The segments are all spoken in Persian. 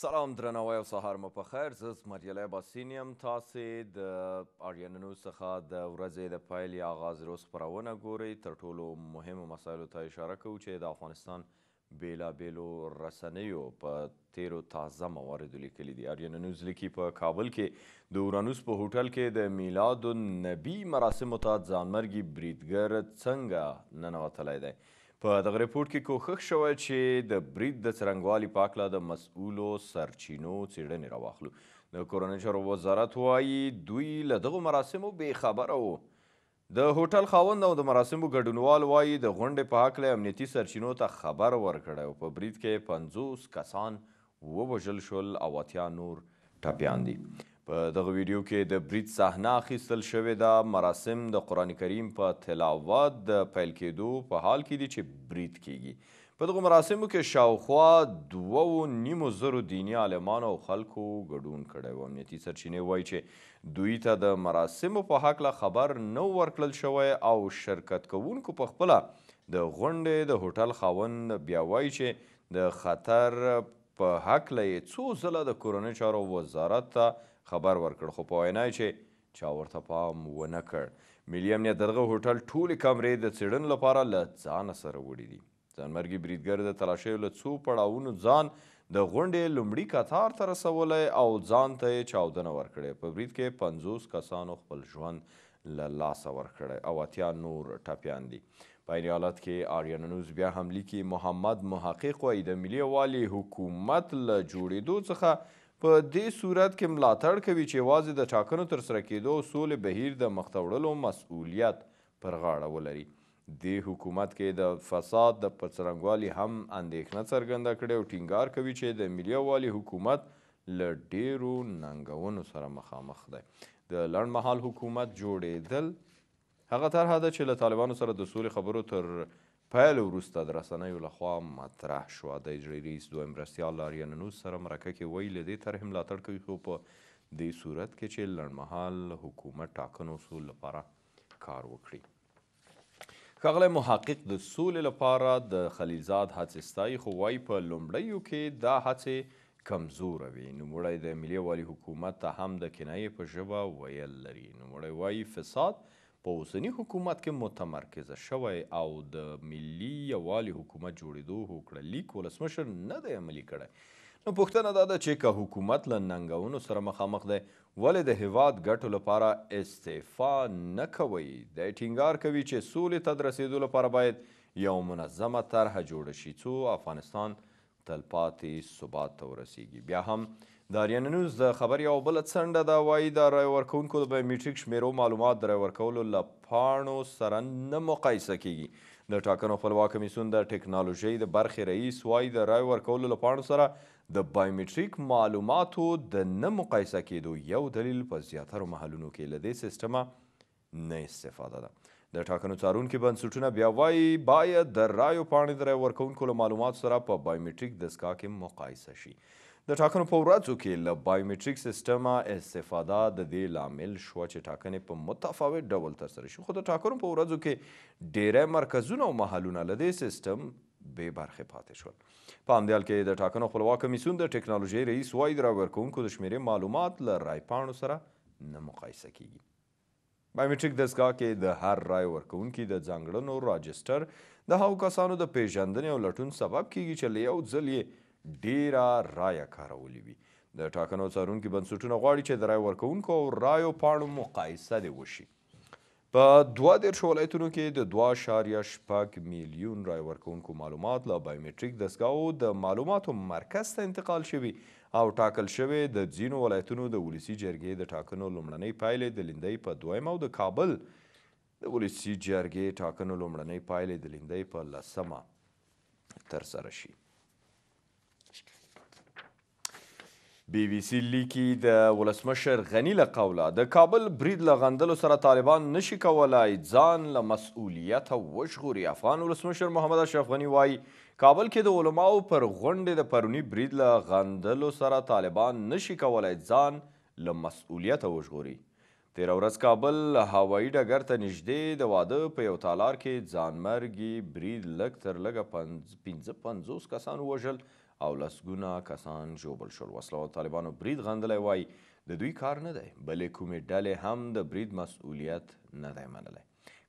سلام درناوی او سهار مو په خیر زه زمریلی باسین یم تاسې د آریان نیوز څخه د ورځې د پیلې آغاز روز خپرونه ګورئ تر ټولو مهمو مسایلو ته اشاره کوو چې د افغانستان بیلابیلو رسنیو په تیرو تازه مواردو لیکلي دي آریان نیوز لیکي په کابل کې د اورانوس په هوټل کې د میلاد النبي مراسمو ته ځانمرګي بریدګر څنګه ننوتلی دی په دغه ریپورت کې کوښښ شوی چې د برید د څرنګوالي په هکله د مسؤولو سرچینو څېړنې راواخلو د کورنیو چارو وزارت وایي دوی له دغو مراسمو بې خبره وو د هوټل خاوند او د مراسمو ګډونوال وایي د غونډې په هکله امنیتي سرچینو ته خبر ورکړی او په برید کې پنځوس کسان ووژل شول او اتیا نور ټپیان دي په دغه ویډیو کې د برید صحنه اخیستل شوې ده مراسم د قرآن کریم په تلاوت د پیل کېدو په حال کې دي چې برید کیږي په دغو مراسمو کې شاوخوا دوو نیمو زرو دیني عالمانو او خلکو ګډون کړی و امنیتي سرچینې وایي چې دوی ته د مراسمو په هکله خبر نه ورکړل شوی او شرکت کوونکو په خپله د غونډې د هوټل خاوند بیا وایي چې د خطر په هکله یې څو ځله د کورنۍ چارو وزارت ته خبر ورکړ خو په وینا چې چا ورته پام ونه کړ ملي امنیت دغه هوټل ټولې کمرې د څېړنې لپاره له ځانه سره وړي دي ځانمرګي بریدګر د تلاشیو له څو پړاوونو ځان د غونډې لومړي کتار ته رسولی او ځان ته یې چاودنه ورکړې په برید کې پنځوس کسانو خپل ژوند له لاسه ورکړی او اتیا نور ټپیان دي په این حالت کې آریان نوز بیا هم لیکي محمد محقق وایي د ملي والي حکومت له جوړېدو څخه په دې صورت کې ملاتړ کوي چې یوازې د ټاکنو ترسره کېدو او سولې بهیر د مخته وړلو مسؤلیت پر غاړه ولري دې حکومت کې د فساد د پڅرنګوالي هم اندېښنه څرګنده کړې او ټینګار کوي چې د ملي والي حکومت له ډېرو ننګونو سره مخامخ دی د لنډمهال حکومت جوړېدل هغه طرحه ده چې له طالبانو سره د سولې خبرو تر پیل وروسته د رسنیو لخوا مطرح شوه د اجرایي رئیس دویم مرستیال لاریان نوز سره مرکه کې وایي له دې طرحې ملاتړ کوي خو په دې صورت کې چې لنډمهال حکومت ټاکنو اصول لپاره کار وکړي ښاغلی محقق د سولې لپاره د خلیلزاد هڅې ستایي خو وایي په لومړیو کې دا هڅې کمزوره وي نوموړی د ملي والي حکومت ته هم د کنایې په ژبه ویل لري نوموړی وایي فساد په اوسنی حکومت کې متمرکزه شوی او د ملي یووالي حکومت جوړېدو هوکړه لیک ولسمشر نه دی عملي کړی نو پوښتنه دا ده چې که حکومت له ننګونو سره مخامخ دی ولې د هیواد ګټو لپاره استعفا نه کوي دی ټینګار کوي چې سولې ته د رسېدو لپاره باید یو منظمه طرحه جوړه شي څو افغانستان تلپاتې ثبات ته ورسیږي بیا هم د آریانا نیوز د خبر یو بل څنډه دا وایي د رای ورکونکو د بایومټریک شمیرو معلومات د رای ورکولو له پاڼو سره نه مقایسه کیږي د ټاکنو خپلواک کمیسیون د ټکنالوژۍ د برخې رئیس وایي د رای ورکولو له پاڼو سره د بایومټریک معلوماتو د نه مقایسه کېدو یو دلیل په زیاترو محلونو کې له دې سیسټمه نه استفاده ده د ټاکنو څارونکي بنسټونه بیا وایي باید د رایو پاڼې د رای ورکونکو له معلوماتو سره په بایومټریک دستګاه کې مقایسه شي د ټاکنو په ورځو کې له بایومټریک سیستمه استفاده د دې لامل شوه چې ټاکنې په متفاوت ډول ترسره شي خو د ټاکنو په ورځو کې ډیری مرکزونه او محلونه له دې سیستم بې برخې پاتې شول په همدې حال کې د ټاکنو خپلواک کمیسیون د ټکنالوژۍ رئیس وایي د راګرکوونکو د شمیرې معلومات له رایپاڼو سره نه مقایسه کیږي بایومټریک دستګاه کې د هر رای ورکوونکي د ځانګړنو راجستر د هغو کسانو د پیژندنې او لټون سبب کیږي چې له یو ځل یې ډیره رایه کارولې وي د ټاکنو څارونکي بنسټونه غواړي چې د رای ورکوونکو او رایو پاڼو مقایسه دې وشي په دوه دیرش ولایتونو کې د دوه اعشاریه شپږ میلیون رای ورکوونکو معلومات له بایومټریک دستګاهو د معلوماتو مرکز ته انتقال شوي او ټاکل شوی د ځینو ولایتونو د ولسي جرګې د ټاکنو لومړنۍ پایلې د لیندۍ په دویم او د کابل د ولسي جرګې ټاکنو لومړنۍ پایلې د لیندۍ په لسمه ترسره شي بی بی سی لیکي د ولسمشر غني له قوله د کابل برید له غندلو سره طالبان نشي کولای ځان له مسؤلیته وژغوري افغان ولسمشر محمد اشرف غني وایي کابل کې د علماو پر غونډې د پرونی برید له غندلو سره طالبان نشي کولای ځان له مسؤلیته وژغوري تیره ورځ کابل هوایي ډګر ته نږدې د واده په یو تالار کې ځانمرګي برید لږ تر لږه پنځه پنځوس کسان ووژل او لسګونه کسان ژوبل شول وسله طالبانو برید غندلی وای د دوی کار نه دی بلې کومې ډلې هم د برید مسؤلیت نه دی منلی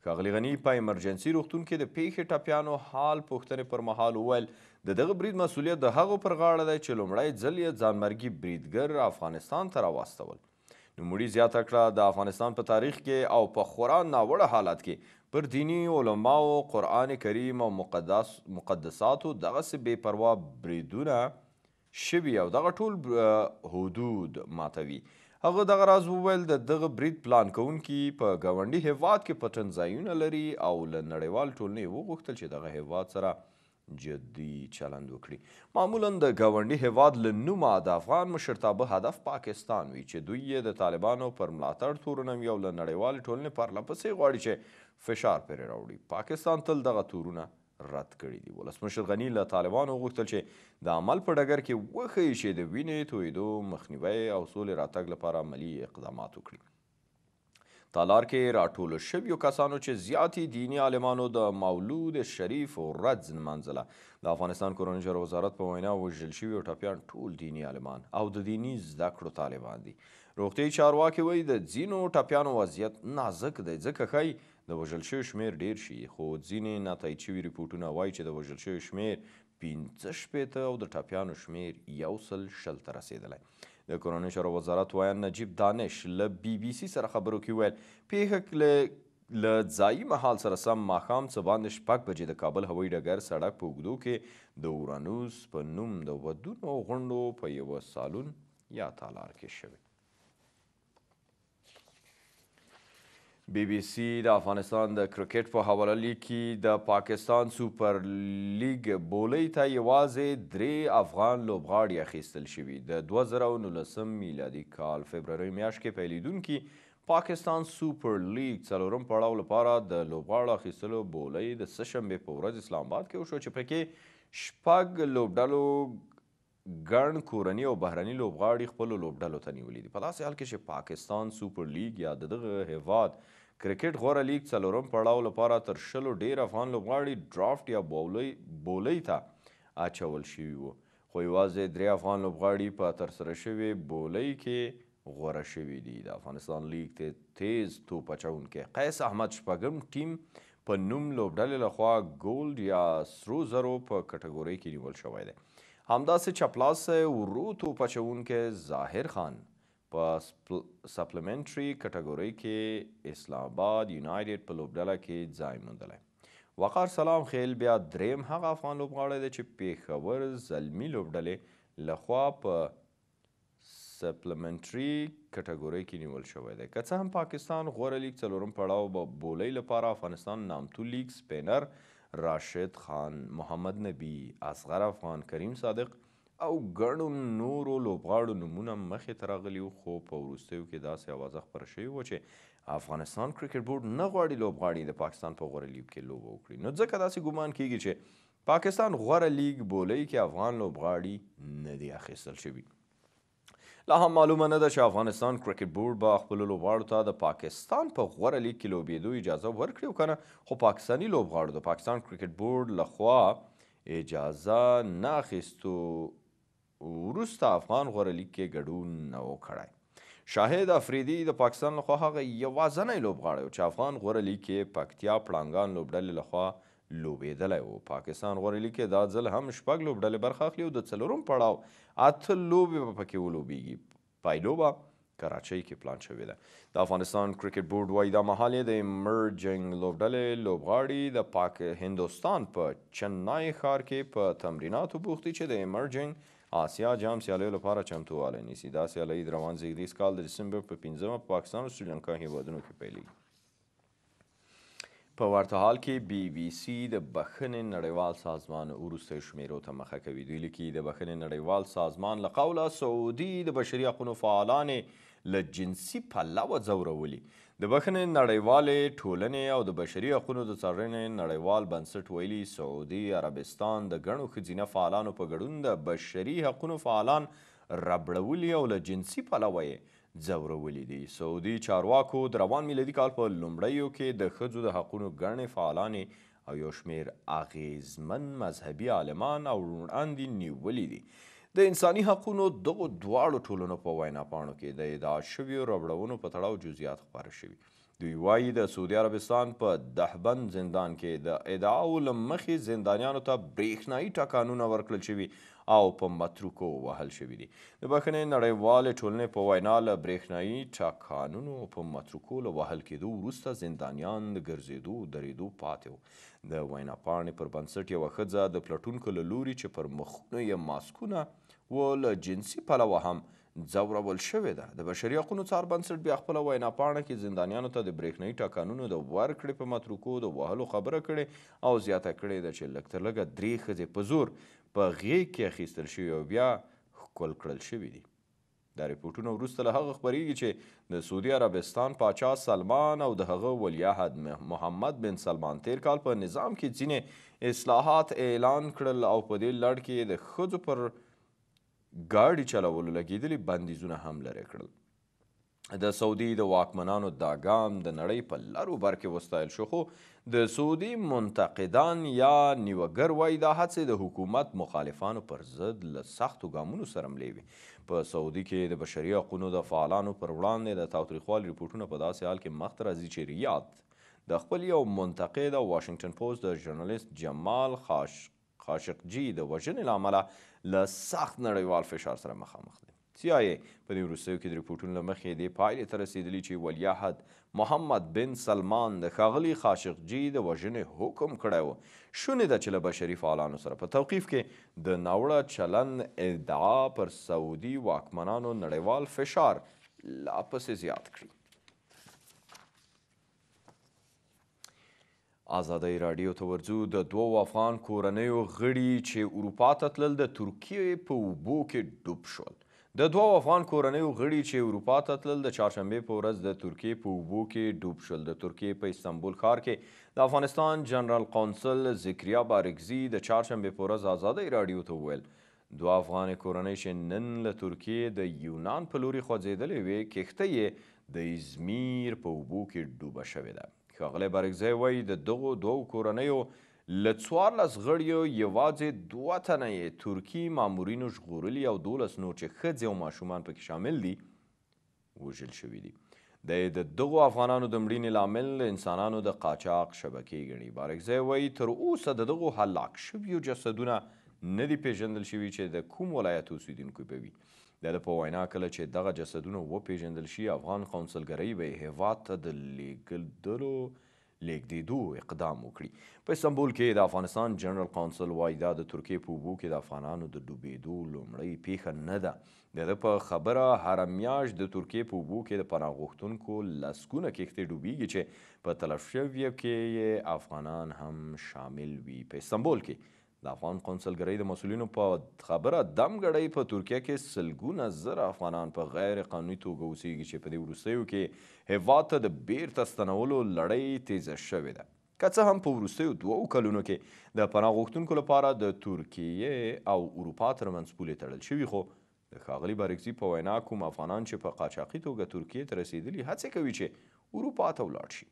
ښاغلي غني په ایمرجنسي روغتون کې د پیښې ټپیانو حال پوښتنې پر مهال وویل د دغه برید مسؤلیت د هغو پر غاړه دی چې لومړی ځل یې ځانمرګي بریدګر افغانستان ته راواستول نوموړي زیاته کړه د افغانستان په تاریخ کې او په خورا ناوړه حالت کې پر دینی علماو قرآن کریم او مقدس مقدساتو دغسې بې پروا بریدونه شوي او دغه ټول حدود ماتوي هغه دغه راز وویل د دغه برید پلان کوونکي په ګاونډي هیواد کې پټن ځایونه لري او له نړیوال ټولنې وغوښتل چې دغه هیواد سره جدي چلند وکړي معمولا د ګاونډي هیواد له نومه د افغان مشرتابه هدف پاکستان وي چې دوی یې د طالبانو پر ملاتړ تورنوي او له نړیوال ټولنې پرله پسې غواړي چې فشار پرې راوړي پاکستان تل دغه تورونه رد کړي دي ولسمشر غني له طالبانو وغوښتل چې د عمل په ډګر کې وښیي چې د وینې تویدو مخنیوی او سولې راتګ لپاره عملي اقدامات وکړي تالار کې راټول شویو کسانو چې زیاتی دینی عالمانو د مولود شریف او رد نمانځله د افغانستان کورنۍ چارو وزارت په وینا وژل شوي ټاپیان ټول دینی عالمان او د دینی زده کړو طالبان دي روغتیايي چارواکي وایي د ځینو ټاپیانو وضعیت نازک دی ځکه ښایي د وژل شویو شمیر ډیر شي خو ځینې ناتایید شوي ریپورټونه وایي چې د وژل شویو شمیر پنځه شپېته او د ټاپیانو شمیر یو سل شل ته رسېدلی د کورنیو چارو وزارت ویان نجیب دانش له بی بی سي سره خبرو کې وویل پیښه له له ځایي مهال سره سم ماښام څه باندې شپږ بجې د کابل هوایي ډګر سړک په اوږدو کې د اورانوس په نوم د ودونو غونډو په یوه سالون یا تالار کې شوې بی بی سي د افغانستان د کرکټ په حواله لیک کې د پاکستان سوپر لیګ بولۍ ته یوازې درې افغان لوبغاړي اخیستل شوي د 2019 میلادي کال فبرवरी میاشت کې پیلېدونکي پاکستان سوپر لیګ څلورم پړاو لپاره د لوبغاړو اخیستلو بولۍ د سهشنبې په ورځ اسلام آباد کې وشو چې پکې شپږ لوبډلو ګڼ کورني او بهرني لوبغاړي خپل لوبډلو ته نیولې دي په داسې حال کې چې پاکستان سوپر لیګ یا دغه هیواد کرکټ غوره لیګ څلورم پړاو لپاره تر شلو ډیر افغان لوبغاړي ډرافټ یا بولۍ بولۍ ته اچول شوي وو خو یوازې درې افغان لوبغاړي په ترسره شوې بولۍ کې غوره شوي دي د افغانستان لیګ ته تیز توپ اچوونکی قیس احمد شپږم ټیم په نوم لوبډلې لخوا ګولډ یا سرو زرو په کټګورۍ کې نیول شوی دی همداسې چپلاس ورو توپ اچوونکی ظاهر خان په سپلمنټري کټګورۍ کې اسلام آباد یونایټډ په لوبډله کې ځای موندلی وقار سلام خیل بیا دریم هغه افغان لوبغاړی دی چې پیښور زلمی لوبډلې لخوا په سپلمنټري کټګورۍ کې نیول شوی دی که څه هم پاکستان غوره لیګ څلورم پړاو به بولۍ لپاره افغانستان نامتو لیګ سپینر راشد خان محمد نبی اصغر افغان کریم صادق او ګڼو نورو لوبغاړو نومونه مخې ته راغلي خو په وروستیو کې داسې اوازه خپره شوې وه چې افغانستان کرکټ بورډ نه غواړي لوبغاړي د پاکستان په غوره لیګ کې لوبه وکړي نو ځکه داسې ګمان کیږي چې پاکستان غوره لیګ بولۍ کې افغان لوبغاړي نه دي اخیستل شوي لا هم معلومه نه ده چې افغانستان کرکټ بورډ به خپلو لوبغاړو ته د پاکستان په غوره لیګ کې لوبېدو اجازه ورکړي او که خو پاکستاني لوبغاړو د پاکستان کرکټ بورډ لخوا اجازه نه اخیستو وروسته افغان غورلیګ کې ګډون نه و کړی شاهد افریدی د پاکستان لخوا هغه یوازنی لوبغاړی و چې افغان غورلیګ کې پکتیا پړانګان لوبډلې لخوا لوبېدلی و پاکستان غورلیګ کې دا ځل هم شپږ لوبډلې برخه اخلي او د څلورم پړاو اته لوبې به پکې ولوبېږي پایلوبه کراچۍ کې پلان شوې ده د افغانستان کرکټ بورډ وایي دا مهال یې د ایمرجنګ لوبډلې لوبغاړي د پاک هندوستان په چنای ښار کې په تمریناتو بوخت دي چې د ایمرجنګ آسیا جام سیالیو لپاره چمتووالی نیسي دا سیالي د روان زیږدیز کال د ډسمبر په پنځمه په پاکستان او سریلانکا هیوادونو کې پیلیږي په ورته حال کې بی بی سی د بخښنې نړیوال سازمان وروستیو شمیرو ته مخه کوي دوی لیکي د بخښنې نړیوال سازمان له قوله سعودي د بشري حقونو فعالانې له جنسي پلوه ځورولي د بخښنې نړیوالې ټولنې او د بشري حقوقو د څارنې نړیوال بنسټ ویلي سعودي عربستان د غڼو خځینه فعالانو په ګډون د بشري حقوقو فعالان ربړولي او له جنسي پلوه ځورولي دي سعودي چارواکو د روان میلادي کال په لومړیو کې د ښځو د حقوقو ګڼې فعالانې او یو شمېر اغیزمن مذهبي عالمان او وړاندې نیولي دي د انساني حقوقو دغو دواړو ټولنو په وینا پاڼو کې د ادعا شویو ربړونو په تړاو جزئیات خپاره شوي دوی وایي د سعودي عربستان په دهبند زندان کې د ادعاو له مخې زندانیانو ته برېښنایي ټاکانونه ورکړل شوي او په متروکو وهل شوي دي د بخښنې نړیوالې ټولنې په وینا له برېښنایي ټاکانونو په متروکو له وهل کېدو وروسته زندانیان د ګرځېدو درېدو پاتې وو د وینا پاڼې پر بنسټ یوه ښځه د پلټونکو له لوري چې پر مخونو یې ماسکونه و له جنسي پلوه هم ځورول شوې ده د بشري حقوقو څار بنسټ بیا خپله وینا پاڼه کې زندانیانو ته د برېښنایي ټاکانونو د ورکړې په متروکو د وهلو خبره کړې او زیاته کړې ده چې لږ تر لږه درې ښځې په زور په غیږ کې اخیستل شوي او بیا ښکل کړل شوي دي دا ریپورټونه وروسته له هغه خپریږي چې د سعودي عربستان پاچا سلمان او د هغه ولیعهد محمد بن سلمان تیر کال په نظام کې ځینې اصلاحات اعلان کړل او په دې لړ کې د ښځو پر ګاډي چلولو لګېدلي بندیزونه هم لرې کړل د سعودي د واکمنانو دا ګام د نړۍ په لارو برکې وستایل شو خو د سعودي منتقدان یا نیوګر وایي دا هڅې د حکومت مخالفانو پر ضد له سختو ګامونو سره ملې وي په سعودي کې د بشري حقونو د فعالانو پر وړاندې د تاوتریخوالي رپورټونه په داسې حال کې مخته راځي چې ریاض د خپل یو منتقد او واشنګټن پوسټ د ژورنالیست جمال خاش خاشقجي د وژنې له امله له سخت نړیوال فشار سره مخامخ دی CIA په دې وروستیو کې د رپورټونو له مخې دې پایلې ته رسېدلي چې ولیعهد محمد بن سلمان د ښاغلي خاشقجي د وژنې حکم کړی و شونې ده چې له بشري فعالانو سره په توقیف کې د ناوړه چلند ادعا پر سعودي واکمنانو نړیوال فشار لا پسې زیات کړي آزادۍ راډیو ته ورځو د دوو افغان کورنیو غړي چې اروپا ته تلل د ترکیې په اوبو کې ډوب شول د دوه افغان کورنیو غړي چې اروپا ته تلل د چهارشنبې په ورځ د ترکیې په اوبو کې ډوب شول د ترکیې په استنبول ښار کې د افغانستان جنرال قونسل ذکریا بارکزي د چهارشنبې په ورځ آزادۍ راډیو ته وویل دوه افغان کورنۍ چې نن له ترکیې د یونان په لوري خوځېدلې وې کښته یې د ازمیر په اوبو کې ډوبه شوې ده ښاغلی بارکزی وایي د دغو دوو کورنیو ل څوارلس غړیو یوازې دوه تنه یې ترکي مامورینو ژغورلي او دولس نور چې ښځې او ماشومان پکې شامل دي وژل شوي دي د د دغو افغانانو د مړینې لامل انسانانو د قاچاق شبکې ګڼي بارکزی وایي تر اوسه د دغو هلاک شویو جسدونه نه دي پیژندل شوي چې د کوم ولایت اوسیدونکو به وي د ده په وینا کله چې دغه جسدونه وپیژندل شي افغان قونسلګرۍ به یې هېواد ته د لیږدلو لیکدیدو اقدام وکړي په استنبول کې د افغانستان جنرال کونسل وایي دا د ترکیې په اوبو کې د افغانانو د ډوبېدو لومړۍ پیښه نه ده د ده په خبره هره میاشت د ترکیې په اوبو کې د پناه غوښتونکو لسګونه کښتۍ ډوبېږي چې په تلف شویو کې افغانان هم شامل وي په استنبول کې د افغان قونسلګرۍ د مسولینو په خبره دمګړۍ په ترکیه کې سلګونه زر افغانان په غیر قانوني توګه اوسیږي چې په دې وروستیو کې هیواد ته د بیرته ستنولو لړۍ تیزه شوې ده که څه هم په وروستیو دوو کلونو کې د پناه غوښتونکو لپاره د ترکیې او اروپا ترمنځ پولې تړل شوي خو د ښاغلي بارکزي په وینا کوم افغانان چې په قاچاقي توګه ترکیې ته رسېدلي هڅې کوي چې اروپا ته ولاړ شي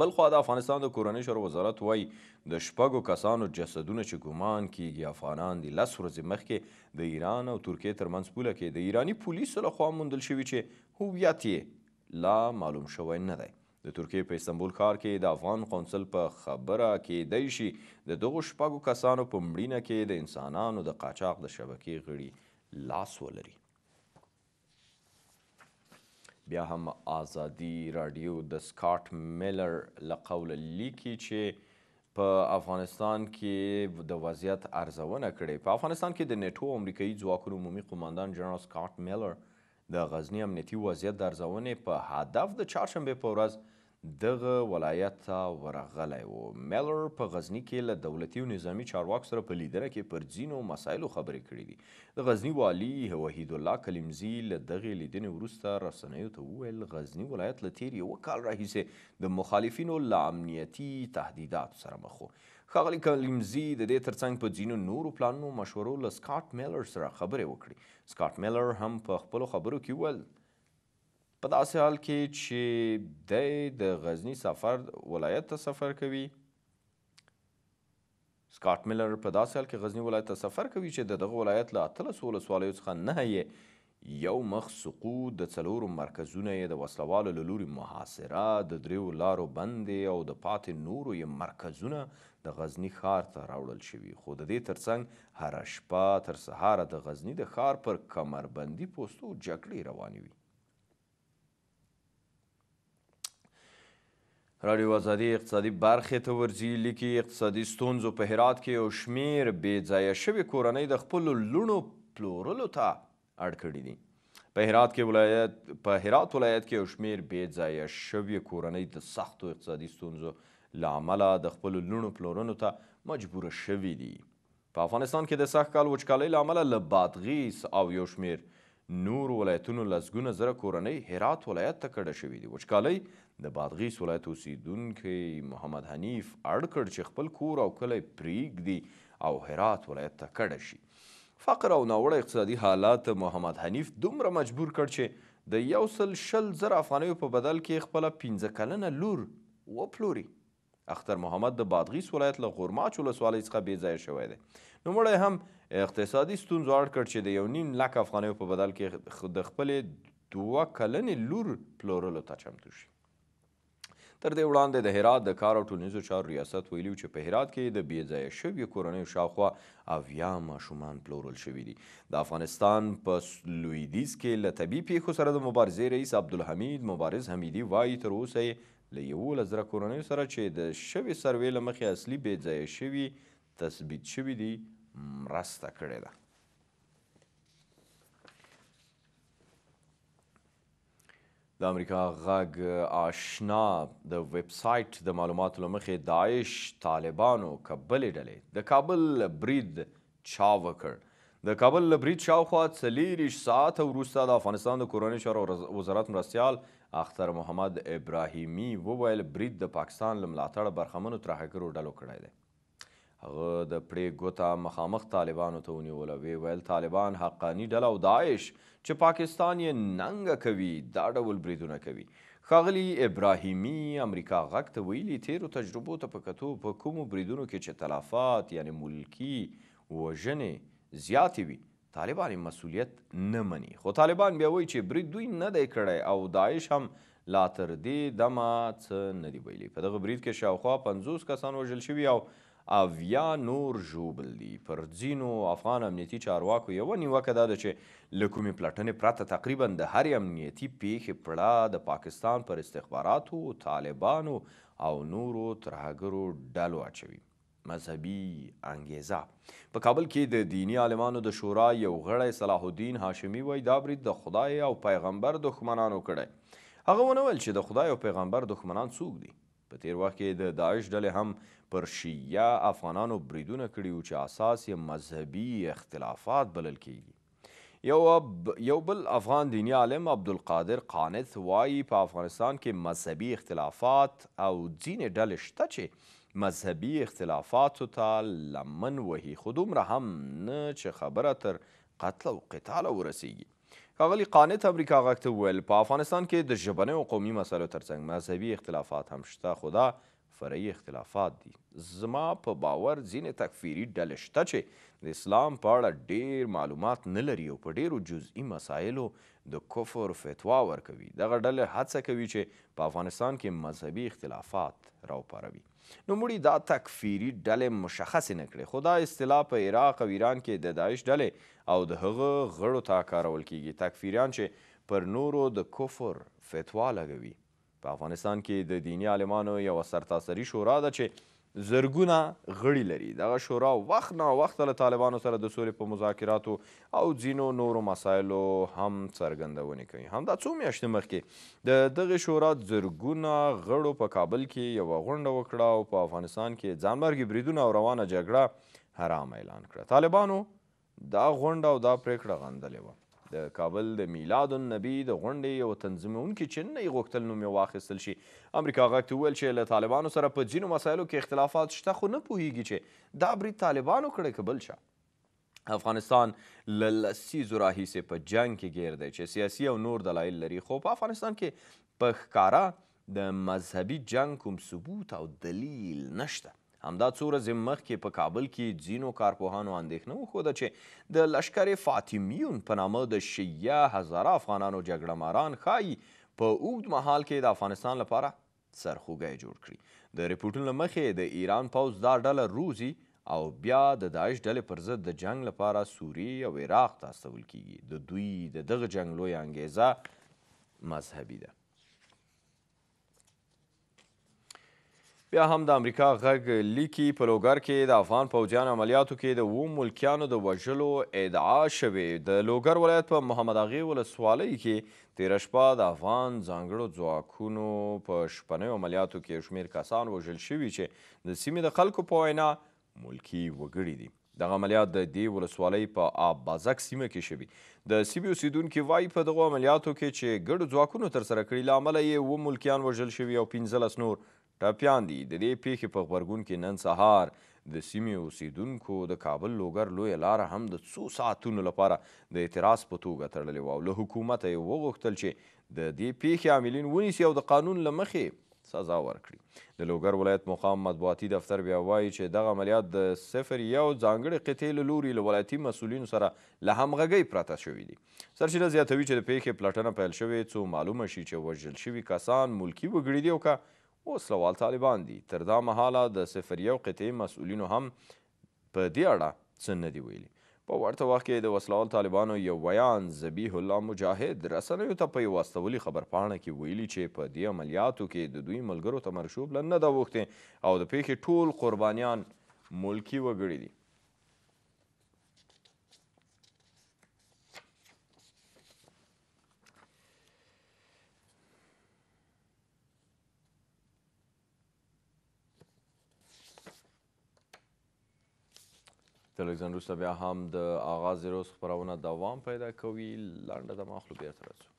بلخوا د افغانستان د کورنۍ چارو وزارت وایي د شپږو کسانو جسدونه چې ګمان کیږي افغانان دي لس ورځې مخکې د ایران او ترکیې ترمنځ پوله کې د ایراني پولیسو لخوا موندل شوي چې هویت یې لا معلوم شوی نه دی د ترکیې په استنبول ښار کې د افغان قونسل په خبره کې دی شي د دغو شپږو کسانو په مړینه کې د انسانانو د قاچاق د شبکې غړي لاس ولري بیا هم ازادي رادیو د سکاټ میلر لقول لیکي چې په افغانستان کې د وضعیت ارزونه کړې په افغانستان کې د نیټو امریکایي ځواکونو عمومي قوماندان جنرال سکاټ میلر د غزنی امنیتي وضعیت د ارزونې په هدف د چهارشنبې په ورځ دغه ولایت ته ورغلی و میلر په غزنی کې له دولتي او نظامي چارواکو سره په لیدنه کې پر ځینو مسایلو خبرې کړې دي د غزنی والي وحید الله کلیمزی له دغې لیدنې وروسته رسنیو ته وویل غزنی ولایت له تیر یوه کال راهیسې د مخالفینو له امنیتي تهدیداتو سره مخ و ښاغلي کلیمزي د دې ترڅنګ په ځینو نورو پلانونو مشورو له سکاټ میلر سره خبرې وکړې سکاټ میلر هم په خپلو خبرو کې وویل په داسې حال کې چې دی د غزنی سفر ولایت ته سفر کوي سکاټ میلر په داسې حال کې غزنی ولایت ته سفر کوي چې د دغه ولایت له اتلسو ولسوالیو څخه نهه یې یو مخ سقوط د څلورو مرکزونه یې د وسلوالو له لوري محاصره د دریو لارو بندې او د پاتې نورو یې مرکزونه د غزنی ښار ته راوړل شوي خو د دې ترڅنګ هره شپه تر سهاره د غزنی د ښار پر کمربندي پوستو جګړې روانې وي راډیو ازادي اقتصادي برخې ته ورځي لیکي اقتصادي ستونزو په هرات کې یو شمیر بې ځایه شوي کورنۍ د خپلو لوڼو پلورلو ته اړ کړي دي په هرات کې ولایت په هرات ولایت کې یو شمیر بې ځایه شوي کورنۍ د سختو اقتصادي ستونزو له امله د خپلو لوڼو پلورلو ته مجبوره شوي دي په افغانستان کې د سخت کال وچکالۍ له امله له بادغیس او یو شمیر نور ولایتونو لسګونه زره کورنۍ هرات ولایت ته کډه شوې دي وچکالۍ د بادغیس ولایت اوسیدونکی محمد حنیف اړ کړ چې خپل کور او کلی پرېږدي او هرات ولایت ته کډه شي فقر او ناوړه اقتصادي حالات محمد حنیف دومره مجبور کړ چې د یو سل شل زره افغانیو په بدل کې خپله پنځه کلنه لور وپلوري اختر محمد د بادغیس ولایت له غورماچ ولسوالۍ څخه بې ځایه شوی دی نوموړی هم اقتصادي ستونزو اړ کړ چې د یو نیم لک افغانیو په بدل کې د خپلې دوه کلنې لور پلورلو ته چمتو شي تر دې وړاندې د هرات د کار او ټولنیزو چارو ریاست ویلي چې په هرات کې د بې ځایه شویو کورنیو شاوخوا اویا ماشومان پلورل شوي دي د افغانستان په لویدیځ کې له طبیعي پیښو سره د مبارزې رئیس عبدالحمید مبارز حمیدي وایي تر اوسه یې له یولس زره کورنیو سره چې د شوي سروې له مخې اصلي بې ځایه شوي تثبیت شوي دي مرسته کړې ده د امریکا غږ آشنا د ویب سټ د معلوماتو لمخې داعش طالبانو کبلې ډلې د کابل برید چا وکړ د کابل لبرید شاوخوا څلیرش ساعت وروسته د افغانستان د کورنۍ چارو وزارت مرستیال اختر محمد ابراهیمی وویل برید د پاکستان له ملاتړ برخمنو ترهګرو ډلو کړی دی هغه د پړې ګوته مخامخ طالبانو ته ونیوله وی ویل طالبان حقانی ډله او داعش چې پاکستان یې ننګه کوي دا ډول بریدونه کوي ښاغلي ابراهیمي امریکا غږ ته ویلي تیرو تجربو ته په کتو په کومو بریدونو کې چې تلفات یعنی ملکی وژنې زیاتې وي طالبان مسولیت نه مني خو طالبان بیا وایي چې برید دوی نه دی کړی او داعش هم لا تر دې دمه څه نه دي ویلي په دغه برید کې شاوخوا پنځوس کسان وژل شوي او اویا نور ژوبل دي پر ځینو افغان امنیتي چارواکو یوه نیوکه دا ده چې له کومې پلټنې پرته تقریبا د هرې امنیتي پیښې پړه د پاکستان پر استخباراتو طالبانو او نورو ترهګرو ډلو اچوي مذهبي انګیزه په کابل کې د دینی عالمانو د شورا یو غړی صلاح الدین هاشمي وایي دا برید د خدای او پیغمبر دښمنانو کړی هغه ونه ویل چې د خدای او پیغمبر دښمنان څوک دي په تیر وخت کې د داعش ډلې هم پر شیعه افغانانو بریدونه کړي وو چې اساس یې مذهبي اختلافات بلل کیږي یو یو بل افغان دینی عالم عبدالقادر قانت وایي په افغانستان کې مذهبي اختلافات او ځینې ډلې شته چې مذهبي اختلافاتو ته لمن وهي خو دومره هم نه چې خبره تر قتل او قتاله ورسیږي ښاغلي قانت امریکا غږ ته وویل په افغانستان کې د ژبنیو او قومي مسایلو ترڅنګ مذهبي اختلافات هم شته خو دا فرعي اختلافات دي زما په باور ځینې تکفیري ډلې شته چې د اسلام په اړه ډیر معلومات نه لري او په ډیرو جزئی مسایلو د کفر فتوا ورکوي دغه ډلې هڅه کوي چې په افغانستان کې مذهبي اختلافات راوپاروي نوموړي دا تکفیري ډلې مشخصې نه کړې خو دا اصطلاح په عراق او ایران کې د داعش ډلې او د هغه غړو ته کارول کیږي تکفیریان چې پر نورو د کفر فتوا لګوي په افغانستان کې د دینی عالمانو یوه سرتاسري شورا ده چې زرګونه غړي لري دغه شورا وخت نا وخت له طالبانو سره د سولې په مذاکراتو او ځینو نورو مسایلو هم څرګندونې کوي همدا څو میاشتې مخکې د دغه شورا زرګونه غړو په کابل کې یوه غونډه وکړه او په افغانستان کې ځانمرګي بریدونه او روانه جګړه حرام اعلان کړه طالبانو دا غونډه او دا پریکړه غندلې وه د کابل د میلاد النبی د غونډې یو تنظیمونکي چې نن یې غوښتل نوم یې واخیستل شي امریکا غږ ته وویل چې له طالبانو سره په ځینو مسایلو کې اختلافات شته خو نه پوهیږي چې دا برید طالبانو کړی که بل چا افغانستان له لسیزو راهیسې په جنګ کې ګیر دی چې سیاسي او نور دلایل لري خو په افغانستان کې په ښکاره د مذهبي جنګ کوم ثبوت او دلیل نشته همدا څو ورځې مخکې په کابل کې ځینو کارپوهانو اندېښنه وښوده چې د لشکر فاطمیون په نامه د شیعه هزاره افغانانو جګړه ماران ښایي په اوږد مهال کې د افغانستان لپاره سرخوږی جوړ کړي د رپورټونو له مخې د ایران پوځ دا ډله روزي او بیا د داعش ډلې پر ضد د جنگ لپاره سوریې او عراق ته استول کیږي د دوی د دغه جنگ لویه انګیزه مذهبي ده بیا هم د امریکا غږ لیکي په لوګر کې د افغان پوځیانو عملیاتو کې د اوو ملکیانو د وژلو ادعا شوې د لوګر ولایت په محمد اغې ولسوالۍ کې تېره شپه د افغان ځانګړو ځواکونو په شپنیو عملیاتو کې شمیر کسان وژل شوي چې د سیمې د خلکو په وینا ملکي وګړي دي دغه عملیات د دې ولسوالۍ په آب بازک سیمه کې شوي د سیمې اوسیدونکي وایي په دغو عملیاتو کې چې ګډو ځواکونو ترسره کړي له امله یې اوه ملکیان وژل شوي او پنځلس نور ټاپیان دي د دې پیښې په غبرګون کې نن سهار د سیمې اوسیدونکو د کابل لوګر لویه لاره هم د څو ساعتونو لپاره د اعتراض په توګه تړلې وه او له حکومته یې وغوښتل چې د دې پیښې عاملین ونیسي او د قانون له مخې سزا ورکړي د لوګر ولایت مقام مطبوعاتي دفتر بیا وایي چې دغه عملیات د صفر یو ځانګړې قطعې له لوري له ولایتي مسؤلینو سره له همغږۍ پرته شوي دي سرچینه زیاتوي چې د پیښې پلټنه پیل شوې څو معلومه شي چې وژل شوي کسان ملکي وګړي دي او که اوس لوال طالبان دي تر دا مهاله د صفر یو قطعې مسؤلینو هم په دې اړه څه نه دي ویلي په ورته وخت کې د وسلوال طالبانو یو بیان ذبیح الله مجاهد رسنیو ته په یو استولي خبر پاڼه کې ویلي چې په دې عملیاتو کې د دوی ملګرو ته مرشوب له نه ده او د پیښې ټول قربانیان ملکی وګړي دي الکساندر وروسته بیا هم د آغاز زیروس خپرونه دوام پیدا کوي لنډه دمه اخلو بیرته راځو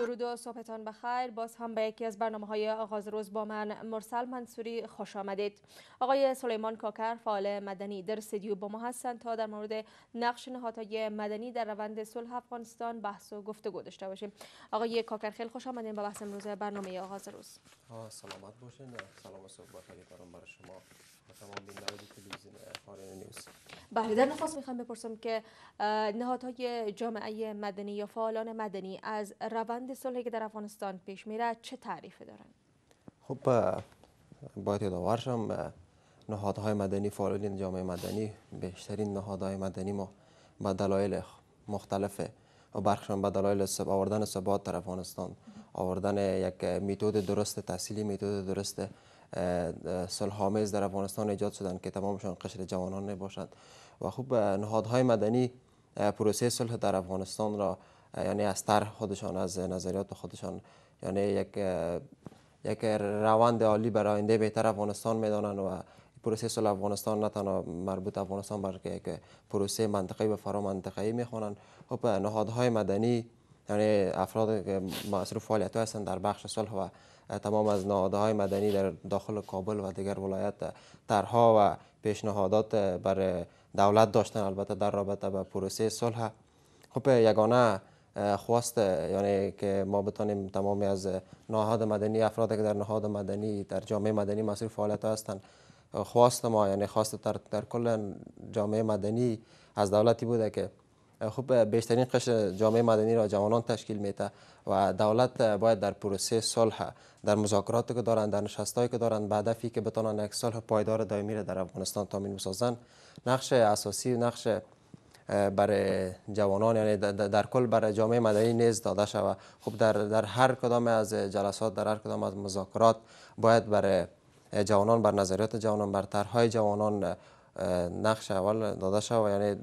درود و صبحتان بخیر باز هم به یکی از برنامه های آغاز روز با من مرسل منصوری خوش آمدید آقای سلیمان کاکر فعال مدنی در سیدیو با ما هستند تا در مورد نقش نهادهای مدنی در روند صلح افغانستان بحث و گفتگو داشته باشیم آقای کاکر خیلی خوش آمدید به بحث امروز برنامه آغاز روز سلامت باشین سلام صبح بخیر برای شما بله در نخواست میخوام بپرسم که نهادهای جامعه مدنی یا فعالان مدنی از روند صلحی که در افغانستان پیش میره چه تعریف دارن؟ خب باید شم نهادهای مدنی فعالین جامعه مدنی بیشترین نهادهای مدنی ما به دلایل مختلف و برخشان به دلایل آوردن ثبات در افغانستان آوردن یک میتود درست تحصیلی میتود درست هامیز در افغانستان ایجاد شدند که تمامشان قشر جوانان باشند و خوب نهادهای مدنی پروسه صلح در افغانستان را یعنی از طرح خودشان از نظریات خودشان یعنی یک یک روند عالی برای آینده بهتر افغانستان میدانند و پروسه صلح افغانستان نه تنها مربوط افغانستان بلکه یک پروسه منطقی و فرا منطقی میخوانند خب نهادهای مدنی یعنی افراد که مصروف فعالیت هستند در بخش صلح و تمام از نهاده های مدنی در داخل کابل و دیگر ولایت ترها و پیشنهادات بر دولت داشتن البته در رابطه به پروسه صلح خب یگانه خواست یعنی که ما بتانیم تمامی از نهاد مدنی افراد که در نهاد مدنی در جامعه مدنی مسئول فعالیت هستند خواست ما یعنی خواست در, در کل جامعه مدنی از دولتی بوده که خب بیشترین قش جامعه مدنی را جوانان تشکیل میته و دولت باید در پروسه صلح در مذاکراتی که دارند در نشستایی که دارند به هدفی که بتونن یک صلح پایدار دائمی را در افغانستان تامین بسازند نقش اساسی نقش برای جوانان یعنی در کل بر جامعه مدنی نیز داده شود خب در در هر کدام از جلسات در هر کدام از مذاکرات باید برای جوانان بر نظریات جوانان بر طرحهای جوانان نقش اول داده شود یعنی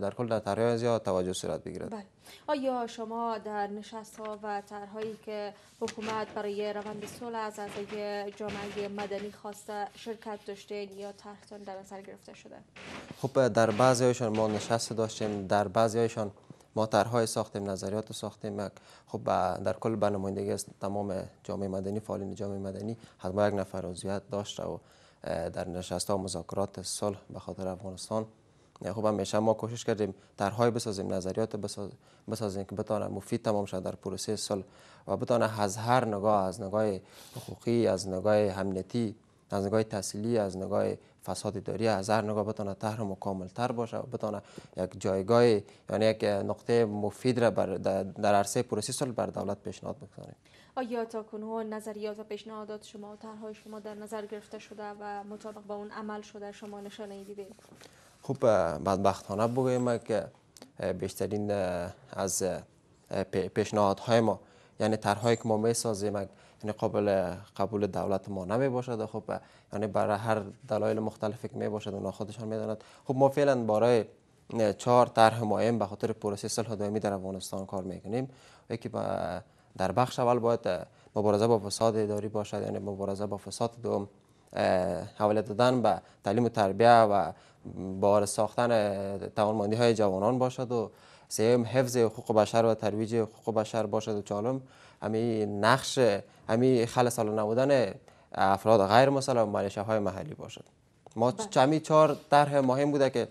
در کل در طرحهای زیاد توجه صورت بگیرد بله. آیا شما در نشست ها و طرحهایی که حکومت برای روند صلح از از جامعه مدنی خواسته شرکت داشتین یا طرحتان در نظر گرفته شده خب در هایشان ما نشست داشتیم در بعضی هایشان ما طرحهای ساختیم نظریات ساختیم خب در کل برنامه‌ریزی است تمام جامعه مدنی فعالین جامعه مدنی حتما یک نفر عضویت داشته و در نشست ها مذاکرات صلح به خاطر افغانستان یعنی خب همیشه ما کوشش کردیم طرحهای بسازیم نظریات بسازیم که بتانه مفید تمام شد در پروسه سال و بتانه از هر نگاه از نگاه حقوقی از نگاه امنیتی از نگاه تحصیلی از نگاه فساد داری از هر نگاه بتانه طرح مکمل تر باشه بتانه یک جایگاه یعنی یک نقطه مفید را بر در عرصه پروسه سال بر دولت پیشنهاد بکنه آیا تا کنون نظریات و پیشنهادات شما و طرحهای شما در نظر گرفته شده و مطابق با اون عمل شده شما نشانه دیدید خوب بدبختانه بگویم که بیشترین از پیشنهادهای ما یعنی طرحهایی که ما میسازیم یعنی قابل قبول دولت ما نمی باشد خب یعنی برای هر دلایل مختلفی که می باشد اونا خودشان میداند خب ما فعلا برای چهار طرح مهم به خاطر پروسه صلح دائمی در افغانستان کار میکنیم یکی در بخش اول باید مبارزه با فساد اداری باشد یعنی مبارزه با فساد دوم حواله دادن به تعلیم و تربیه و بار ساختن توانمندی های جوانان باشد و سیم حفظ حقوق بشر و ترویج حقوق بشر باشد و چالم همی نقش همی سال نبودن افراد غیر و ملیشه های محلی باشد ما بله. چمی چهار طرح مهم بوده که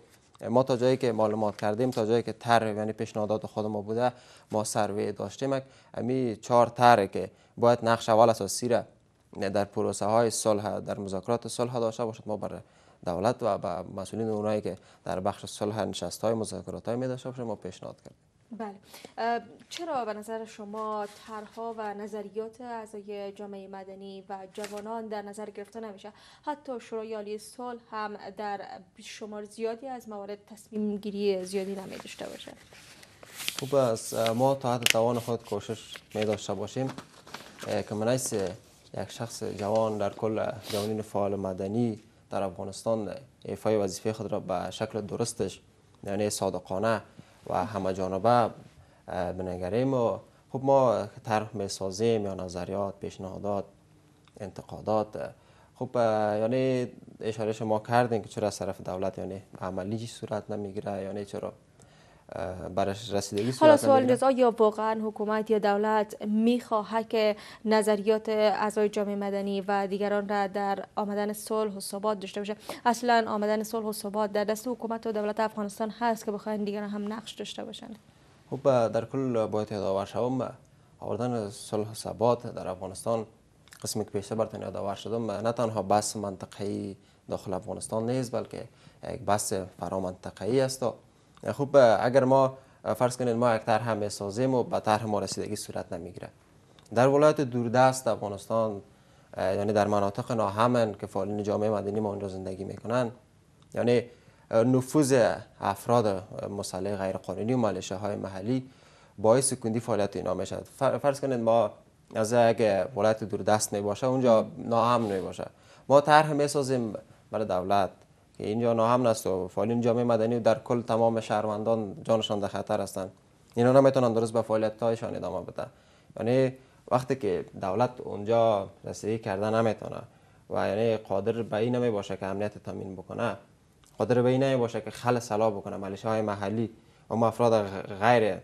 ما تا جایی که معلومات کردیم تا جایی که طرح یعنی پیشنهادات خود ما بوده ما سروی داشتیم امی چهار طرح که باید نقش اول اساسی را در پروسه های صلح در مذاکرات صلح داشته باشد ما بر دولت و به مسئولین اونایی که در بخش صلح نشست های مذاکرات های می ما پیشنهاد کردیم بله چرا به نظر شما طرها و نظریات اعضای جامعه مدنی و جوانان در نظر گرفته نمیشه حتی شورای عالی صلح هم در شمار زیادی از موارد تصمیم گیری زیادی نمی باشه خوب است ما تا حد توان خود کوشش می داشته باشیم که منعیس یک شخص جوان در کل جوانین فعال مدنی در افغانستان ایفای وظیفه خود را به شکل درستش یعنی صادقانه و همه جانبه بنگریم و خب ما طرح می سازیم یا نظریات پیشنهادات انتقادات خب یعنی اشاره شما کردین که چرا از طرف دولت یعنی عملی صورت نمیگیره یعنی چرا برش رسیدگی حالا سوال آیا واقعا حکومت یا دولت میخواهد که نظریات اعضای جامعه مدنی و دیگران را در آمدن صلح و ثبات داشته باشه اصلا آمدن صلح و ثبات در دست حکومت و دولت افغانستان هست که بخواین دیگران هم نقش داشته باشند خب در کل باید یادآور شوم آوردن صلح و ثبات در افغانستان قسمی که پیشتر برتن یادآور شدم نه تنها بس منطقه‌ای داخل افغانستان نیست بلکه یک بس فرامنطقه‌ای است و خب اگر ما فرض کنید ما یک طرح سازیم و به طرح ما رسیدگی صورت نمیگیره در ولایت دوردست افغانستان یعنی در مناطق ناهمن که فعالین جامعه مدنی ما اونجا زندگی میکنن یعنی نفوذ افراد مسلح قانونی و مالشه های محلی باعث کندی فعالیت اینا میشد فرض کنید ما از اگه ولایت دوردست میباشه اونجا ناامن میباشه ما طرح میسازیم برای دولت که اینجا هم است و فعالین جامعه مدنی در کل تمام شهروندان جانشان در خطر هستند اینا نمیتونن درست به فعالیت هایشان ادامه بدن یعنی وقتی که دولت اونجا رسیدگی کرده نمیتونه و یعنی قادر به این نمی باشه که امنیت تامین بکنه قادر به این نمی که خل سلا بکنه ملیشه های محلی و افراد غیر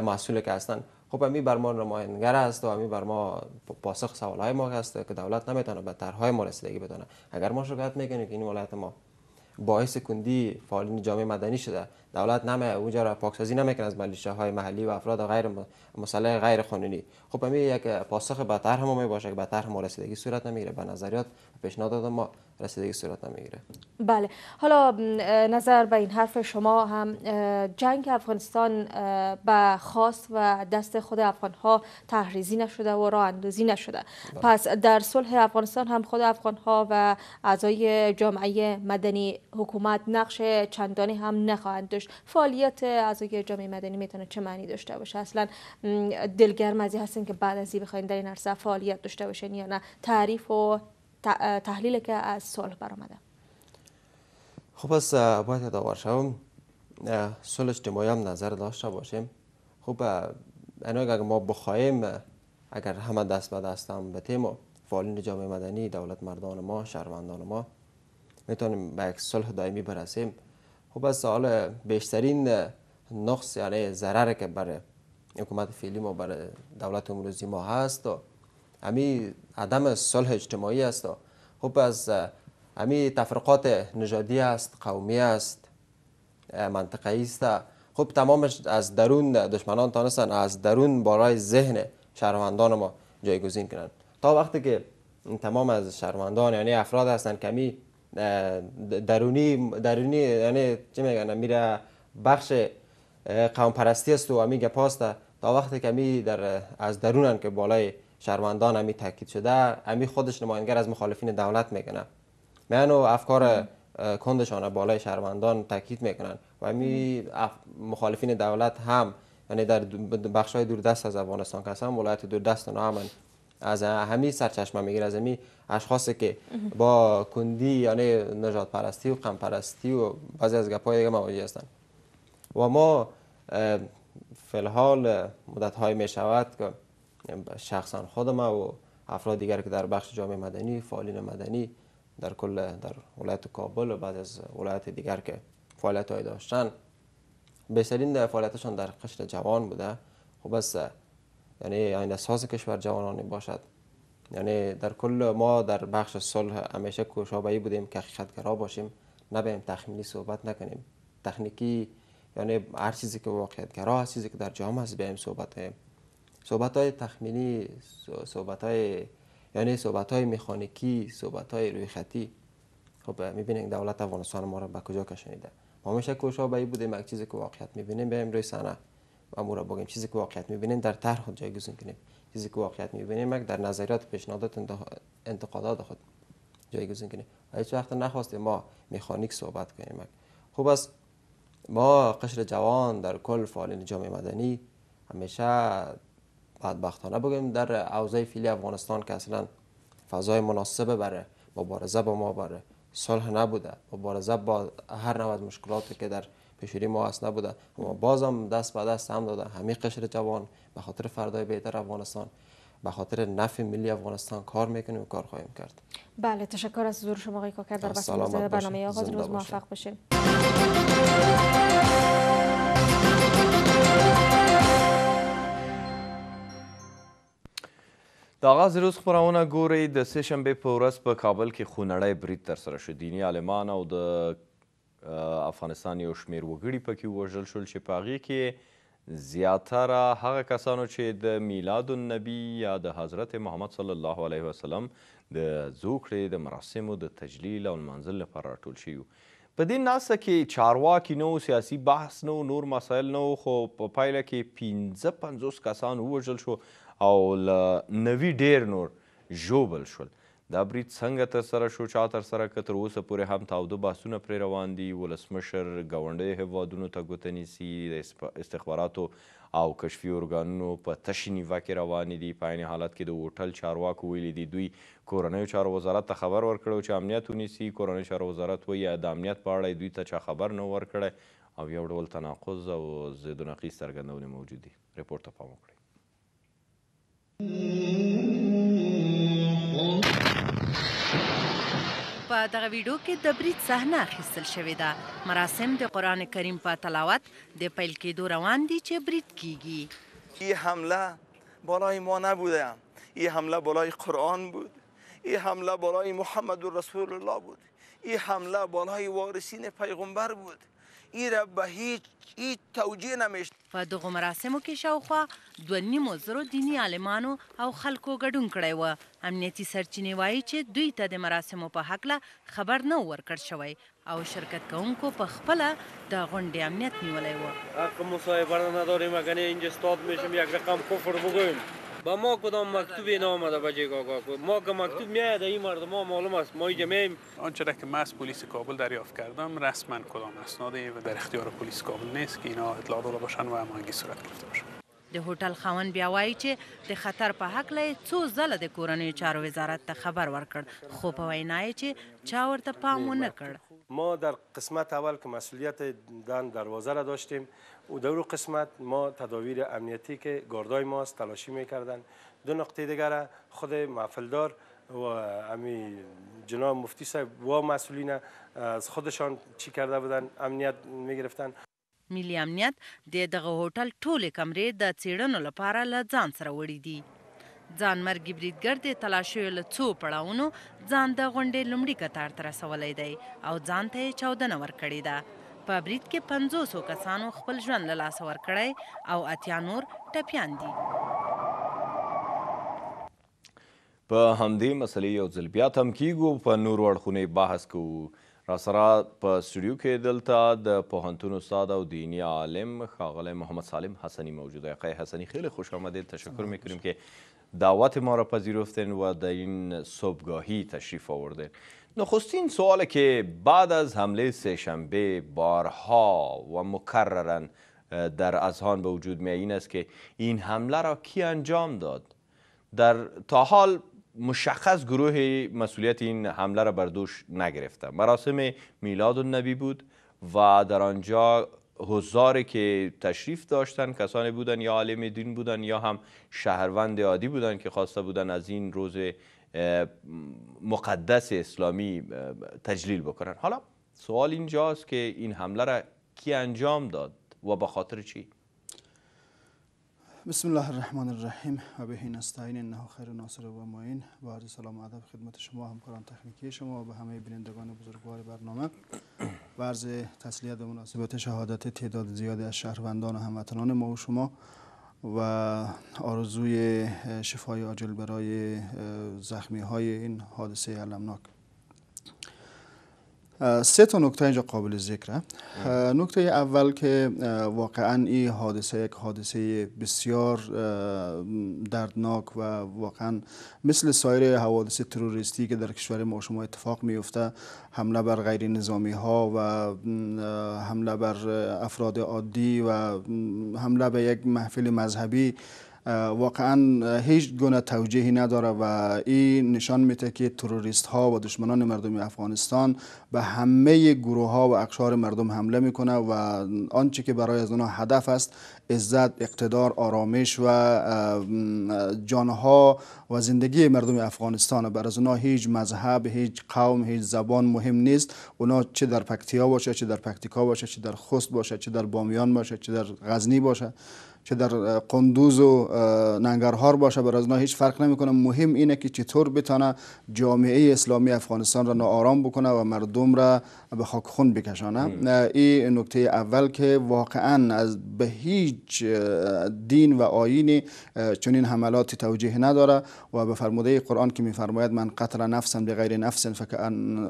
مسئول که هستند خب امی بر ما نماینگر است و امی بر ما پاسخ سوال های ما هست که دولت نمیتونه به های ما رسیدگی بدونه اگر ما شکایت میکنیم که این ولایت ما باعث کندی فعالین جامعه مدنی شده دولت نمه اونجا را پاکسازی نمیکنه از ملیشه های محلی و افراد غیر مسلح غیر قانونی خب همین یک پاسخ به طرح ما باشه که به طرح ما رسیدگی صورت نمیگیره به نظریات داده ما رسیدگی صورت نمیگیره بله حالا نظر به این حرف شما هم جنگ افغانستان به خواست و دست خود افغان ها تحریزی نشده و راه اندوزی نشده بله. پس در صلح افغانستان هم خود افغان ها و اعضای جامعه مدنی حکومت نقش چندانی هم نخواهند هستش فعالیت یه جامعه مدنی میتونه چه معنی داشته باشه اصلا دلگرم از هستن که بعد از این بخواین در این عرصه فعالیت داشته باشین یا نه تعریف و تحلیل که از صلح برآمده خب پس باید شوم صلح اجتماعی هم نظر داشته باشیم خب اگر ما بخوایم اگر همه دست به دست هم به تیم فعالین جامعه مدنی دولت مردان ما شهروندان ما میتونیم به یک صلح دائمی برسیم خب از سوال بیشترین نقص یعنی ضرر که برای حکومت فعلی ما برای دولت امروزی ما هست و امی عدم صلح اجتماعی است و خب از امی تفرقات نژادی است قومی است منطقی است خب تمامش از درون دشمنان تانستن از درون بالای ذهن شهروندان ما جایگزین کنند تا وقتی که تمام از شهروندان یعنی افراد هستند کمی درونی درونی یعنی چی میگن میره بخش قوم پرستی است و امی گپاست تا وقتی که می در از درونن که بالای شهروندان می تاکید شده امی خودش نماینگر از مخالفین دولت میکنه و افکار کندشان بالای شهروندان تاکید میکنن و می مخالفین دولت هم یعنی در بخش های دوردست از افغانستان که هم ولایت دوردست دست هم از همین سرچشمه میگیر از همین اشخاصی که با کندی یعنی نجات پرستی و قم پرستی و بعضی از گپای دیگه مواجه هستن و ما فلحال مدت های می که شخصا خود و افراد دیگر که در بخش جامعه مدنی فعالین مدنی در کل در ولایت کابل و بعد از ولایت دیگر که فعالیت های داشتن بیشترین فعالیتشان در قشر جوان بوده خب یعنی آینده ساز کشور جوانانی باشد یعنی در کل ما در بخش صلح همیشه کوشابایی بودیم که حقیقتگرا باشیم نبیم تخمینی صحبت نکنیم تکنیکی یعنی هر چیزی که گرا هست چیزی که در جامعه هست بیایم صحبت کنیم صحبت های تخمینی صحبت های یعنی صحبت های مکانیکی صحبت های روی خطی خب میبینید دولت افغانستان ما را به کجا کشانیده ما همیشه کوشا بودیم یک چیزی که واقعیت میبینیم بریم روی صحنه امور را بگیم چیزی که واقعیت بینیم در طرح خود جایگزین کنیم چیزی که واقعیت میبینیم مگر در نظریات پیشنهادات انتقادات خود جایگزین کنیم هیچ وقت نخواستیم ما مکانیک صحبت کنیم خوب است ما قشر جوان در کل فعالین جامعه مدنی همیشه بدبختانه بگیم در عوضه فیلی افغانستان که اصلا فضای مناسبه برای مبارزه با ما برای صلح نبوده مبارزه با هر نوع از مشکلاتی که در پیشوری ما هست نبوده ما بازم دست به دست هم داده همه قشر جوان به خاطر فردای بهتر افغانستان به خاطر نفع ملی افغانستان کار میکنیم و کار خواهیم کرد بله تشکر از حضور شما آقای کاکر در برنامه آغاز روز موفق باشین د آغاز روز خبرونه ګوري د سیشنبې په ورځ په کابل کې خونړی برید ترسره شو دینی عالمان او د افغانستان یو شمیر وګړي پکې وژل شول چې په هغې کې زیاتره هغه کسانو چې د میلاد النبی یا د حضرت محمد صلی الله علیه وسلم د زوکړې د مراسمو د تجلیل او لمانځل لپاره راټول شوي په دې ناسته کې چارواکي نه سیاسي بحث نه نور مسایل نه خو په پا پایله کې پنځه پنځوس کسان ووژل شو او له نوي ډیر نور ژوبل شول دا برید څنګه تر سره شو چا تر سره که تر اوسه پورې هم تاوده بحثونه پرې روان دي ولسمشر ګاونډیو هیوادونو ته ګوته نیسي د استخباراتو او کشفي ارګانونو په تشې نیوه کې روانې دي په عین حالت کې د هوټل چارواکو ویلي دي دوی کورنیو چارو وزارت ته خبر ورکړی چې امنیت ونیسي کورنیو چارو وزارت وایي د امنیت په اړه دوی ته چا خبر نه ورکړی او یو ډول تناقض او ضد و نقیص څرګندونې موجود دي رپورټ ته پام وکړئ په دغه ویډیو کې د بریټ صحنه اخیستل شوې ده مراسم د قران کریم په تلاوت د پیل کېدو روان دي چې بریټ کیږي این حمله برای ما نبوده این حمله برای قرآن بود این حمله برای محمد رسول الله بود این حمله برای وارثین پیغمبر بود این را به هیچ هیچ توجیه نمیشه په دغه مراسمو کې شاوخوا دوه نیمو زرو دینی عالمانو او خلکو ګډون کړی و امنیتي سرچینې وایي چې دوی ته د مراسمو په حق له خبر نه ورکړ شوی او شرکت کوونکو په خپل د غونډې امنیت نیولای و حق مصاحبه نه داریم اگر اینجا استاد میشم یک رقم کفر بگویم با ما کدام مکتوبی نامده به جگاگا ما که مکتوب میاد این مردم ما معلوم است ما اینجا میم آنچه را که من از پلیس کابل دریافت کردم رسما کدام اسنادی و در اختیار پلیس کابل نیست که اینا اطلاع داده باشن و هماهنگی صورت گرفته باشن د هوټل خاون بیا وایي چې د خطر په حق لې څو ځله د کورنیو چارو وزارت ته خبر ورکړ خو په وینا یې چې چا ورته پام ونه کړ ما در قسمت اول که مسئولیت دان دروازه را داشتیم و در قسمت ما تدابیر امنیتی که گاردای ماست تلاشی میکردن دو نقطه دیگر خود محفلدار و امی جناب مفتی صاحب و مسئولین از خودشان چی کرده بودن امنیت میگرفتن ملي امنیت د دغه هوټل ټولې کمرې د چیړنو لپاره له ځان سره وړي دي ځان مرګ بریدګر د تلاشیو له څو پړاوونو ځان د غونډې لومړي قطار ته رسولی دی او ځان ته یې چاودنه ورکړې ده په برید کې 500 کسانو خپل ژوند له لاسه ورکړی او اتیا نور ټپیان دي په همدې مسلې یو ځل بیا تم کیږو په نور اړخونی بحث کوو را سره په سټوډیو کې دلته د پوهنتون استاد او دینی عالم ښاغلی محمد سالم حسنی موجود آقای حسنی خیلی خوش آمدید تشکر میکنیم که دعوت ما را پذیرفتین و در این صبحگاهی تشریف آوردین نخستین سوال که بعد از حمله سهشنبه بارها و مکررن در اذهان به وجود می این است که این حمله را کی انجام داد در تا حال مشخص گروه مسئولیت این حمله را بر دوش نگرفته مراسم میلاد النبی بود و در آنجا هزاری که تشریف داشتن کسانی بودن یا عالم دین بودن یا هم شهروند عادی بودن که خواسته بودن از این روز مقدس اسلامی تجلیل بکنن حالا سوال اینجاست که این حمله را کی انجام داد و به خاطر چی؟ بسم الله الرحمن الرحیم و به این استعین انه خیر ناصر و معین با عرض سلام و ادب خدمت شما همکاران تکنیکی شما و به همه بینندگان بزرگوار برنامه و عرض تسلیت به مناسبت شهادت تعداد زیادی از شهروندان و هموطنان ما و شما و آرزوی شفای عاجل برای زخمی های این حادثه علمناک سه تا نکته اینجا قابل ذکره نکته اول که واقعا این حادثه یک حادثه بسیار دردناک و واقعا مثل سایر حوادث تروریستی که در کشور ما شما اتفاق میفته حمله بر غیر نظامی ها و حمله بر افراد عادی و حمله به یک محفل مذهبی واقعا هیچ گونه توجیهی نداره و این نشان میده که تروریست ها و دشمنان مردم افغانستان به همه گروه ها و اقشار مردم حمله میکنه و آنچه که برای از اونها هدف است عزت اقتدار آرامش و جانها و زندگی مردم افغانستان بر از اونا هیچ مذهب هیچ قوم هیچ زبان مهم نیست اونا چه در پکتیا باشه چه در پکتیکا باشه چه در خست باشه چه در بامیان باشه چه در غزنی باشه چه در قندوز و ننگرهار باشه بر از هیچ فرق نمیکنه مهم اینه که چطور بتانه جامعه اسلامی افغانستان را ناآرام بکنه و مردم را به خاک خون بکشانه این نکته اول که واقعا از به هیچ دین و آینی چنین حملاتی توجیه نداره و به فرموده قرآن که میفرماید من قتل نفسا به غیر نفس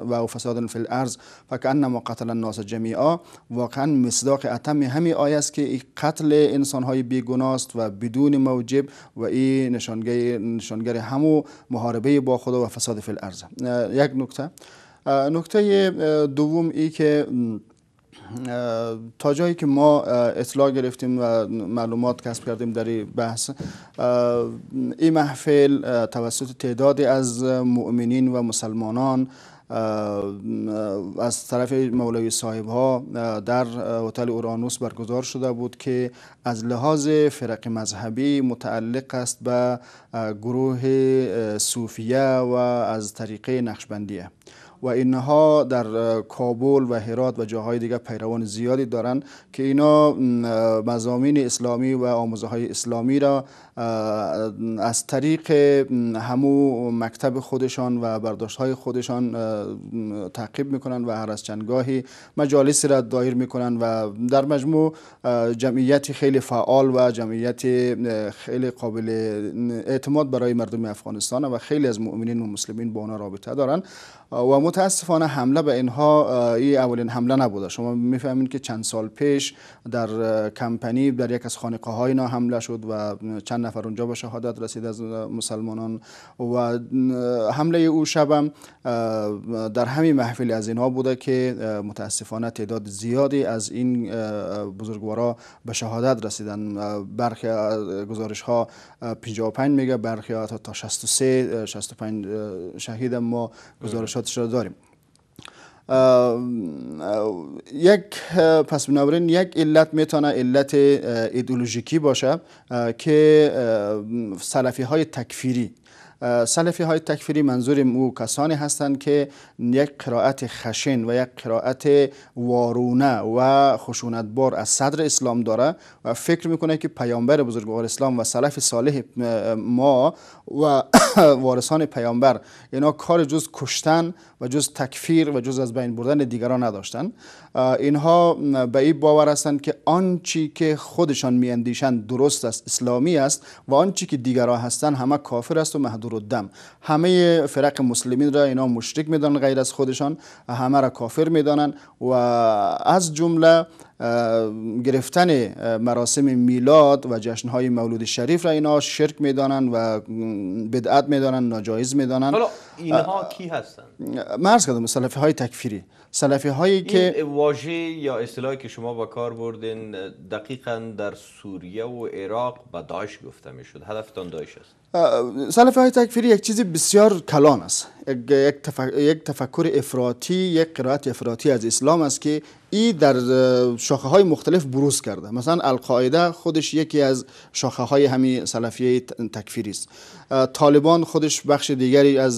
و فساد فی الارض فکانما قتل الناس جمیعا واقعا مصداق اتم همین آیه است که قتل انسان های بیگناست و بدون موجب و این نشانگر, نشانگر همو محاربه با خدا و فساد فی الارض یک نکته نکته دوم ای که تا جایی که ما اطلاع گرفتیم و معلومات کسب کردیم در این بحث این محفل توسط تعدادی از مؤمنین و مسلمانان از طرف مولوی صاحب ها در هتل اورانوس برگزار شده بود که از لحاظ فرق مذهبی متعلق است به گروه صوفیه و از طریقه نقشبندیه و اینها در کابل و هرات و جاهای دیگر پیروان زیادی دارند که اینا مزامین اسلامی و آموزه های اسلامی را از طریق همو مکتب خودشان و برداشت های خودشان تعقیب میکنن و هر از چندگاهی مجالسی را دایر میکنن و در مجموع جمعیتی خیلی فعال و جمعیت خیلی قابل اعتماد برای مردم افغانستان و خیلی از مؤمنین و مسلمین با آنها رابطه دارن و متاسفانه حمله به اینها ای اولین حمله نبوده شما میفهمید که چند سال پیش در کمپنی در یک از خانقه های حمله شد و چند نفر اونجا به شهادت رسید از مسلمانان و حمله او هم در همین محفل از اینها بوده که متاسفانه تعداد زیادی از این بزرگوارا به شهادت رسیدن برخی گزارش ها 55 میگه برخی ها تا 63 65 شهید ما گزارشاتش را داریم یک پس بنابراین یک علت میتونه علت ایدولوژیکی باشه که سلفی های تکفیری سلفی های تکفیری منظور او کسانی هستند که یک قرائت خشن و یک قرائت وارونه و خشونتبار از صدر اسلام داره و فکر میکنه که پیامبر بزرگوار اسلام و سلف صالح ما و وارثان پیامبر اینا کار جز کشتن و جز تکفیر و جز از بین بردن دیگران نداشتن اینها به این باور هستند که آنچی که خودشان اندیشند درست است اسلامی است و آنچی که دیگران هستند همه کافر است و محدور و دم همه فرق مسلمین را اینا مشرک می غیر از خودشان همه را کافر میدانند و از جمله گرفتن مراسم میلاد و جشنهای مولود شریف را اینا شرک میدانن و بدعت میدانن ناجایز میدانن حالا اینها کی هستند؟ مرز کردم سلفه های تکفیری سلفه هایی این که واژه یا اصطلاحی که شما با کار بردین دقیقا در سوریه و عراق به داعش گفته میشد هدفتان داعش است سلفی‌های های تکفیری یک چیزی بسیار کلان است یک, تفکر افراتی یک قرائت افراتی از اسلام است که ای در شاخه های مختلف بروز کرده مثلا القاعده خودش یکی از شاخه های همین سلفیه تکفیری است طالبان خودش بخش دیگری از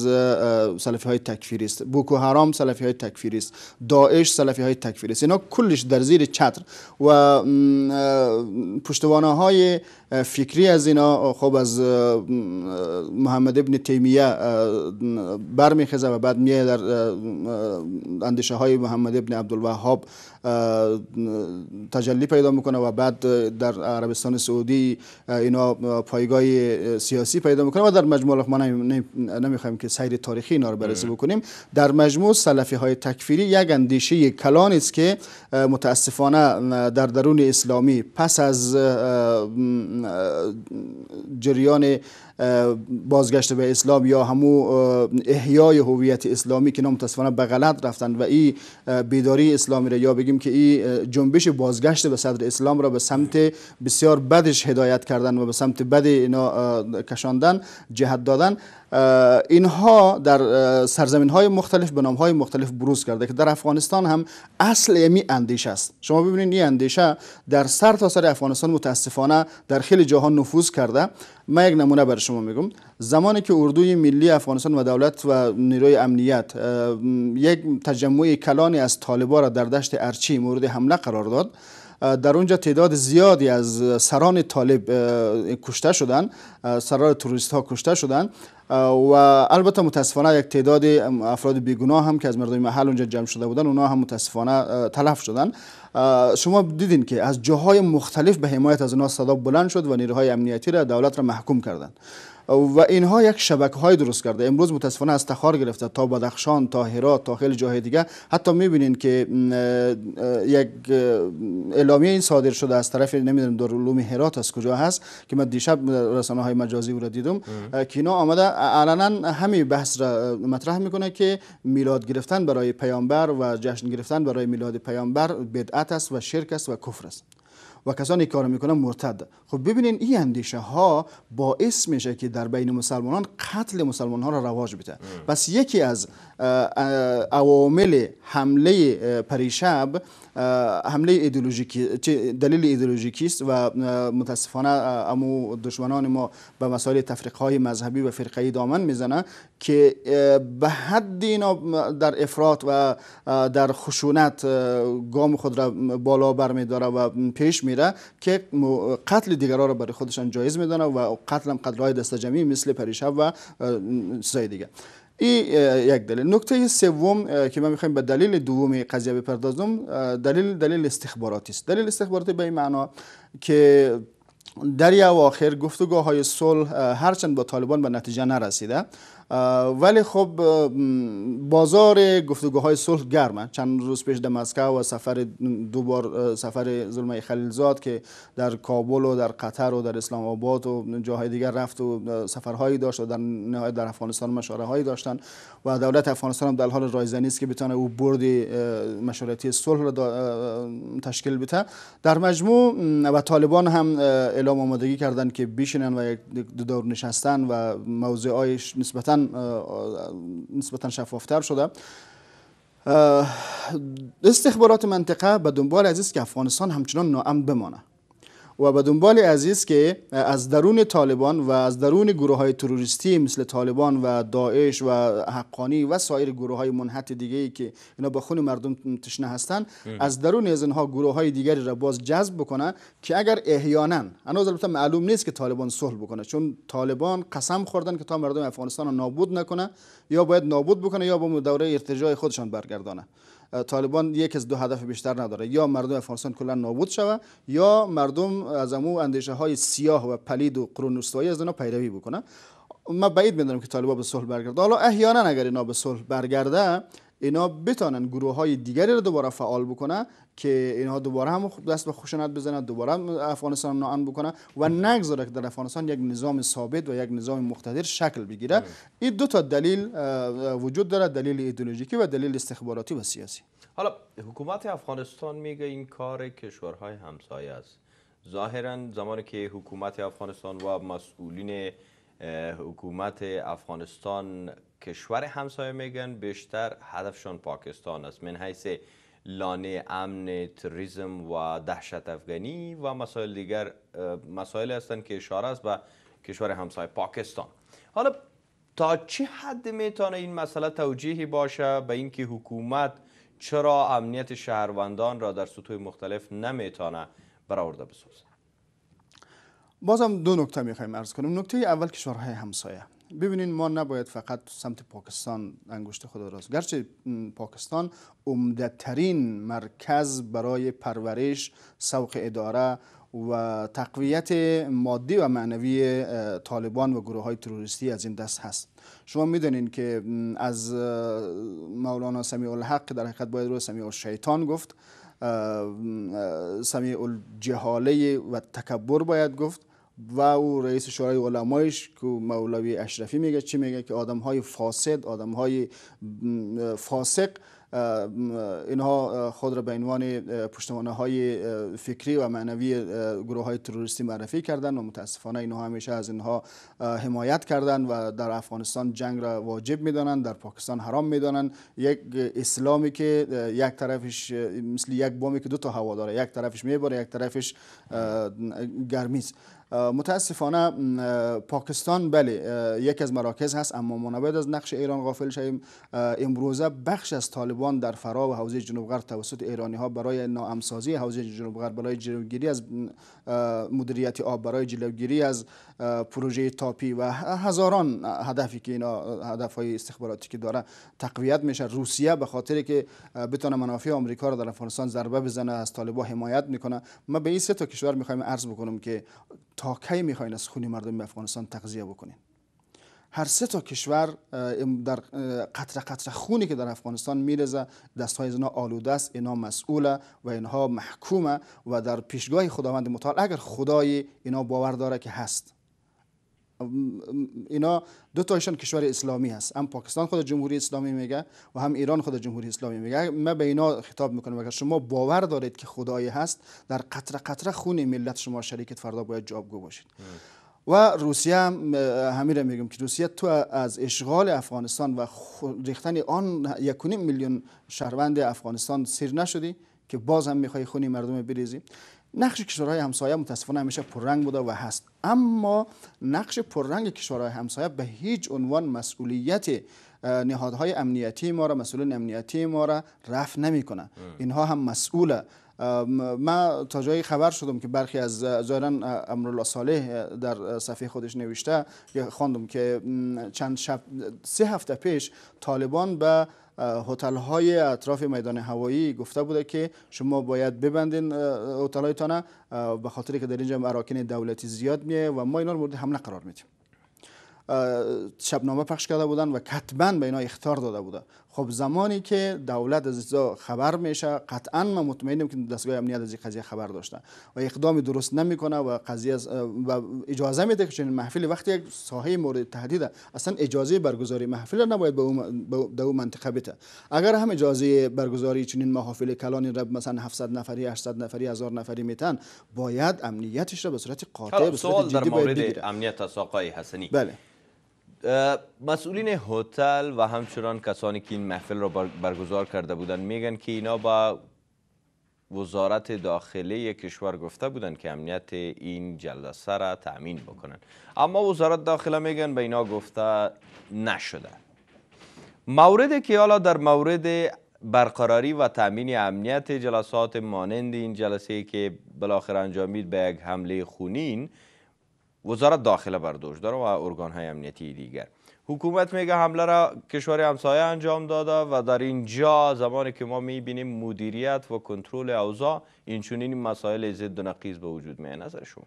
سلفی های تکفیری است بوکو حرام سلفی های تکفیری است داعش سلفی های تکفیری است اینا کلش در زیر چتر و پشتوانه های فکری از اینا خب از محمد ابن تیمیه برمیخیزه و بعد میه در اندیشه های محمد ابن عبدالوهاب تجلی پیدا میکنه و بعد در عربستان سعودی اینا پایگاه سیاسی پیدا میکنه و در مجموع خب ما نمیخوایم که سیر تاریخی اینا رو بررسی بکنیم در مجموع سلفی های تکفیری یک اندیشه کلان است که متاسفانه در درون اسلامی پس از جریان بازگشت به اسلام یا همو احیای هویت اسلامی که تصفانه به غلط رفتن و این بیداری اسلامی را یا بگیم که این جنبش بازگشت به صدر اسلام را به سمت بسیار بدش هدایت کردن و به سمت بد اینا کشاندن جهت دادن اینها در سرزمین های مختلف به نام های مختلف بروز کرده که در افغانستان هم اصل امی یعنی اندیشه است شما ببینید این اندیشه در سر تا سر افغانستان متاسفانه در خیلی جاها نفوذ کرده من یک نمونه بر شما میگم زمانی که اردوی ملی افغانستان و دولت و نیروی امنیت یک تجمع کلانی از طالبان را در دشت ارچی مورد حمله قرار داد در اونجا تعداد زیادی از سران طالب کشته شدن سران توریست ها کشته شدن و البته متاسفانه یک تعداد افراد بیگناه هم که از مردم محل اونجا جمع شده بودن اونا هم متاسفانه تلف شدن شما دیدین که از جاهای مختلف به حمایت از اونا صدا بلند شد و نیروهای امنیتی را دولت را محکوم کردند و اینها یک شبکه های درست کرده امروز متاسفانه از تخار گرفته تا بدخشان تا هرات تا خیلی جاهای دیگه حتی میبینین که یک اعلامیه این صادر شده از طرف نمیدونم علوم هرات از کجا هست که من دیشب رسانه های مجازی او را دیدم که اینا آمده علنا همین بحث را مطرح میکنه که میلاد گرفتن برای پیامبر و جشن گرفتن برای میلاد پیامبر بدعت است و شرک است و کفر است و کسانی کار میکنن مرتد خب ببینین این اندیشه ها باعث میشه که در بین مسلمانان قتل ها را رواج بده پس یکی از عوامل حمله پریشب حمله ایدئولوژیکی دلیل ایدئولوژیکی است و متاسفانه امو دشمنان ما به مسائل تفریق های مذهبی و فرقه دامن میزنه که به حد اینا در افراد و در خشونت گام خود را بالا داره و پیش میره که قتل دیگران را برای خودشان جایز میدانه و قتل هم قتل های دست جمعی مثل پریشب و چیزای دیگه ای یک دلیل نکته سوم که من میخوایم به دلیل دوم قضیه بپردازم دلیل دلیل استخباراتی است دلیل استخباراتی به این معنا که در اواخر گفتگاه های صلح هرچند با طالبان به نتیجه نرسیده ولی خب بازار گفتگوهای صلح گرمه چند روز پیش در مسکو و سفر دو بار سفر زلمه خلیلزاد که در کابل و در قطر و در اسلام آباد و جاهای دیگر رفت و سفرهایی داشت و در نهایت در افغانستان مشاره هایی داشتن و دولت افغانستان هم در حال رایزنی است که بتانه او برد مشورتی صلح را تشکیل بده در مجموع و طالبان هم اعلام آمادگی کردند که بیشنن و یک دور نشستن و موضوعای نسبتاً نسبتا شفافتر شده استخبارات منطقه به دنبال از که افغانستان همچنان ناامن بمانه و به دنبال عزیز که از درون طالبان و از درون گروه های تروریستی مثل طالبان و داعش و حقانی و سایر گروه های منحت دیگه ای که اینا به خون مردم تشنه هستن از درون از اینها گروه های دیگری را باز جذب بکنن که اگر احیانا هنوز البته معلوم نیست که طالبان صلح بکنه چون طالبان قسم خوردن که تا مردم افغانستان را نابود نکنه یا باید نابود بکنه یا به دوره ارتجای خودشان برگردانه طالبان یک از دو هدف بیشتر نداره یا مردم افغانستان کلا نابود شوه یا مردم از امو اندیشه های سیاه و پلید و قرون وسطایی از اینا پیروی بکنه من بعید میدونم که طالبان به صلح برگرده حالا احیانا اگر اینا به صلح برگرده اینا بتانن گروه های دیگری رو دوباره فعال بکنه که اینها دوباره هم دست به خشونت بزنه دوباره افغانستان ناامن بکنه و نگذاره که در افغانستان یک نظام ثابت و یک نظام مقتدر شکل بگیره بله. این دو تا دلیل وجود داره دلیل ایدئولوژیکی و دلیل استخباراتی و سیاسی حالا حکومت افغانستان میگه این کار کشورهای همسایه است ظاهرا زمانی که حکومت افغانستان و مسئولین حکومت افغانستان کشور همسایه میگن بیشتر هدفشان پاکستان است من حیث لانه امن تروریسم و دهشت افغانی و مسائل دیگر مسائل هستند که اشاره است به کشور همسایه پاکستان حالا تا چه حد میتونه این مسئله توجیهی باشه به اینکه حکومت چرا امنیت شهروندان را در سطوح مختلف نمیتونه برآورده بسازه بازم دو نکته میخوایم ارز کنیم نکته اول کشورهای همسایه ببینید ما نباید فقط سمت پاکستان انگشت خود راست گرچه پاکستان عمده ترین مرکز برای پرورش سوق اداره و تقویت مادی و معنوی طالبان و گروه های تروریستی از این دست هست شما میدونین که از مولانا سمیع الحق در حقیقت باید رو سمیع الشیطان گفت سمیع الجهاله و تکبر باید گفت و او رئیس شورای علمایش که مولوی اشرفی میگه چی میگه که آدم های فاسد آدم های فاسق اینها خود را به عنوان پشتوانه های فکری و معنوی گروه های تروریستی معرفی کردند و متاسفانه اینها همیشه از اینها حمایت کردند و در افغانستان جنگ را واجب میدانند در پاکستان حرام میدانند یک اسلامی که یک طرفش مثل یک بامی که دو تا هوا داره یک طرفش میباره یک طرفش گرمی متاسفانه پاکستان بله یک از مراکز هست اما نباید از نقش ایران غافل شویم امروزه بخش از طالبان در فرا و حوزه جنوب غرب توسط ایرانی ها برای ناامسازی حوزه جنوب غرب برای جلوگیری از مدیریت آب برای جلوگیری از پروژه تاپی و هزاران هدفی که اینا هدف های استخباراتی که داره تقویت میشه روسیه به خاطر که بتونه منافع آمریکا رو در افغانستان ضربه بزنه از طالبا حمایت میکنه ما به این سه تا کشور میخوایم عرض بکنم که تا کی میخواین از خون مردم افغانستان تغذیه بکنین هر سه تا کشور در قطر خونی که در افغانستان میرزه دست های آلوده است اینا مسئوله و اینها محکومه و در پیشگاه خداوند متعال اگر خدای اینا باور داره که هست اینا دو تایشان کشور اسلامی هست هم پاکستان خود جمهوری اسلامی میگه و هم ایران خود جمهوری اسلامی میگه من به اینا خطاب میکنم اگر شما باور دارید که خدایی هست در قطره قطره خون ملت شما شریکت فردا باید جوابگو باشید و روسیه هم همین میگم که روسیه تو از اشغال افغانستان و ریختن آن یکونیم میلیون شهروند افغانستان سیر نشدی که باز هم میخوای خونی مردم بریزی نقش کشورهای همسایه متاسفانه همیشه پررنگ بوده و هست اما نقش پررنگ کشورهای همسایه به هیچ عنوان مسئولیت نهادهای امنیتی ما را مسئول امنیتی ما را رفع نمیکنه اینها هم مسئوله ما تا جایی خبر شدم که برخی از ظاهرا امرالله صالح در صفحه خودش نوشته خواندم که چند شب سه هفته پیش طالبان به هتل های اطراف میدان هوایی گفته بوده که شما باید ببندین هتل هایتان به خاطر که در اینجا اراکین دولتی زیاد میه و ما اینا رو مورد حمله قرار میدیم شبنامه پخش کرده بودن و کتبا به اینا اختار داده بوده خب زمانی که دولت از اینجا خبر میشه قطعا ما مطمئنیم که دستگاه امنیت از این قضیه خبر داشته و اقدام درست نمیکنه و قضیه و اجازه میده که چنین محفل وقتی یک ساحه مورد تهدیده اصلا اجازه برگزاری محفل نباید به به اون منطقه بده اگر هم اجازه برگزاری چنین محافل کلانی را مثلا 700 نفری 800 نفری 1000 نفری میتن باید امنیتش را به صورت قاطع به صورت جدی باید بگیره امنیت آقای حسنی بله مسئولین هتل و همچنان کسانی که این محفل را برگزار کرده بودند میگن که اینا با وزارت داخلی کشور گفته بودند که امنیت این جلسه را تأمین بکنن اما وزارت داخله میگن به اینا گفته نشده موردی که حالا در مورد برقراری و تأمین امنیت جلسات مانند این جلسه که بالاخره انجامید به یک حمله خونین وزارت داخله برداشت داره و ارگان های امنیتی دیگر حکومت میگه حمله را کشور همسایه انجام داده و در اینجا زمانی که ما میبینیم مدیریت و کنترل اوضاع اینچنین مسائل ضد و نقیز به وجود میاد نظر شما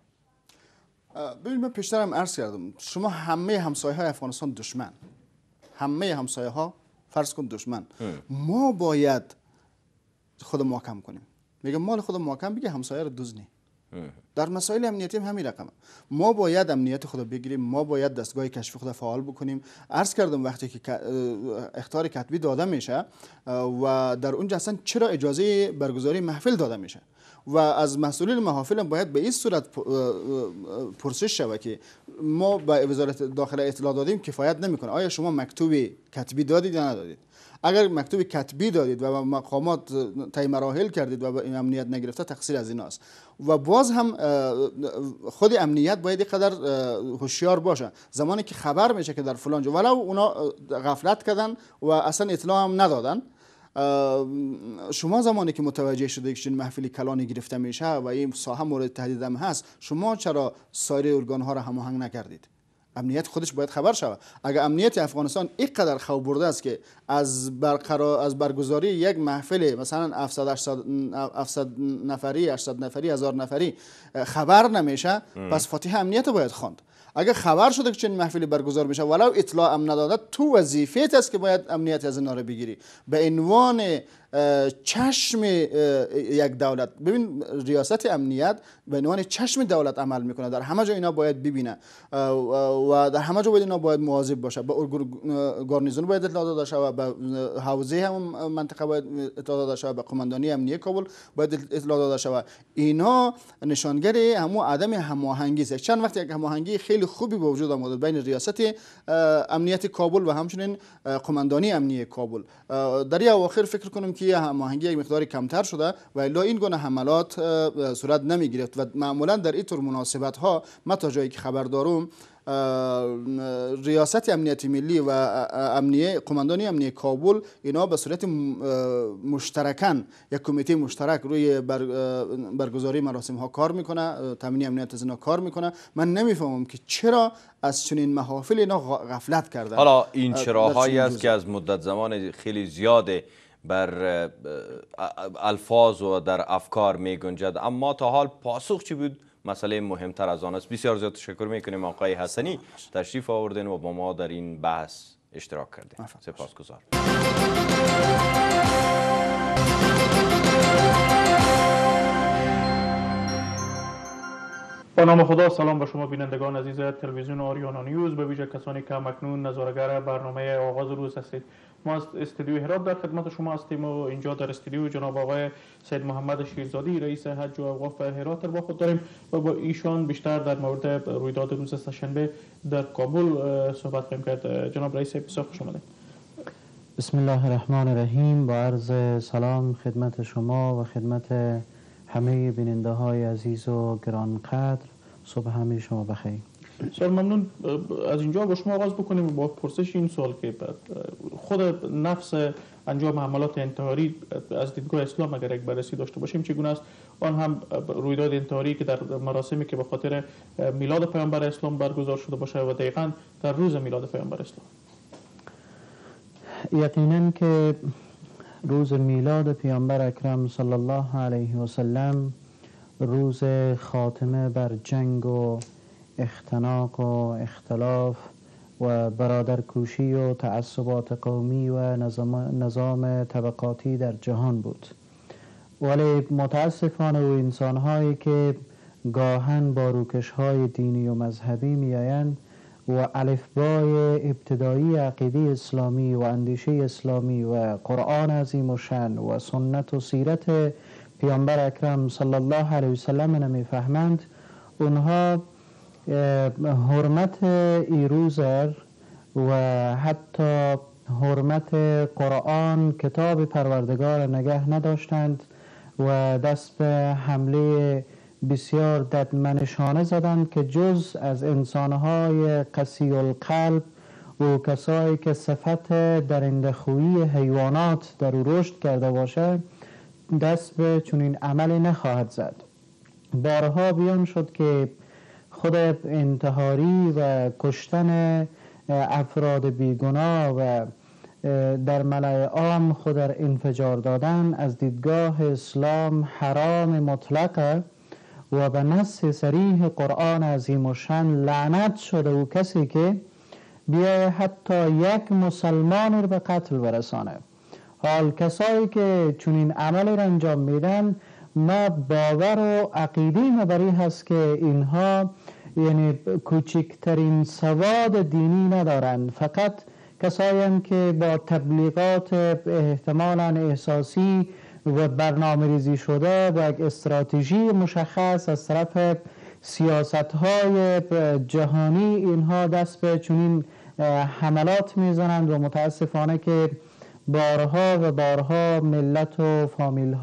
ببین من پیشتر هم عرض کردم شما همه همسایه های افغانستان دشمن همه همسایه ها فرض کن دشمن ما باید خود محکم کنیم میگه مال خود محکم بگه همسایه رو دزنی در مسائل امنیتی هم همین رقم ما باید امنیت خود بگیریم ما باید دستگاه کشفی خود فعال بکنیم عرض کردم وقتی که اختار کتبی داده میشه و در اونجا اصلا چرا اجازه برگزاری محفل داده میشه و از مسئولین محافل باید به این صورت پرسش شود که ما به وزارت داخل اطلاع دادیم کفایت نمیکنه آیا شما مکتوب کتبی دادید یا ندادید اگر مکتوب کتبی دادید و مقامات تای مراحل کردید و این امنیت نگرفته تقصیر از ایناست و باز هم خود امنیت باید قدر هوشیار باشه زمانی که خبر میشه که در فلان جا ولو اونا غفلت کردن و اصلا اطلاع هم ندادن شما زمانی که متوجه شده که این محفلی کلانی گرفته میشه و این ساحه مورد تهدید هم هست شما چرا سایر ارگان ها را هماهنگ نکردید امنیت خودش باید خبر شود اگر امنیت افغانستان اینقدر خوب برده است که از برقرار از برگزاری یک محفل مثلا 700 800 نفری 800 نفری 1000 نفری خبر نمیشه پس فاتح امنیت باید خواند اگر خبر شده که چنین محفلی برگزار میشه ولو اطلاع هم نداده تو وظیفه است که باید امنیت از اینا رو بگیری به عنوان چشم یک دولت ببین ریاست امنیت به عنوان چشم دولت عمل میکنه در همه جا اینا باید ببینه و در همه جا باید اینا باید مواظب باشه به با گارنیزون باید اطلاع داده شود به حوزه هم منطقه باید اطلاع داده شود به قماندانی امنیه کابل باید اطلاع داده شود اینا نشانگر همو عدم هماهنگی است چند وقت یک هماهنگی خیلی خوبی به وجود آمده بین ریاست امنیت کابل و همچنین قماندانی امنیه کابل در اواخر فکر کنم که یا هماهنگی یک مقداری کمتر شده و الا این گونه حملات صورت نمی گرفت و معمولا در این طور مناسبت ها ما تا جایی که خبر دارم ریاست امنیت ملی و امنیه قماندانی امنیه کابل اینا به صورت مشترکان یک کمیته مشترک روی برگزاری مراسم ها کار میکنه تامین امنیت از اینا کار میکنه من نمیفهمم که چرا از چنین محافل اینا غفلت کرده حالا این چراهایی است که از مدت زمان خیلی زیاده بر الفاظ و در افکار می گنجد اما تا حال پاسخ چی بود مسئله مهمتر از آن است بسیار زیاد تشکر میکنیم آقای حسنی تشریف آوردین و با ما در این بحث اشتراک کردین سپاسگزار با نام خدا سلام به شما بینندگان عزیز تلویزیون آریانا نیوز به ویژه کسانی که مکنون نظارگر برنامه آغاز روز هستید ما از استودیو هرات در خدمت شما هستیم و اینجا در استودیو جناب آقای سید محمد شیرزادی رئیس حج و اوقاف هرات با خود داریم و با ایشان بیشتر در مورد رویداد روز شنبه در کابل صحبت خواهیم کرد جناب رئیس بسیار خوش آمدید بسم الله الرحمن الرحیم با عرض سلام خدمت شما و خدمت همه بیننده های عزیز و گرانقدر صبح همه شما بخیر سوال ممنون از اینجا با شما آغاز بکنیم با پرسش این سوال که خود نفس انجام حملات انتحاری از دیدگاه اسلام اگر یک بررسی داشته باشیم چگونه است آن هم رویداد انتحاری که در مراسمی که به خاطر میلاد پیامبر اسلام برگزار شده باشه و دقیقا در روز میلاد پیامبر اسلام یقینا که روز میلاد پیامبر اکرم صلی الله علیه و سلم روز خاتمه بر جنگ و اختناق و اختلاف و برادرکوشی و تعصبات قومی و نظام, نظام طبقاتی در جهان بود ولی متاسفانه و انسان هایی که گاهن با روکش های دینی و مذهبی می و الفبای ابتدایی عقیده اسلامی و اندیشه اسلامی و قرآن عظیم و شن و سنت و سیرت پیامبر اکرم صلی الله علیه وسلم نمی فهمند اونها حرمت ایروزر و حتی حرمت قرآن کتاب پروردگار نگه نداشتند و دست به حمله بسیار ددمنشانه زدند که جز از انسانهای قسی القلب و کسایی که صفت در خویی حیوانات در او رشد کرده باشه دست به چنین عملی نخواهد زد بارها بیان شد که خود انتحاری و کشتن افراد بیگناه و در ملای عام خود در انفجار دادن از دیدگاه اسلام حرام مطلق و به نص سریح قرآن عظیم و شن لعنت شده او کسی که بیای حتی یک مسلمان رو به قتل برسانه حال کسایی که چنین عملی را انجام میدن ما باور و عقیده ما هست که اینها یعنی کوچکترین سواد دینی ندارند فقط کسایی که با تبلیغات احتمالا احساسی و برنامه ریزی شده و یک استراتژی مشخص از طرف سیاست های جهانی اینها دست به چنین حملات میزنند و متاسفانه که بارها و بارها ملت و فامیل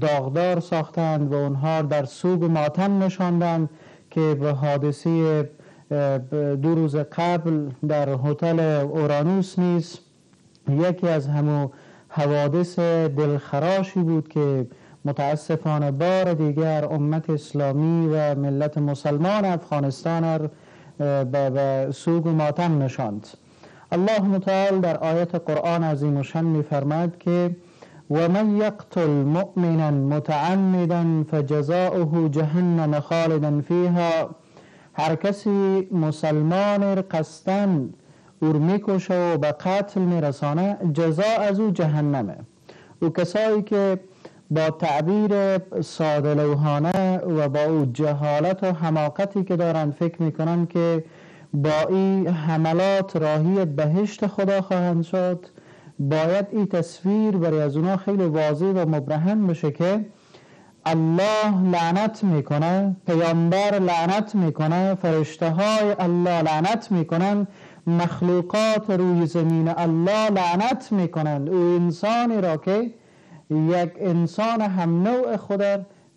داغدار ساختند و اونها در سوگ ماتم نشاندند که به حادثه دو روز قبل در هتل اورانوس نیز یکی از همو حوادث دلخراشی بود که متاسفانه بار دیگر امت اسلامی و ملت مسلمان افغانستان را به سوگ و ماتم نشاند الله متعال در آیت قرآن عظیم و شن می که ومن يقتل مؤمنا متعمدا فجزاؤه جهنم خالدا فيها هر کسی مسلمان قستن میکشه و به قتل میرسانه جزا از او جهنمه او کسایی که با تعبیر ساده لوحانه و با او جهالت و حماقتی که دارن فکر میکنن که با این حملات راهی بهشت خدا خواهند شد باید این تصویر برای از اونا خیلی واضح و مبرهن بشه که الله لعنت میکنه پیامبر لعنت میکنه فرشته های الله لعنت میکنن مخلوقات روی زمین الله لعنت میکنن او انسانی را که یک انسان هم نوع خود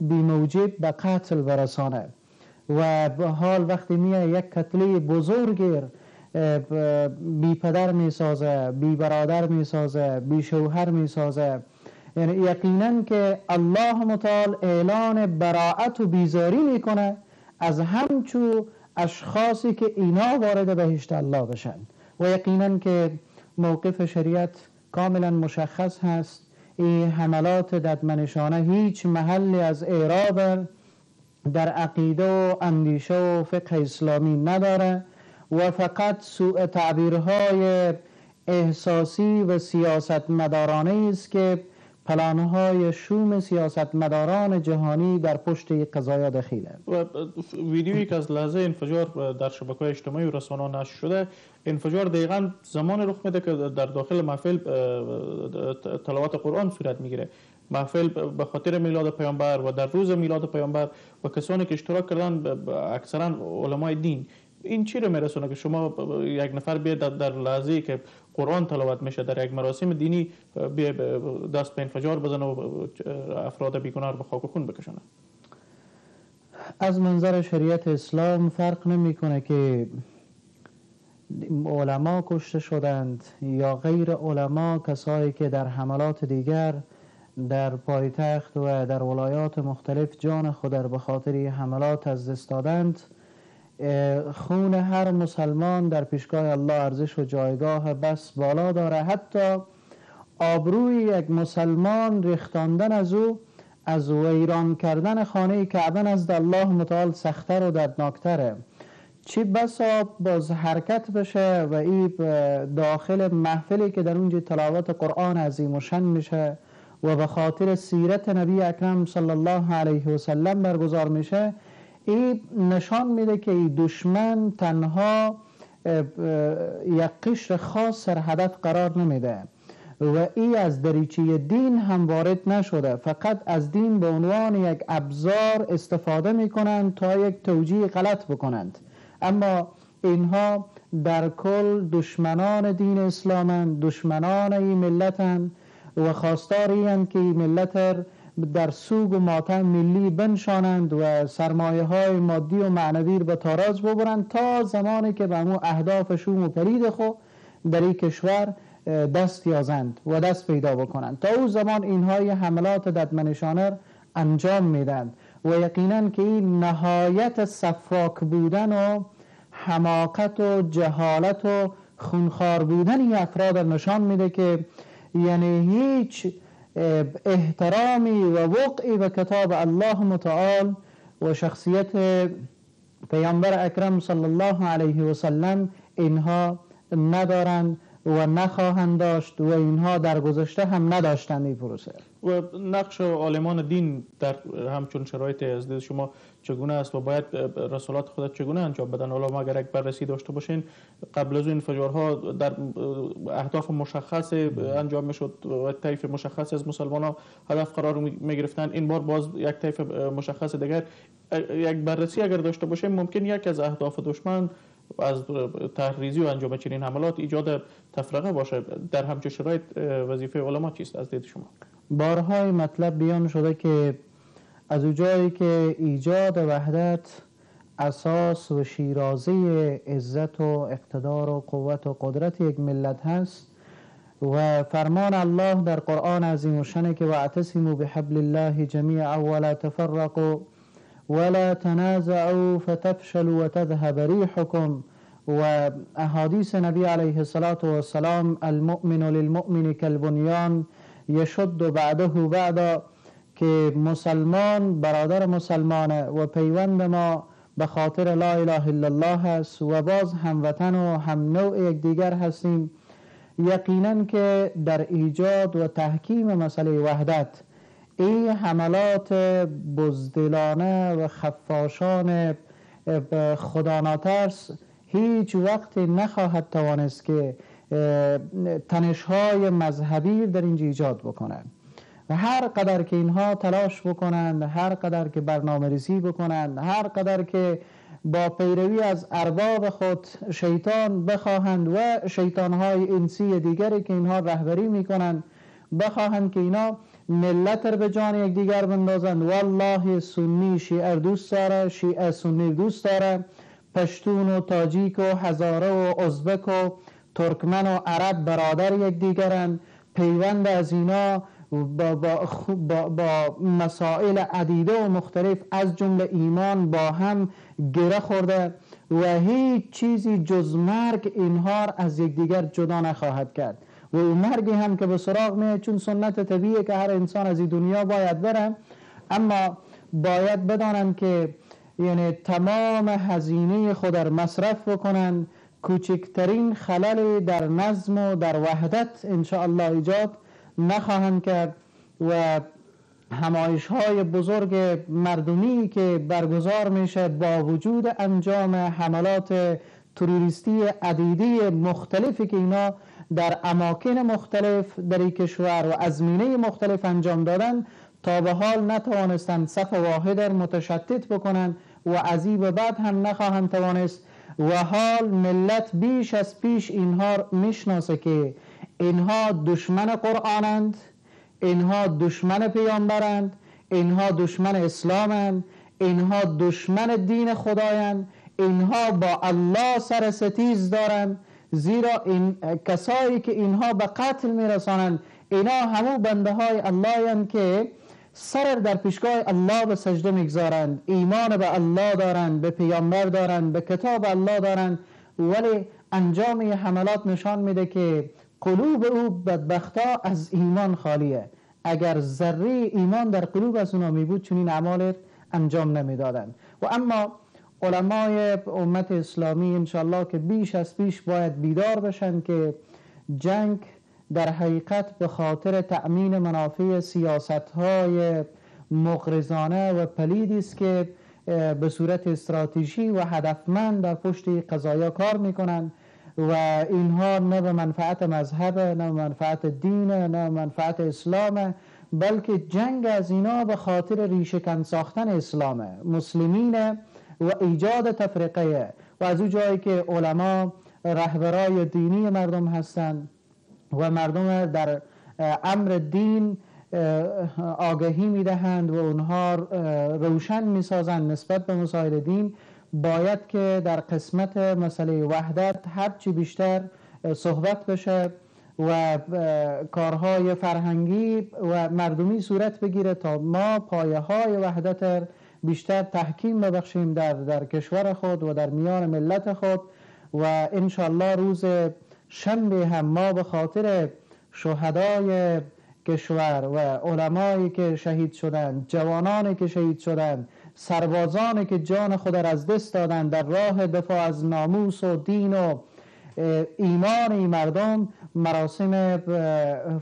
بی موجب به قتل برسانه و حال وقتی میه یک قتلی بزرگیر بی پدر می سازه بی برادر می سازه بی شوهر می سازه یعنی یقینا که الله متعال اعلان براعت و بیزاری میکنه از همچو اشخاصی که اینا وارد بهشت الله بشن و یقینا که موقف شریعت کاملا مشخص هست این حملات ددمنشانه هیچ محلی از اعراب در عقیده و اندیشه و فقه اسلامی نداره و فقط سوء تعبیرهای احساسی و سیاست مدارانه است که پلانهای شوم مداران جهانی در پشت قضایا دخیله و ویدیویی که از لحظه انفجار در شبکه اجتماعی و رسانه نشر شده انفجار دقیقا زمان رخ میده که در داخل محفل تلاوت قرآن صورت میگیره محفل به خاطر میلاد پیامبر و در روز میلاد پیامبر و کسانی که اشتراک کردن اکثرا علمای دین این چی رو میرسونه که شما یک نفر بیاد در لحظه که قرآن تلاوت میشه در یک مراسم دینی بیه دست به انفجار بزنه و افراد بیگناه به خاک و خون بکشنه؟ از منظر شریعت اسلام فرق نمیکنه که علما کشته شدند یا غیر علما کسایی که در حملات دیگر در پایتخت و در ولایات مختلف جان خود را به خاطر حملات از دست دادند خون هر مسلمان در پیشگاه الله ارزش و جایگاه بس بالا داره حتی آبروی یک مسلمان ریختاندن از او از ویران کردن خانه کعبه از الله متعال سختتر و دردناکتره چی بسا باز حرکت بشه و ای داخل محفلی که در اونجا تلاوت قرآن عظیم و شن میشه و به خاطر سیرت نبی اکرم صلی الله علیه و سلم برگزار میشه این نشان میده که این دشمن تنها یک قشر خاص سر هدف قرار نمیده و ای از دریچه دین هم وارد نشده فقط از دین به عنوان یک ابزار استفاده میکنند تا یک توجیه غلط بکنند اما اینها در کل دشمنان دین اسلامند دشمنان این ملتند و خواستاری که این ملت در سوگ و ماتم ملی بنشانند و سرمایه های مادی و معنوی به تاراج ببرند تا زمانی که به امو اهداف شوم و پرید خو در این کشور دست یازند و دست پیدا بکنند تا او زمان اینهای حملات ددمنشانر انجام میدند و یقینا که این نهایت صفاک بودن و حماقت و جهالت و خونخوار بودن این افراد نشان میده که یعنی هیچ احترامی و وقعی به کتاب الله متعال و شخصیت پیامبر اکرم صلی الله علیه و سلم اینها ندارند و نخواهند داشت و اینها در گذشته هم نداشتند این پروسه و نقش عالمان دین در همچون شرایط از دید شما چگونه است و باید رسالات خودت چگونه انجام بدن حالا ما اگر یک بررسی داشته باشین قبل از این انفجارها در اهداف مشخص انجام میشد و طیف مشخص از مسلمان ها هدف قرار می گرفتن این بار باز یک طیف مشخص دیگر یک بررسی اگر داشته باشیم ممکن یک از اهداف دشمن از تحریزی و انجام چنین حملات ایجاد تفرقه باشه در همچه شرایط وظیفه علما چیست از دید شما بارهای مطلب بیان شده که از او که ایجاد وحدت اساس و شیرازه عزت و اقتدار و قوت و قدرت یک ملت هست و فرمان الله در قرآن عظیم و شنه که واعتصموا بحبل الله جميعا ولا تفرقوا ولا تنازعوا فتفشلوا وتذهب ريحكم و احادیث نبی علیه السلام المؤمن للمؤمن كالبنيان یشد بعده بعدا که مسلمان برادر مسلمانه و پیوند ما به خاطر لا اله الا الله هست و باز هموطن و هم نوع یک دیگر هستیم یقینا که در ایجاد و تحکیم مسئله وحدت این حملات بزدلانه و خفاشان خداناترس هیچ وقت نخواهد توانست که تنشهای مذهبی در اینجا ایجاد بکنند و هر قدر که اینها تلاش بکنند هر قدر که برنامه بکنند هر قدر که با پیروی از ارباب خود شیطان بخواهند و شیطان های انسی دیگری که اینها رهبری میکنند بخواهند که اینا ملت به جان یک دیگر بندازند والله سنی شیعه دوست داره شیعه سنی دوست داره پشتون و تاجیک و هزاره و ازبک و ترکمن و عرب برادر یک پیوند از اینا با, با, با, مسائل عدیده و مختلف از جمله ایمان با هم گره خورده و هیچ چیزی جز مرگ اینها از یکدیگر جدا نخواهد کرد و او مرگی هم که به سراغ چون سنت طبیعی که هر انسان از این دنیا باید بره اما باید بدانم که یعنی تمام هزینه خود را مصرف بکنند کوچکترین خلل در نظم و در وحدت الله ایجاد نخواهند کرد و همایش های بزرگ مردمی که برگزار میشه با وجود انجام حملات تروریستی عدیدی مختلفی که اینا در اماکن مختلف در این کشور و ازمینه مختلف انجام دادن تا به حال نتوانستند صف واحد متشدد بکنند و از این به بعد هم نخواهند توانست و حال ملت بیش از پیش اینها میشناسه که اینها دشمن قرآنند اینها دشمن پیامبرند اینها دشمن اسلامند اینها دشمن دین خدایند اینها با الله سر ستیز دارند زیرا این کسایی که اینها به قتل میرسانند اینا همو بنده های الله که سر در پیشگاه الله به سجده میگذارند ایمان به الله دارند به پیامبر دارند به کتاب الله دارند ولی انجام حملات نشان میده که قلوب او بدبختا از ایمان خالیه اگر ذره ایمان در قلوب از اونا می بود چنین اعمال انجام نمیدادند و اما علمای امت اسلامی انشالله که بیش از پیش باید بیدار بشن که جنگ در حقیقت به خاطر تأمین منافع سیاست های و پلیدی است که به صورت استراتژی و هدفمند در پشت قضایا کار میکنند و اینها نه به منفعت مذهب نه به منفعت دین نه به منفعت اسلام بلکه جنگ از اینا به خاطر ریشهکن ساختن اسلام مسلمین و ایجاد تفرقه و از او جایی که علما رهبرای دینی مردم هستند و مردم در امر دین آگهی میدهند و اونها روشن میسازند نسبت به مسائل دین باید که در قسمت مسئله وحدت هرچی بیشتر صحبت بشه و کارهای فرهنگی و مردمی صورت بگیره تا ما پایه های وحدت بیشتر تحکیم ببخشیم در, در کشور خود و در میان ملت خود و انشالله روز شنبه هم ما به خاطر شهدای کشور و علمایی که شهید شدند جوانانی که شهید شدند سربازانی که جان خود را از دست دادند در راه دفاع از ناموس و دین و ایمان ای مردم مراسم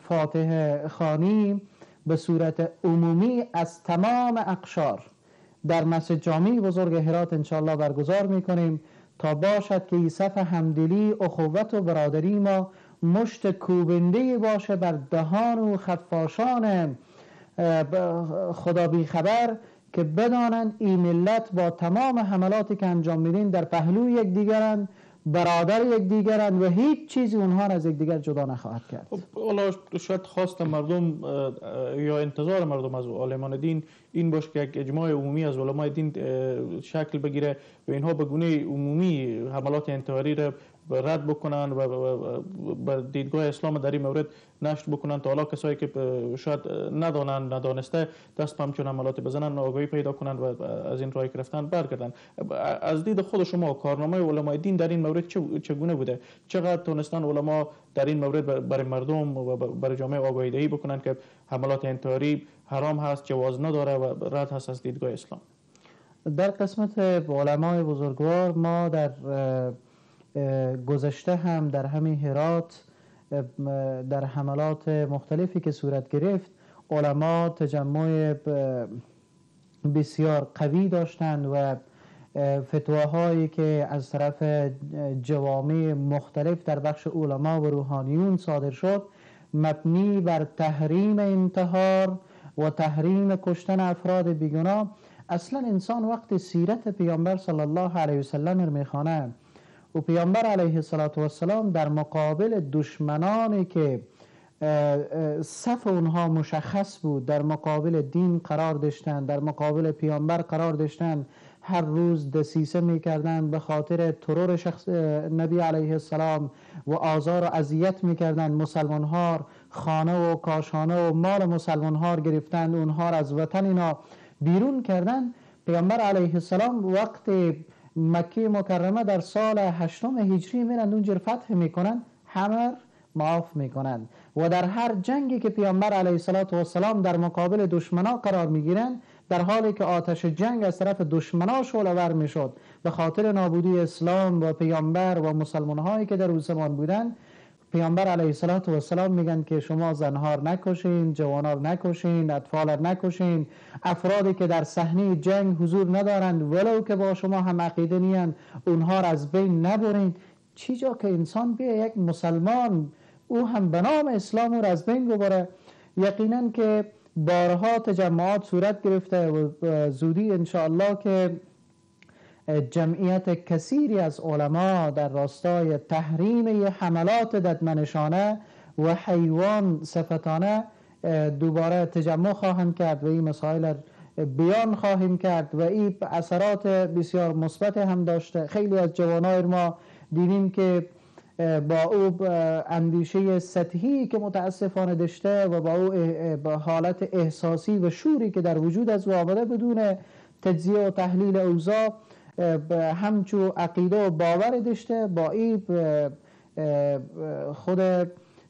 فاتح خانی به صورت عمومی از تمام اقشار در مسجد جامع بزرگ هرات انشاءالله برگزار میکنیم تا باشد که صف همدلی اخوت و برادری ما مشت کوبنده باشه بر دهان و خفاشان خدا بی خبر که بدانند این ملت با تمام حملاتی که انجام میدین در پهلو یک دیگرند برادر یکدیگرند و هیچ چیزی اونها را از یکدیگر جدا نخواهد کرد خب، حالا شاید خواست مردم یا انتظار مردم از عالمان دین این باش که یک اجماع عمومی از علمای دین شکل بگیره و اینها به گونه عمومی حملات انتحاری را رد بکنن و دیدگاه اسلام در این مورد نشت بکنن تا حالا کسایی که شاید ندانند ندانسته دست به همچون عملات بزنن آگاهی پیدا کنند و از این راه گرفتن برگردن از دید خود شما کارنامه علمای دین در این مورد چگونه بوده چقدر تونستن علما در این مورد برای مردم و برای جامعه آگاهی دهی بکنن که حملات انتحاری حرام هست جواز نداره و رد هست از دیدگاه اسلام در قسمت علمای بزرگوار ما در گذشته هم در همین هرات در حملات مختلفی که صورت گرفت علما تجمع بسیار قوی داشتند و فتواهایی که از طرف جوامع مختلف در بخش علما و روحانیون صادر شد مبنی بر تحریم انتحار و تحریم کشتن افراد بیگناه اصلا انسان وقتی سیرت پیامبر صلی الله علیه وسلم میخواند، و پیامبر علیه السلام در مقابل دشمنانی که صف اونها مشخص بود در مقابل دین قرار داشتند در مقابل پیامبر قرار داشتند هر روز دسیسه میکردند به خاطر ترور شخص نبی علیه السلام و آزار و اذیت میکردند مسلمان ها خانه و کاشانه و مال مسلمان ها گرفتند اونها از وطن اینا بیرون کردند پیامبر علیه السلام وقت مکه مکرمه در سال هشتم هجری میرند اونجا فتح میکنند همه معاف میکنند و در هر جنگی که پیامبر علیه السلام در مقابل دشمنا قرار میگیرند در حالی که آتش جنگ از طرف دشمنا ور میشد به خاطر نابودی اسلام و پیامبر و مسلمان هایی که در اون بودند پیامبر علیه السلام میگن که شما زنهار نکشین جوانار نکشین اطفال نکشین افرادی که در صحنه جنگ حضور ندارند ولو که با شما هم عقیده نیان اونها را از بین نبرین چی جا که انسان بیا یک مسلمان او هم به نام اسلام را از بین ببره یقینا که بارها تجمعات صورت گرفته و زودی انشاءالله که جمعیت کثیری از علما در راستای تحریم حملات ددمنشانه و حیوان صفتانه دوباره تجمع خواهند کرد و این مسائل بیان خواهیم کرد و این اثرات بسیار مثبت هم داشته خیلی از جوانای ما دیدیم که با او اندیشه سطحی که متاسفانه داشته و با او حالت احساسی و شوری که در وجود از وابده بدون تجزیه و تحلیل اوضاع همچو عقیده و باور داشته با این خود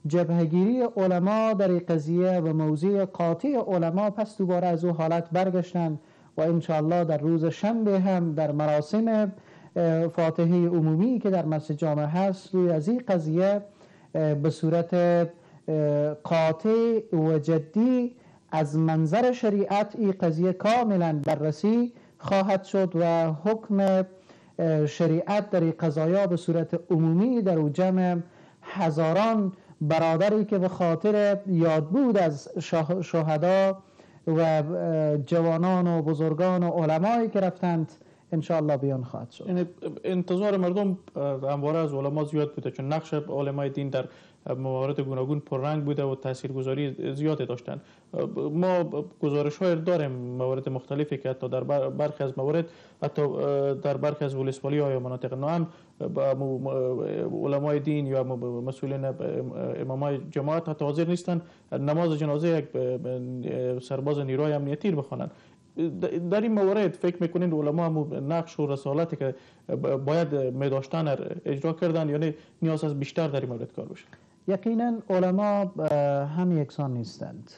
جبهگیری علما در قضیه و موضوع قاطع علما پس دوباره از او حالت برگشتند و انشاءالله در روز شنبه هم در مراسم فاتحه عمومی که در مسجد جامع هست روی از این قضیه به صورت قاطع و جدی از منظر شریعت این قضیه کاملا بررسی خواهد شد و حکم شریعت در این قضایا به صورت عمومی در او جمع هزاران برادری که به خاطر یاد بود از شهدا و جوانان و بزرگان و علمایی که رفتند الله بیان خواهد شد یعنی انتظار مردم همواره از علما زیاد بوده چون نقش علمای دین در موارد گوناگون پررنگ بوده و تاثیرگذاری زیادی داشتند ما گزارش های داریم موارد مختلفی که حتی در برخی از موارد حتی در برخی از ولسوالی های مناطق نام علمای دین یا مسئولین امامای جماعت حتی حاضر نیستن نماز جنازه یک سرباز نیروی امنیتی رو بخوانند در این موارد فکر میکنین علما هم نقش و رسالتی که باید میداشتن اجرا کردن یعنی نیاز از بیشتر در این مورد کار بشه یقینا علما هم یکسان نیستند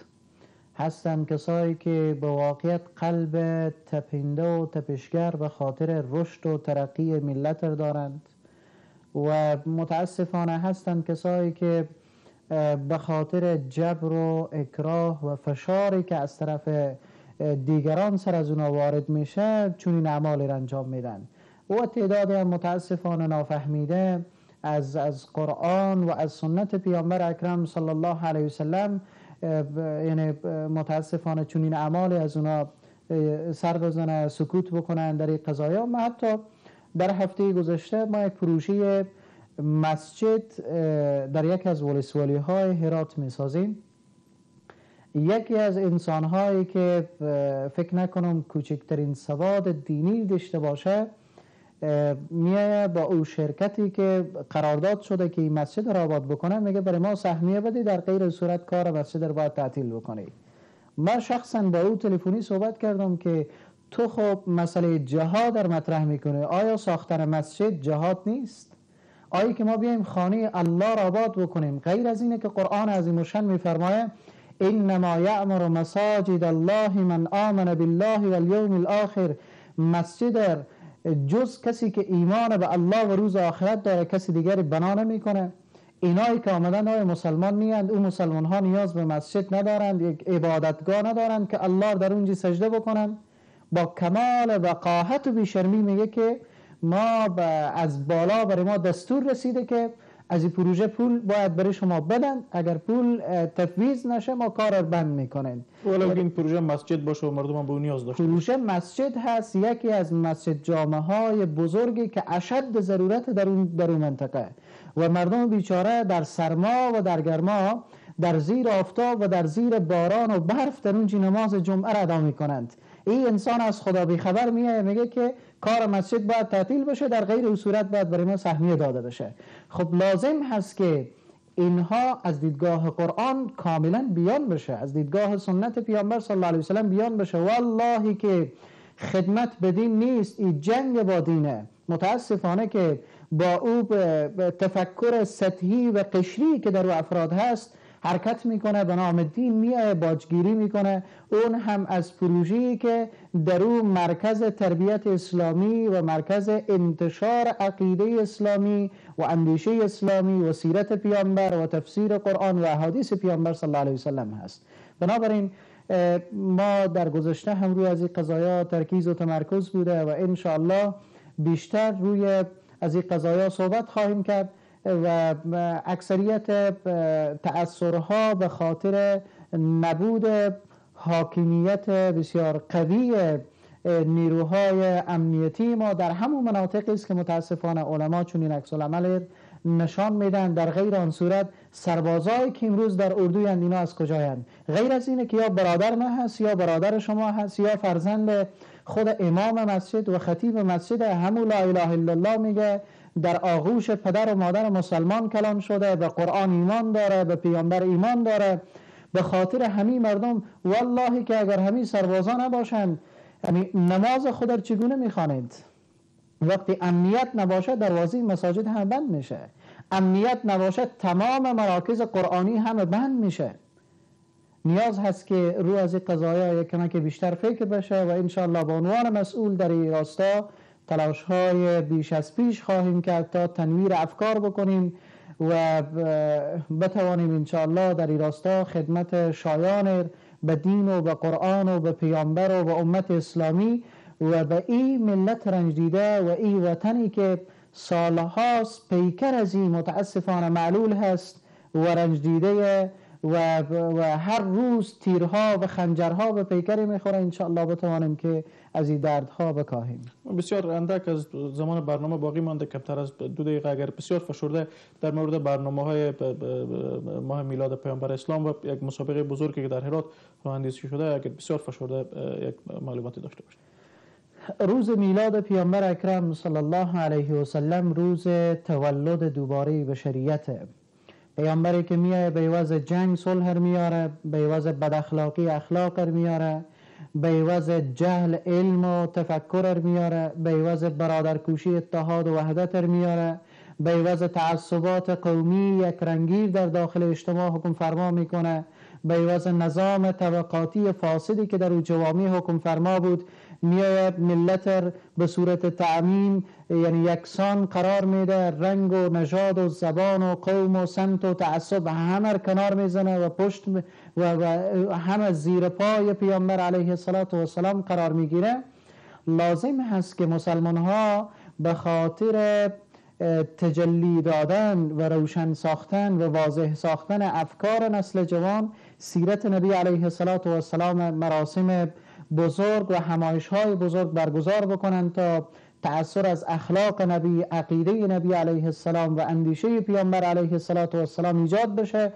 هستند کسایی که به واقعیت قلب تپینده و تپشگر به خاطر رشد و ترقی ملت دارند و متاسفانه هستند کسایی که به خاطر جبر و اکراه و فشاری که از طرف دیگران سر از اونا وارد میشه چون این اعمالی را انجام میدن و تعداد متاسفانه نافهمیده از از قرآن و از سنت پیامبر اکرم صلی الله علیه وسلم یعنی متاسفانه این اعمالی از اونا سر بزنه سکوت بکنن در این قضایه ما حتی در هفته گذشته ما یک پروژه مسجد در یک از ولسوالی های هرات می سازیم یکی از انسان هایی که فکر نکنم کوچکترین سواد دینی داشته باشه میه با او شرکتی که قرارداد شده که این مسجد را آباد بکنه میگه برای ما سهمیه بده در غیر صورت کار مسجد را باید تعطیل بکنی من شخصا با او تلفنی صحبت کردم که تو خب مسئله جهاد در مطرح میکنه آیا ساختن مسجد جهاد نیست آیا که ما بیایم خانه الله را آباد بکنیم غیر از اینه که قرآن عظیم مشن میفرمایه انما یعمر مساجد الله من آمن بالله والیوم الاخر مسجد جز کسی که ایمان به الله و روز آخرت داره کسی دیگری بنا نمیکنه اینایی که آمدن های مسلمان نیست او مسلمان ها نیاز به مسجد ندارند یک عبادتگاه ندارند که الله در اونجی سجده بکنند با کمال وقاحت و بیشرمی میگه که ما از بالا بر ما دستور رسیده که از این پروژه پول باید برای شما بدن اگر پول تفویض نشه ما کار رو بند میکنیم ولی این پروژه مسجد باشه و مردم هم به نیاز داشته پروژه مسجد هست یکی از مسجد جامعه های بزرگی که اشد ضرورت در اون, در اون منطقه و مردم بیچاره در سرما و در گرما در زیر آفتاب و در زیر باران و برف در اونجی نماز جمعه را ادا میکنند این انسان از خدا بیخبر میاد میگه که کار مسجد باید تعطیل بشه در غیر او صورت باید برای ما سهمیه داده بشه خب لازم هست که اینها از دیدگاه قرآن کاملا بیان بشه از دیدگاه سنت پیامبر صلی الله علیه وسلم بیان بشه والله که خدمت به دین نیست این جنگ با دینه متاسفانه که با او تفکر سطحی و قشری که در افراد هست حرکت میکنه به نام دین میای باجگیری میکنه اون هم از پروژه‌ای که در او مرکز تربیت اسلامی و مرکز انتشار عقیده اسلامی و اندیشه اسلامی و سیرت پیامبر و تفسیر قرآن و احادیث پیامبر صلی الله علیه وسلم هست بنابراین ما در گذشته هم روی از این قضایا ترکیز و تمرکز بوده و انشاءالله بیشتر روی از این قضایا صحبت خواهیم کرد و اکثریت تأثرها به خاطر نبود حاکمیت بسیار قوی نیروهای امنیتی ما در همون مناطقی است که متاسفانه علما چون این عکس عمل نشان میدن در غیر آن صورت سربازایی که امروز در اردوی اند اینا از کجایند غیر از اینه که یا برادر من هست یا برادر شما هست یا فرزند خود امام مسجد و خطیب مسجد همو لا اله الا الله میگه در آغوش پدر و مادر مسلمان کلان شده به قرآن ایمان داره به پیامبر ایمان داره به خاطر همین مردم والله که اگر همین سربازا نباشند یعنی نماز خود را چگونه میخوانید وقتی امنیت نباشه دروازه مساجد هم بند میشه امنیت نباشه تمام مراکز قرآنی هم بند میشه نیاز هست که روی از این یک یکم که بیشتر فکر بشه و انشاءالله به عنوان مسئول در این راستا تلاش های بیش از پیش خواهیم کرد تا تنویر افکار بکنیم و بتوانیم انشاءالله در این راستا خدمت شایان به دین و به قرآن و به پیامبر و به امت اسلامی و به این ملت رنجدیده و این وطنی که سالهاست پیکر از این متاسفانه معلول هست و رنجدیده، و, و هر روز تیرها و خنجرها و پیکری میخوره انشاءالله بتوانیم که از این دردها بکاهیم بسیار اندک از زمان برنامه باقی مانده کمتر از دو دقیقه اگر بسیار فشرده در مورد برنامه های ماه میلاد پیامبر اسلام و یک مسابقه بزرگی که در هرات رو اندیشی شده اگر بسیار فشرده یک معلوماتی داشته باشید روز میلاد پیامبر اکرم صلی الله علیه و سلم روز تولد دوباره بشریت پیامبری که میایه به عوض جنگ صلح میاره به عوض بد اخلاقی اخلاق میاره به عوض جهل علم و تفکر میاره به عوض برادرکوشی اتحاد و وحدت میاره به عوض تعصبات قومی یک رنگی در داخل اجتماع حکم فرما میکنه به عوض نظام طبقاتی فاسدی که در او جوامی حکم فرما بود میآید ملت را به صورت تعمیم یعنی یکسان قرار میده رنگ و نژاد و زبان و قوم و سمت و تعصب همه کنار میزنه و پشت و, و همه زیر پای پیامبر علیه سلام قرار میگیره لازم هست که مسلمان ها به خاطر تجلی دادن و روشن ساختن و واضح ساختن افکار نسل جوان سیرت نبی علیه السلام و سلام مراسم بزرگ و همایش های بزرگ برگزار بکنند تا تأثیر از اخلاق نبی عقیده نبی علیه السلام و اندیشه پیامبر علیه السلام ایجاد بشه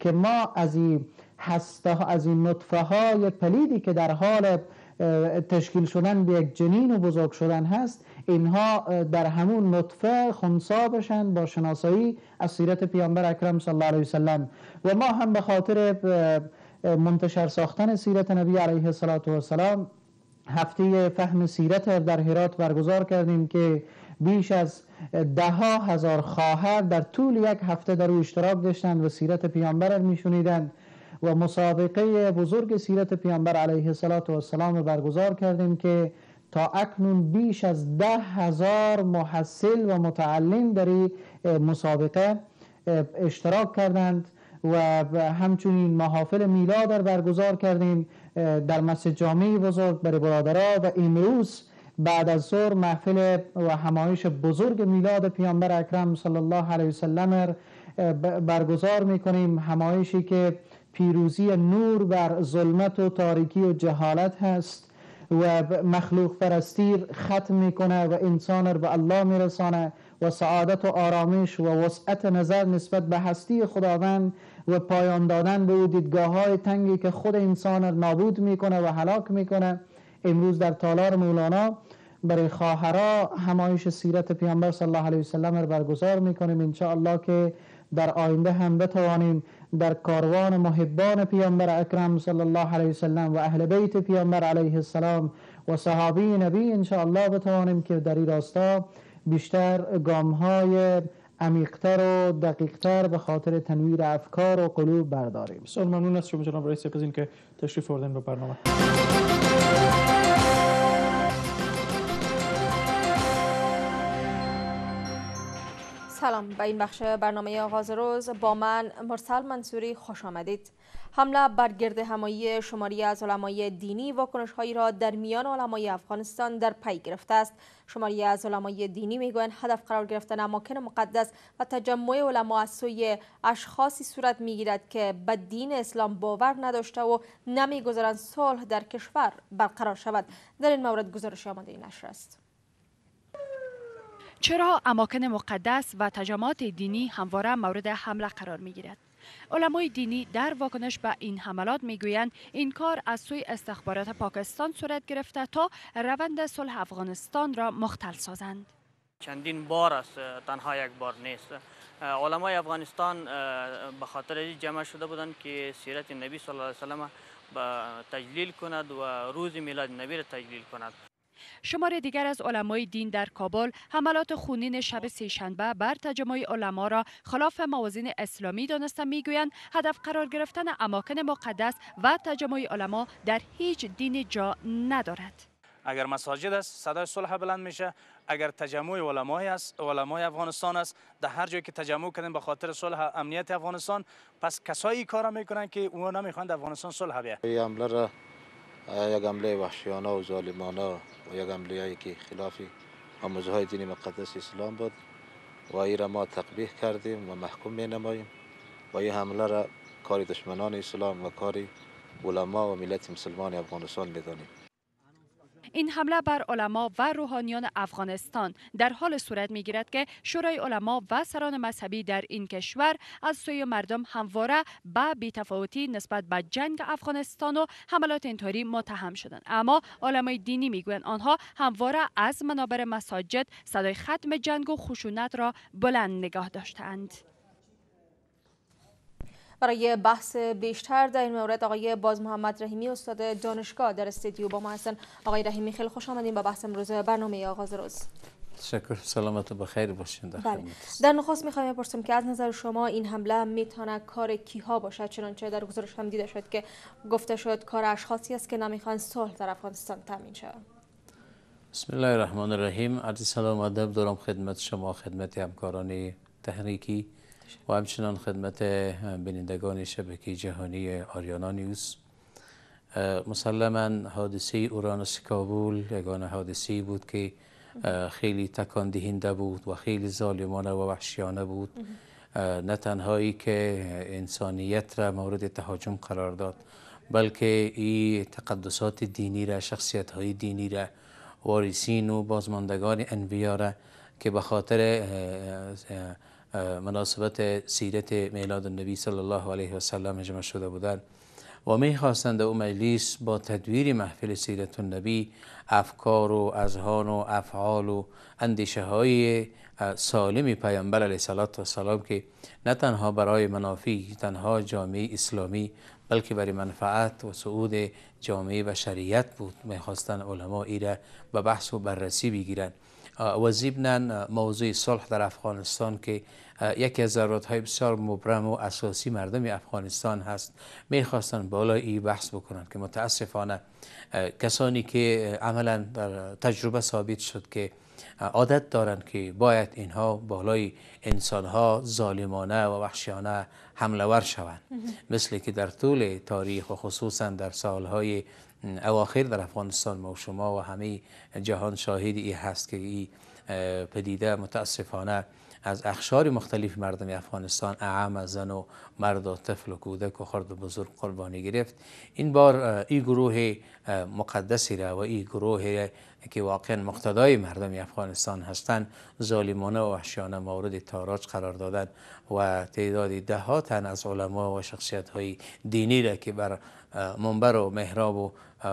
که ما از این هسته از این نطفه های پلیدی که در حال تشکیل شدن به یک جنین و بزرگ شدن هست اینها در همون نطفه خونسا بشن با شناسایی از سیرت پیامبر اکرم صلی الله علیه وسلم و ما هم به خاطر منتشر ساختن سیرت نبی علیه السلام هفته فهم سیرت در هرات برگزار کردیم که بیش از ده هزار خواهر در طول یک هفته در او اشتراک داشتند و سیرت پیامبر میشنیدند و مسابقه بزرگ سیرت پیامبر علیه السلام را برگزار کردیم که تا اکنون بیش از ده هزار محصل و متعلم در این مسابقه اشتراک کردند و همچنین محافل میلاد را برگزار کردیم در مسجد جامعه بزرگ برای برادرها و امروز بعد از ظهر محفل و همایش بزرگ میلاد پیامبر اکرم صلی الله علیه وسلم برگزار میکنیم همایشی که پیروزی نور بر ظلمت و تاریکی و جهالت هست و مخلوق فرستیر ختم میکنه و انسان را به الله میرسانه و سعادت و آرامش و وسعت نظر نسبت به هستی خداوند و پایان دادن به او دیدگاه های تنگی که خود انسان را نابود میکنه و هلاک میکنه امروز در تالار مولانا برای خواهرا همایش سیرت پیامبر صلی الله علیه سلم را برگزار میکنیم الله که در آینده هم بتوانیم در کاروان محبان پیامبر اکرم صلی الله علیه سلم و اهل بیت پیامبر علیه السلام و صحابی نبی الله بتوانیم که در این راستا بیشتر گام های عمیقتر و دقیقتر به خاطر تنویر افکار و قلوب برداریم بسیار ممنون از شما جناب رئیس قزین که تشریف آوردن به برنامه سلام به این بخش برنامه آغاز روز با من مرسل منصوری خوش آمدید حمله بر گرد همایی شماری از علمای دینی واکنشهایی را در میان علمای افغانستان در پی گرفته است شماری از علمای دینی میگویند هدف قرار گرفتن اماکن مقدس و تجمع علما از سوی اشخاصی صورت میگیرد که به دین اسلام باور نداشته و نمیگذارند صلح در کشور برقرار شود در این مورد گزارش آمده نشر است چرا اماکن مقدس و تجمعات دینی همواره مورد حمله قرار میگیرد؟ علمای دینی در واکنش به این حملات میگویند این کار از سوی استخبارات پاکستان صورت گرفته تا روند صلح افغانستان را مختل سازند چندین بار است تنها یک بار نیست علمای افغانستان به خاطر جمع شده بودند که سیرت نبی صلی الله علیه و تجلیل کند و روز میلاد نبی را تجلیل کند شمار دیگر از علمای دین در کابل حملات خونین شب سهشنبه بر تجمع علما را خلاف موازین اسلامی دانسته میگویند هدف قرار گرفتن اماکن مقدس و تجمع علما در هیچ دین جا ندارد اگر مساجد است صدای صلح بلند میشه اگر تجمع علمای است علمای افغانستان است در هر جایی که تجمع کردن به خاطر صلح امنیت افغانستان پس کسایی کار میکنن که اونا نمیخوان افغانستان صلح بیه یک حمله وحشیانه و ظالمانه و یک حمله که خلاف آموزه های دین مقدس اسلام بود و ای را ما تقبیح کردیم و محکوم می نماییم و این حمله را کار دشمنان اسلام و کار علما و ملت مسلمان افغانستان می دانیم این حمله بر علما و روحانیان افغانستان در حال صورت گیرد که شورای علما و سران مذهبی در این کشور از سوی مردم همواره به بیتفاوتی نسبت به جنگ افغانستان و حملات انتحاری متهم شدند اما علمای دینی میگویند آنها همواره از منابر مساجد صدای ختم جنگ و خشونت را بلند نگاه داشتند برای بحث بیشتر در این مورد آقای باز محمد رحیمی استاد دانشگاه در استیدیو با ما هستن آقای رحیمی خیلی خوش آمدیم با بحث امروز برنامه آغاز روز تشکر سلامت و بخیر باشین در بله. در میخوایم بپرسم که از نظر شما این حمله میتونه کار کیها باشد چنانچه در گزارش هم دیده شد که گفته شد کار اشخاصی است که نمیخوان صلح در افغانستان تامین شود بسم الله الرحمن الرحیم عرض سلام و ادب دارم خدمت شما خدمت همکارانی تحریکی و همچنان خدمت بینندگان شبکه جهانی آریانا نیوز مسلما حادثه اورانوس کابل یگانه حادثه بود که خیلی تکان دهنده بود و خیلی ظالمانه و وحشیانه بود نه تنهایی که انسانیت را مورد تهاجم قرار داد بلکه این تقدسات دینی را شخصیت های دینی را وارثین و بازماندگان انبیا را که به خاطر مناسبت سیرت میلاد النبی صلی الله علیه و سلم جمع شده بودند و میخواستند خواستند او مجلس با تدویر محفل سیرت النبی افکار و اذهان و افعال و اندیشه های سالم پیامبر علیه صلات و سلام که نه تنها برای منافع تنها جامعه اسلامی بلکه برای منفعت و سعود جامعه و شریعت بود میخواستن علما ایره را به بحث و بررسی بگیرند و موضوع صلح در افغانستان که یکی از ضرورت های بسیار مبرم و اساسی مردم افغانستان هست میخواستن بالای این بحث بکنن که متاسفانه کسانی که عملا در تجربه ثابت شد که عادت دارند که باید اینها بالای انسانها ظالمانه و وحشیانه حمله ور شوند مثل که در طول تاریخ و خصوصا در سالهای اواخر در افغانستان ما و شما و همه جهان شاهد ای هست که ای پدیده متاسفانه از اخشار مختلف مردم افغانستان اعم زن و مرد و طفل و کودک و خرد و بزرگ قربانی گرفت این بار این گروه مقدسی را و این گروه که واقعا مقتدای مردم افغانستان هستند ظالمانه و وحشیانه مورد تاراج قرار دادن و تعداد ده تن از علما و شخصیت های دینی را که بر منبر و محراب و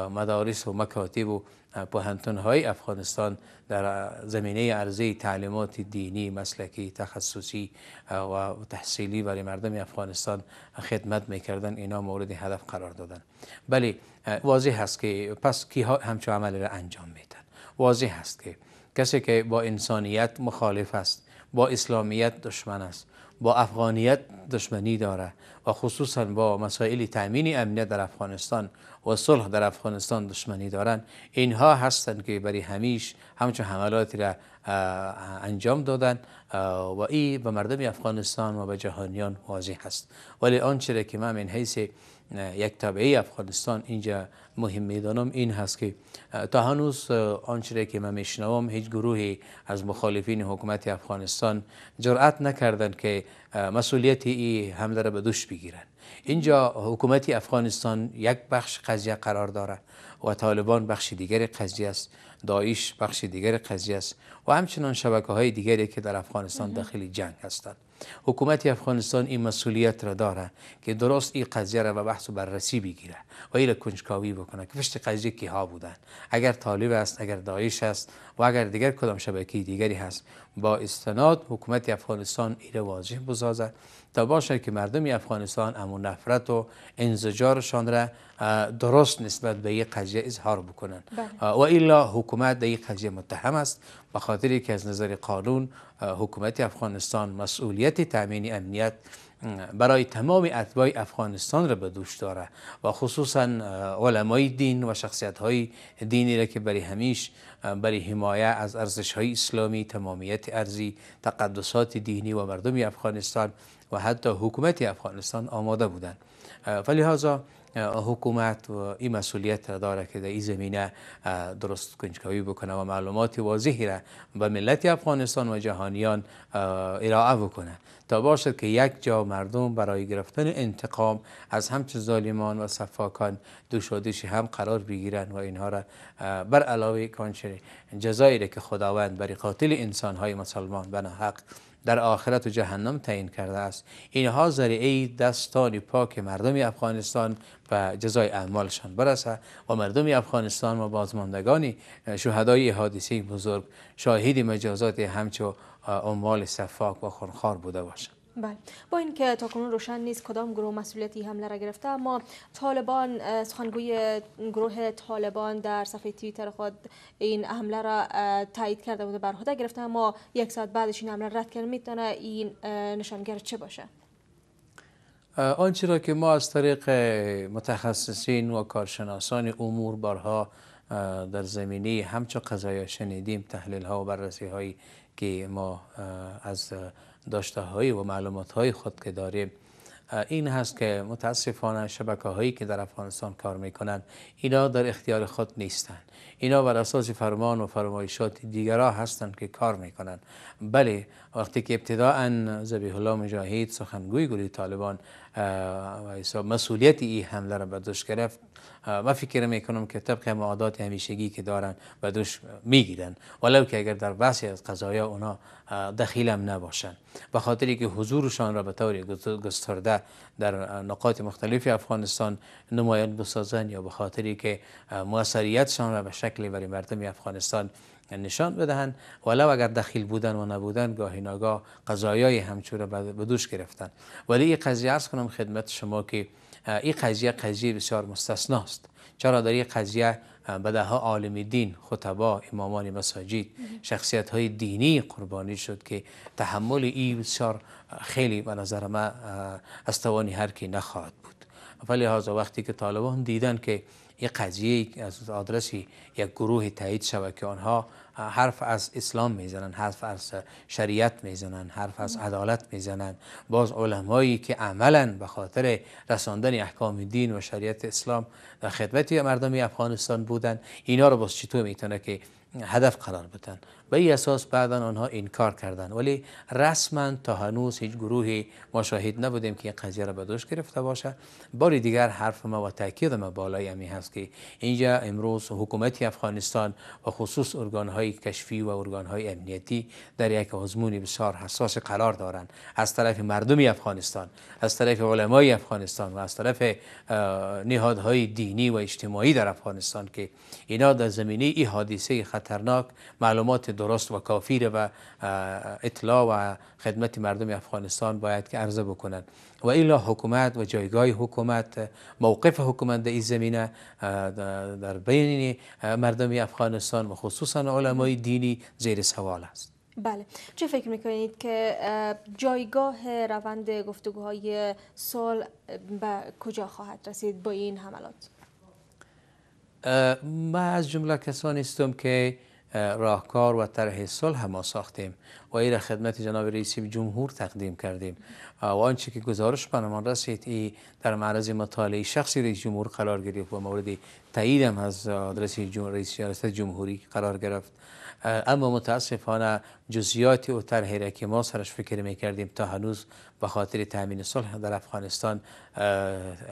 مدارس و مکاتب و های افغانستان در زمینه عرضه تعلیمات دینی، مسلکی، تخصصی و تحصیلی برای مردم افغانستان خدمت میکردن اینا مورد هدف قرار دادن بله واضح هست که پس کی همچو عمل را انجام میدن واضح هست که کسی که با انسانیت مخالف است با اسلامیت دشمن است با افغانیت دشمنی داره و خصوصا با مسائل تامین امنیت در افغانستان و صلح در افغانستان دشمنی دارند اینها هستند که برای همیش همچون حملاتی را انجام دادند و این به مردم افغانستان و به جهانیان واضح است ولی آنچه را که من این حیث یک طبعی افغانستان اینجا مهم میدانم این هست که تا هنوز آنچه که من میشنوام هیچ گروهی از مخالفین حکومت افغانستان جرأت نکردند که مسئولیت این حمله را به دوش بگیرند اینجا حکومت افغانستان یک بخش قضیه قرار داره و طالبان بخش دیگر قضیه است داعش بخش دیگر قضیه است و همچنان شبکه های دیگری که در افغانستان داخل جنگ هستند حکومت افغانستان این مسئولیت را داره که درست این قضیه را به بحث و بررسی بگیره و ایل کنجکاوی بکنه که پشت قضیه کیها بودن اگر طالب است اگر داعش است و اگر دیگر کدام شبکه دیگری هست با استناد حکومت افغانستان ایره واضح بسازد تا باشه که مردم افغانستان امو نفرت و انزجارشان را درست نسبت به یک قضیه اظهار بکنن بله. و الا حکومت در یک قضیه متهم است بخاطر که از نظر قانون حکومت افغانستان مسئولیت تامین امنیت برای تمام اتباع افغانستان را به دوش داره و خصوصا علمای دین و شخصیت های دینی را که برای همیش برای حمایه از ارزش های اسلامی تمامیت ارزی تقدسات دینی و مردم افغانستان و حتی حکومت افغانستان آماده بودند فلهذا حکومت و این مسئولیت را داره که در این زمینه درست کنجکاوی بکنه و معلومات واضحی را به ملت افغانستان و جهانیان ارائه بکنه تا باشد که یک جا مردم برای گرفتن انتقام از همچه ظالمان و صفاکان دوشادش هم قرار بگیرن و اینها را بر علاوه کانچه جزایی که خداوند برای قاتل انسانهای مسلمان بنا حق در آخرت و جهنم تعیین کرده است اینها ذریعه دستان پاک مردم افغانستان و جزای اعمالشان برسه و مردم افغانستان و بازماندگانی شهدای حادثه بزرگ شاهد مجازات همچو اموال صفاک و خونخوار بوده باشند بله با اینکه تاکنون روشن نیست کدام گروه مسئولیتی حمله را گرفته اما طالبان سخنگوی گروه طالبان در صفحه توییتر خود این حمله را تایید کرده بود بر گرفته اما یک ساعت بعدش این حمله رد کرد میتونه این نشانگر چه باشه آنچه را که ما از طریق متخصصین و کارشناسان امور بارها در زمینه همچه قضایا شنیدیم تحلیل ها و بررسی هایی که ما از داشته های و معلومات های خود که داریم این هست که متاسفانه شبکه هایی که در افغانستان کار میکنند اینا در اختیار خود نیستند اینا بر اساس فرمان و فرمایشات دیگرا هستند که کار میکنند بله وقتی که ابتداعا زبیح الله مجاهد سخنگوی گروه طالبان مسئولیت این حمله را به دوش گرفت ما فکر میکنم که طبق معادات همیشگی یعنی که دارن و دوش میگیرن ولو که اگر در بعضی از قضایا اونا هم نباشن به خاطری که حضورشان را به طور گسترده در نقاط مختلف افغانستان نمایان بسازن یا به خاطری که موثریتشان را به شکل برای مردم افغانستان نشان بدهند ولو اگر دخیل بودن و نبودن گاهی ناگاه قضایای را به دوش گرفتن ولی این قضیه ارز کنم خدمت شما که این قضیه قضیه بسیار مستثناست چرا در این قضیه ها عالم دین خطبا امامان مساجد شخصیت های دینی قربانی شد که تحمل این بسیار خیلی به نظر من از توانی هر کی نخواهد بود هاز وقتی که طالبان دیدن که این قضیه از آدرسی یک گروه تایید شود که آنها حرف از اسلام میزنن حرف از شریعت میزنن حرف از عدالت میزنن باز علمایی که عملا به خاطر رساندن احکام دین و شریعت اسلام در خدمت مردم افغانستان بودن اینا رو باز چطور میتونه که هدف قرار بدن به این اساس بعدا آنها انکار کردند ولی رسما تا هنوز هیچ گروهی ما شاهد نبودیم که این قضیه را به دوش گرفته باشه بار دیگر حرف ما و تاکید ما بالای امی هست که اینجا امروز حکومت افغانستان و خصوص ارگانهای کشفی و ارگانهای امنیتی در یک آزمون بسیار حساس قرار دارند از طرف مردم افغانستان از طرف علمای افغانستان و از طرف نهادهای دینی و اجتماعی در افغانستان که اینا در زمینه این حادثه خطرناک معلومات درست و کافیره و اطلاع و خدمت مردم افغانستان باید که عرضه بکنند و ایلا حکومت و جایگاه حکومت موقف حکومت در این زمینه در بین مردم افغانستان و خصوصا علمای دینی زیر سوال است بله چه فکر میکنید که جایگاه روند گفتگوهای سال به کجا خواهد رسید با این حملات؟ من از جمله کسانی هستم که راهکار و طرح صلح ما ساختیم و ای را خدمت جناب رئیس جمهور تقدیم کردیم و آنچه که گزارش بنمان رسید ای در معرض مطالعه شخصی رئیس جمهور قرار گرفت و مورد تایید هم از آدرس رئیس جمهوری قرار گرفت اما متاسفانه جزئیات و طرحی را که ما سرش فکر می کردیم تا هنوز به خاطر تامین صلح در افغانستان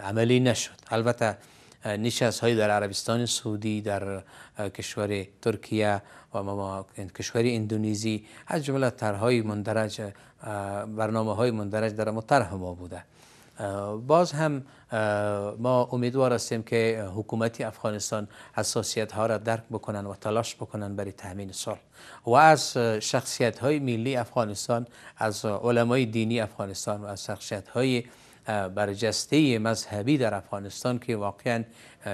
عملی نشد البته نشست های در عربستان سعودی در کشور ترکیه و کشور اندونیزی از جمله طرحهای مندرج برنامه های مندرج در مطرح ما بوده باز هم ما امیدوار هستیم که حکومت افغانستان حساسیت ها را درک بکنن و تلاش بکنن برای تامین صلح و از شخصیت های ملی افغانستان از علمای دینی افغانستان و از شخصیت های برجسته مذهبی در افغانستان که واقعا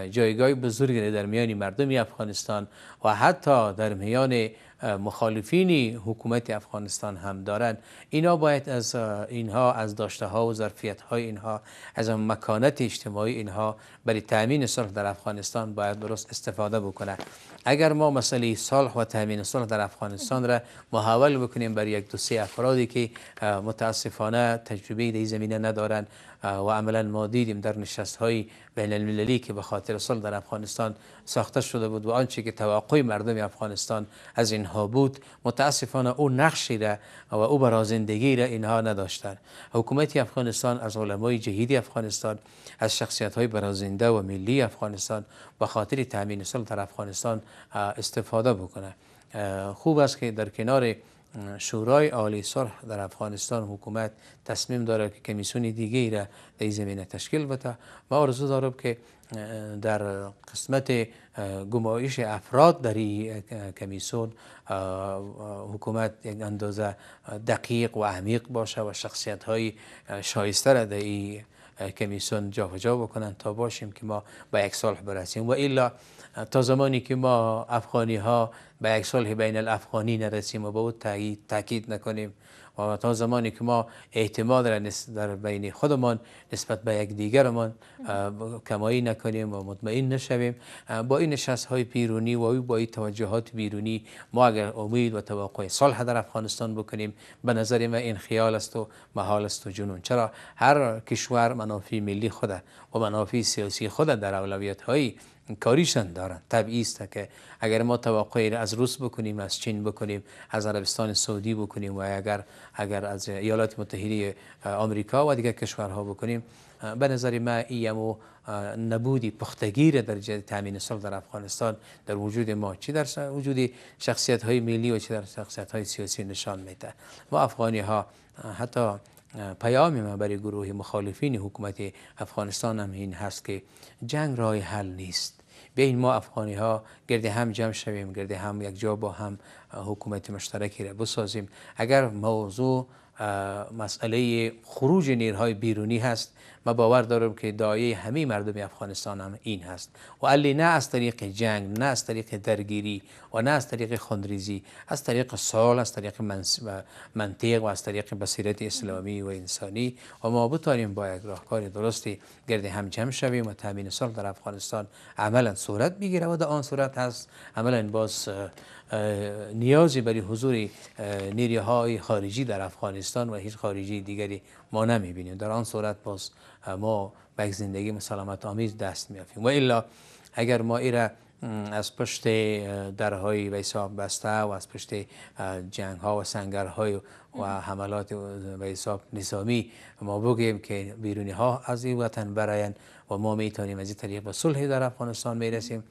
جایگاه بزرگی در میان مردم افغانستان و حتی در میان مخالفین حکومت افغانستان هم دارند اینا باید از اینها از داشته ها و ظرفیت های اینها از مکانت اجتماعی اینها برای تامین صلح در افغانستان باید درست استفاده بکنه اگر ما مسئله صلح و تامین صلح در افغانستان را محول بکنیم برای یک دو سه افرادی که متاسفانه تجربه در زمینه ندارند و عملا ما دیدیم در نشست های بین المللی که به خاطر صلح در افغانستان ساخته شده بود و آنچه که توقع مردم افغانستان از اینها بود متاسفانه او نقشی را و او زندگی را اینها نداشتند حکومت افغانستان از علمای جهیدی افغانستان از شخصیت های برازنده و ملی افغانستان به خاطر تامین صلح در افغانستان استفاده بکنه خوب است که در کنار شورای عالی صلح در افغانستان حکومت تصمیم داره که کمیسیون دیگه ای را در این زمینه تشکیل بده ما آرزو دارم که در قسمت گمایش افراد در این کمیسیون حکومت یک اندازه دقیق و عمیق باشه و شخصیت های شایسته را در این کمیسیون جا بکنن تا باشیم که ما به یک صلح برسیم و الا تا زمانی که ما افغانی ها به یک صلح بین الافغانی نرسیم و به او تاکید نکنیم و تا زمانی که ما اعتماد را در بین خودمان نسبت به یک دیگرمان کمایی نکنیم و مطمئن نشویم با این نشست های بیرونی و با این توجهات بیرونی ما اگر امید و توقع صلح در افغانستان بکنیم به نظر من این خیال است و محال است و جنون چرا هر کشور منافع ملی خود، و منافع سیاسی خود در اولویت هایی کاریشان دارن طبیعی است که اگر ما توقع از روس بکنیم از چین بکنیم از عربستان سعودی بکنیم و اگر اگر از ایالات متحده آمریکا و دیگر کشورها بکنیم به نظر ما ایمو نبودی پختگیر در جهت تامین صلح در افغانستان در وجود ما چی در وجود شخصیت های ملی و چی در شخصیت های سیاسی نشان میده ما افغانی ها حتی پیامی ما برای گروه مخالفین حکومت افغانستان هم این هست که جنگ رای حل نیست بین ما افغانی ها گرده هم جمع شویم گرده هم یک جا با هم حکومت مشترکی را بسازیم اگر موضوع مسئله خروج نیرهای بیرونی هست ما باور دارم که دایه همه مردم افغانستان هم این هست و علی نه از طریق جنگ نه از طریق درگیری و نه از طریق خندریزی از طریق سال از طریق منطق و از طریق بصیرت اسلامی و انسانی و ما بتانیم با یک راهکار درستی گرد هم جمع شویم و تامین سال در افغانستان عملا صورت میگیره و در آن صورت هست عملا باز نیازی برای حضور نیروهای خارجی در افغانستان و هیچ خارجی دیگری ما نمیبینیم در آن صورت باز ما به زندگی مسالمت آمیز دست میافیم و الا اگر ما ایره از پشت درهای ویساب بسته و از پشت جنگ ها و سنگر های و حملات به نظامی ما بگیم که بیرونی ها از این وطن براین و ما میتونیم از این طریق به صلح در افغانستان میرسیم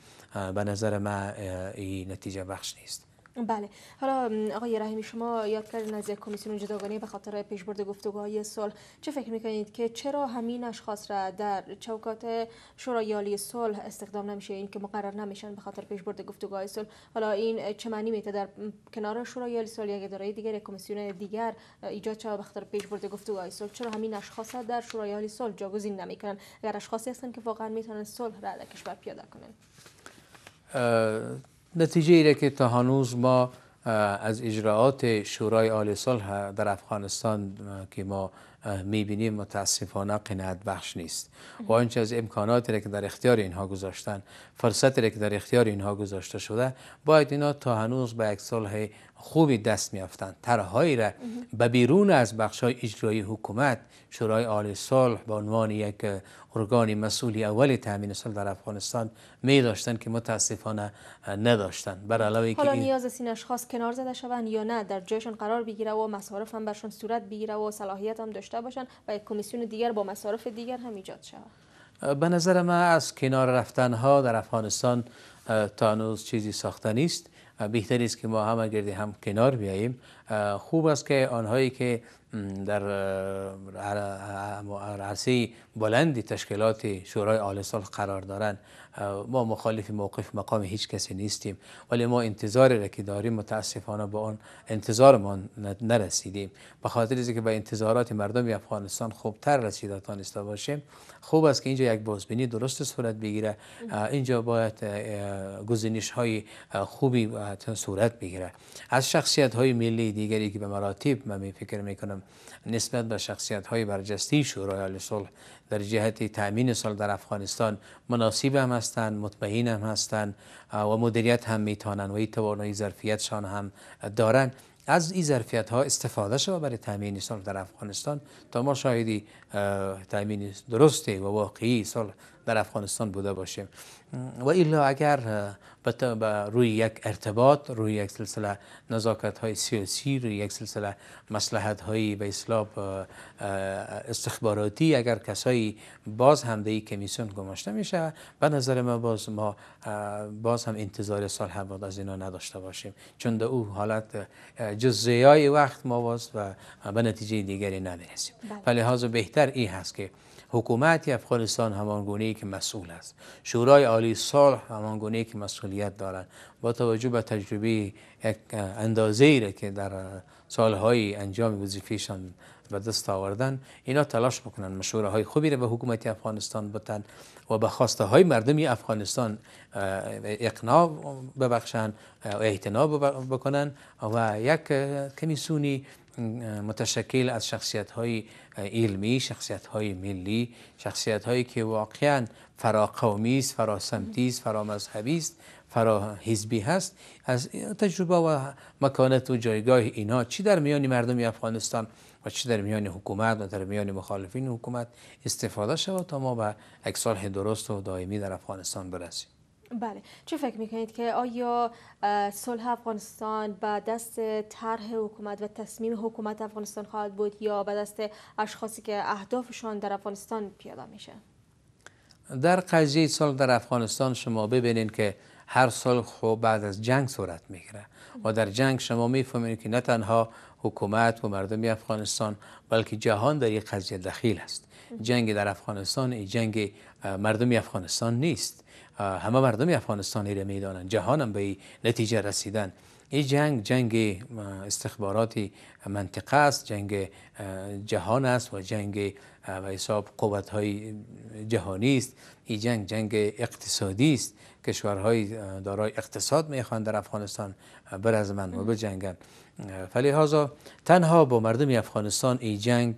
به نظر ما این نتیجه بخش نیست بله حالا آقای رحیمی شما یاد کردین از یک کمیسیون جداگانه به خاطر پیشبرد گفتگوهای صلح چه فکر میکنید که چرا همین اشخاص را در چوکات شورای عالی صلح استخدام نمیشه این که مقرر نمیشن به خاطر پیشبرد گفتگوهای صلح حالا این چه معنی میده در کنار شورای عالی صلح یک اداره دیگر کمیسیون دیگر ایجاد شود به خاطر پیشبرد گفتگوهای صلح چرا همین اشخاص در شورای عالی صلح جاگزین نمیکنن اگر اشخاصی هستن که واقعا میتونن صلح را در کشور پیاده کنن نتیجه ایره که تا هنوز ما از اجراعات شورای عالی صلح در افغانستان که ما میبینیم متاسفانه قناعت بخش نیست و آنچه از امکاناتی که در اختیار اینها گذاشتن فرصتی که در اختیار اینها گذاشته شده باید اینا تا هنوز به یک صلح خوبی دست میافتند طرحهایی را به بیرون از بخش های اجرایی حکومت شورای عالی صلح به عنوان یک ارگان مسئولی اول تامین صلح در افغانستان می داشتند که متاسفانه نداشتند بر علاوه حالا نیاز این اشخاص کنار زده شوند یا نه در جایشان قرار بگیره و مصارف هم برشان صورت بگیره و صلاحیت هم داشته باشن و یک کمیسیون دیگر با مصارف دیگر هم ایجاد شود به نظر من از کنار رفتن ها در افغانستان تا چیزی ساخته نیست بهتر است که ما همه گردی هم کنار بیاییم خوب است که آنهایی که در عرصه بلندی تشکیلات شورای عالی قرار دارند ما مخالف موقف مقام هیچ کسی نیستیم ولی ما انتظاری را که داریم متاسفانه به آن انتظارمان نرسیدیم به خاطر اینکه که به انتظارات مردم افغانستان خوبتر رسیده تانسته باشیم خوب است که اینجا یک بازبینی درست صورت بگیره اینجا باید گزینش های خوبی صورت بگیره از شخصیت های ملی دیگری که به مراتب من فکر میکنم نسبت به شخصیت های برجسته شورای عالی صلح در جهت تامین صلح در افغانستان مناسب هم هستند مطمئن هم هستند و مدیریت هم میتانند و این توانایی ظرفیتشان هم دارن از این ظرفیت ها استفاده شود برای تامین صلح در افغانستان تا ما شاهدی تامین درست و واقعی صلح در افغانستان بوده باشیم و الا اگر به روی یک ارتباط روی یک سلسله نزاکت های سیاسی روی یک سلسله مسلحت های به اسلاب استخباراتی اگر کسایی باز هم در کمیسیون گماشته میشه به نظر ما باز ما باز هم انتظار سال هم از اینا نداشته باشیم چون در او حالت جزیای وقت ما باز و به نتیجه دیگری نمیرسیم بله. فلحاظ بهتر این هست که حکومت افغانستان همانگونه ای که مسئول است شورای عالی صلح همانگونه ای که مسئولیت دارن با توجه به تجربه یک اندازه ای که در سالهای انجام وظیفهشان به دست آوردن اینا تلاش بکنن مشوره های خوبی را به حکومت افغانستان بدن و به خواسته های مردمی افغانستان اقناع ببخشن اعتناع بکنن و یک کمیسونی متشکل از شخصیت های علمی، شخصیت های ملی، شخصیت هایی که واقعا فراقومی است، فراسمتی است، فرامذهبی است، فرا حزبی هست از تجربه و مکانت و جایگاه اینها چی در میان مردم افغانستان و چی در میان حکومت و در میان مخالفین حکومت استفاده شود تا ما به اکسال درست و دائمی در افغانستان برسیم بله چه فکر میکنید که آیا صلح افغانستان به دست طرح حکومت و تصمیم حکومت افغانستان خواهد بود یا به دست اشخاصی که اهدافشان در افغانستان پیاده میشه در قضیه صلح در افغانستان شما ببینید که هر سال خوب بعد از جنگ صورت میگیره و در جنگ شما میفهمید که نه تنها حکومت و مردم افغانستان بلکه جهان در این قضیه دخیل است جنگ در افغانستان این جنگ مردم افغانستان نیست همه مردم افغانستان ایره میدانند جهان هم به نتیجه رسیدن این جنگ جنگ استخباراتی منطقه است جنگ جهان است و جنگ و حساب قوت های جهانی است این جنگ جنگ اقتصادی است کشورهای دارای اقتصاد میخوان در افغانستان برزمن و بجنگند فلهذا تنها با مردم افغانستان ای جنگ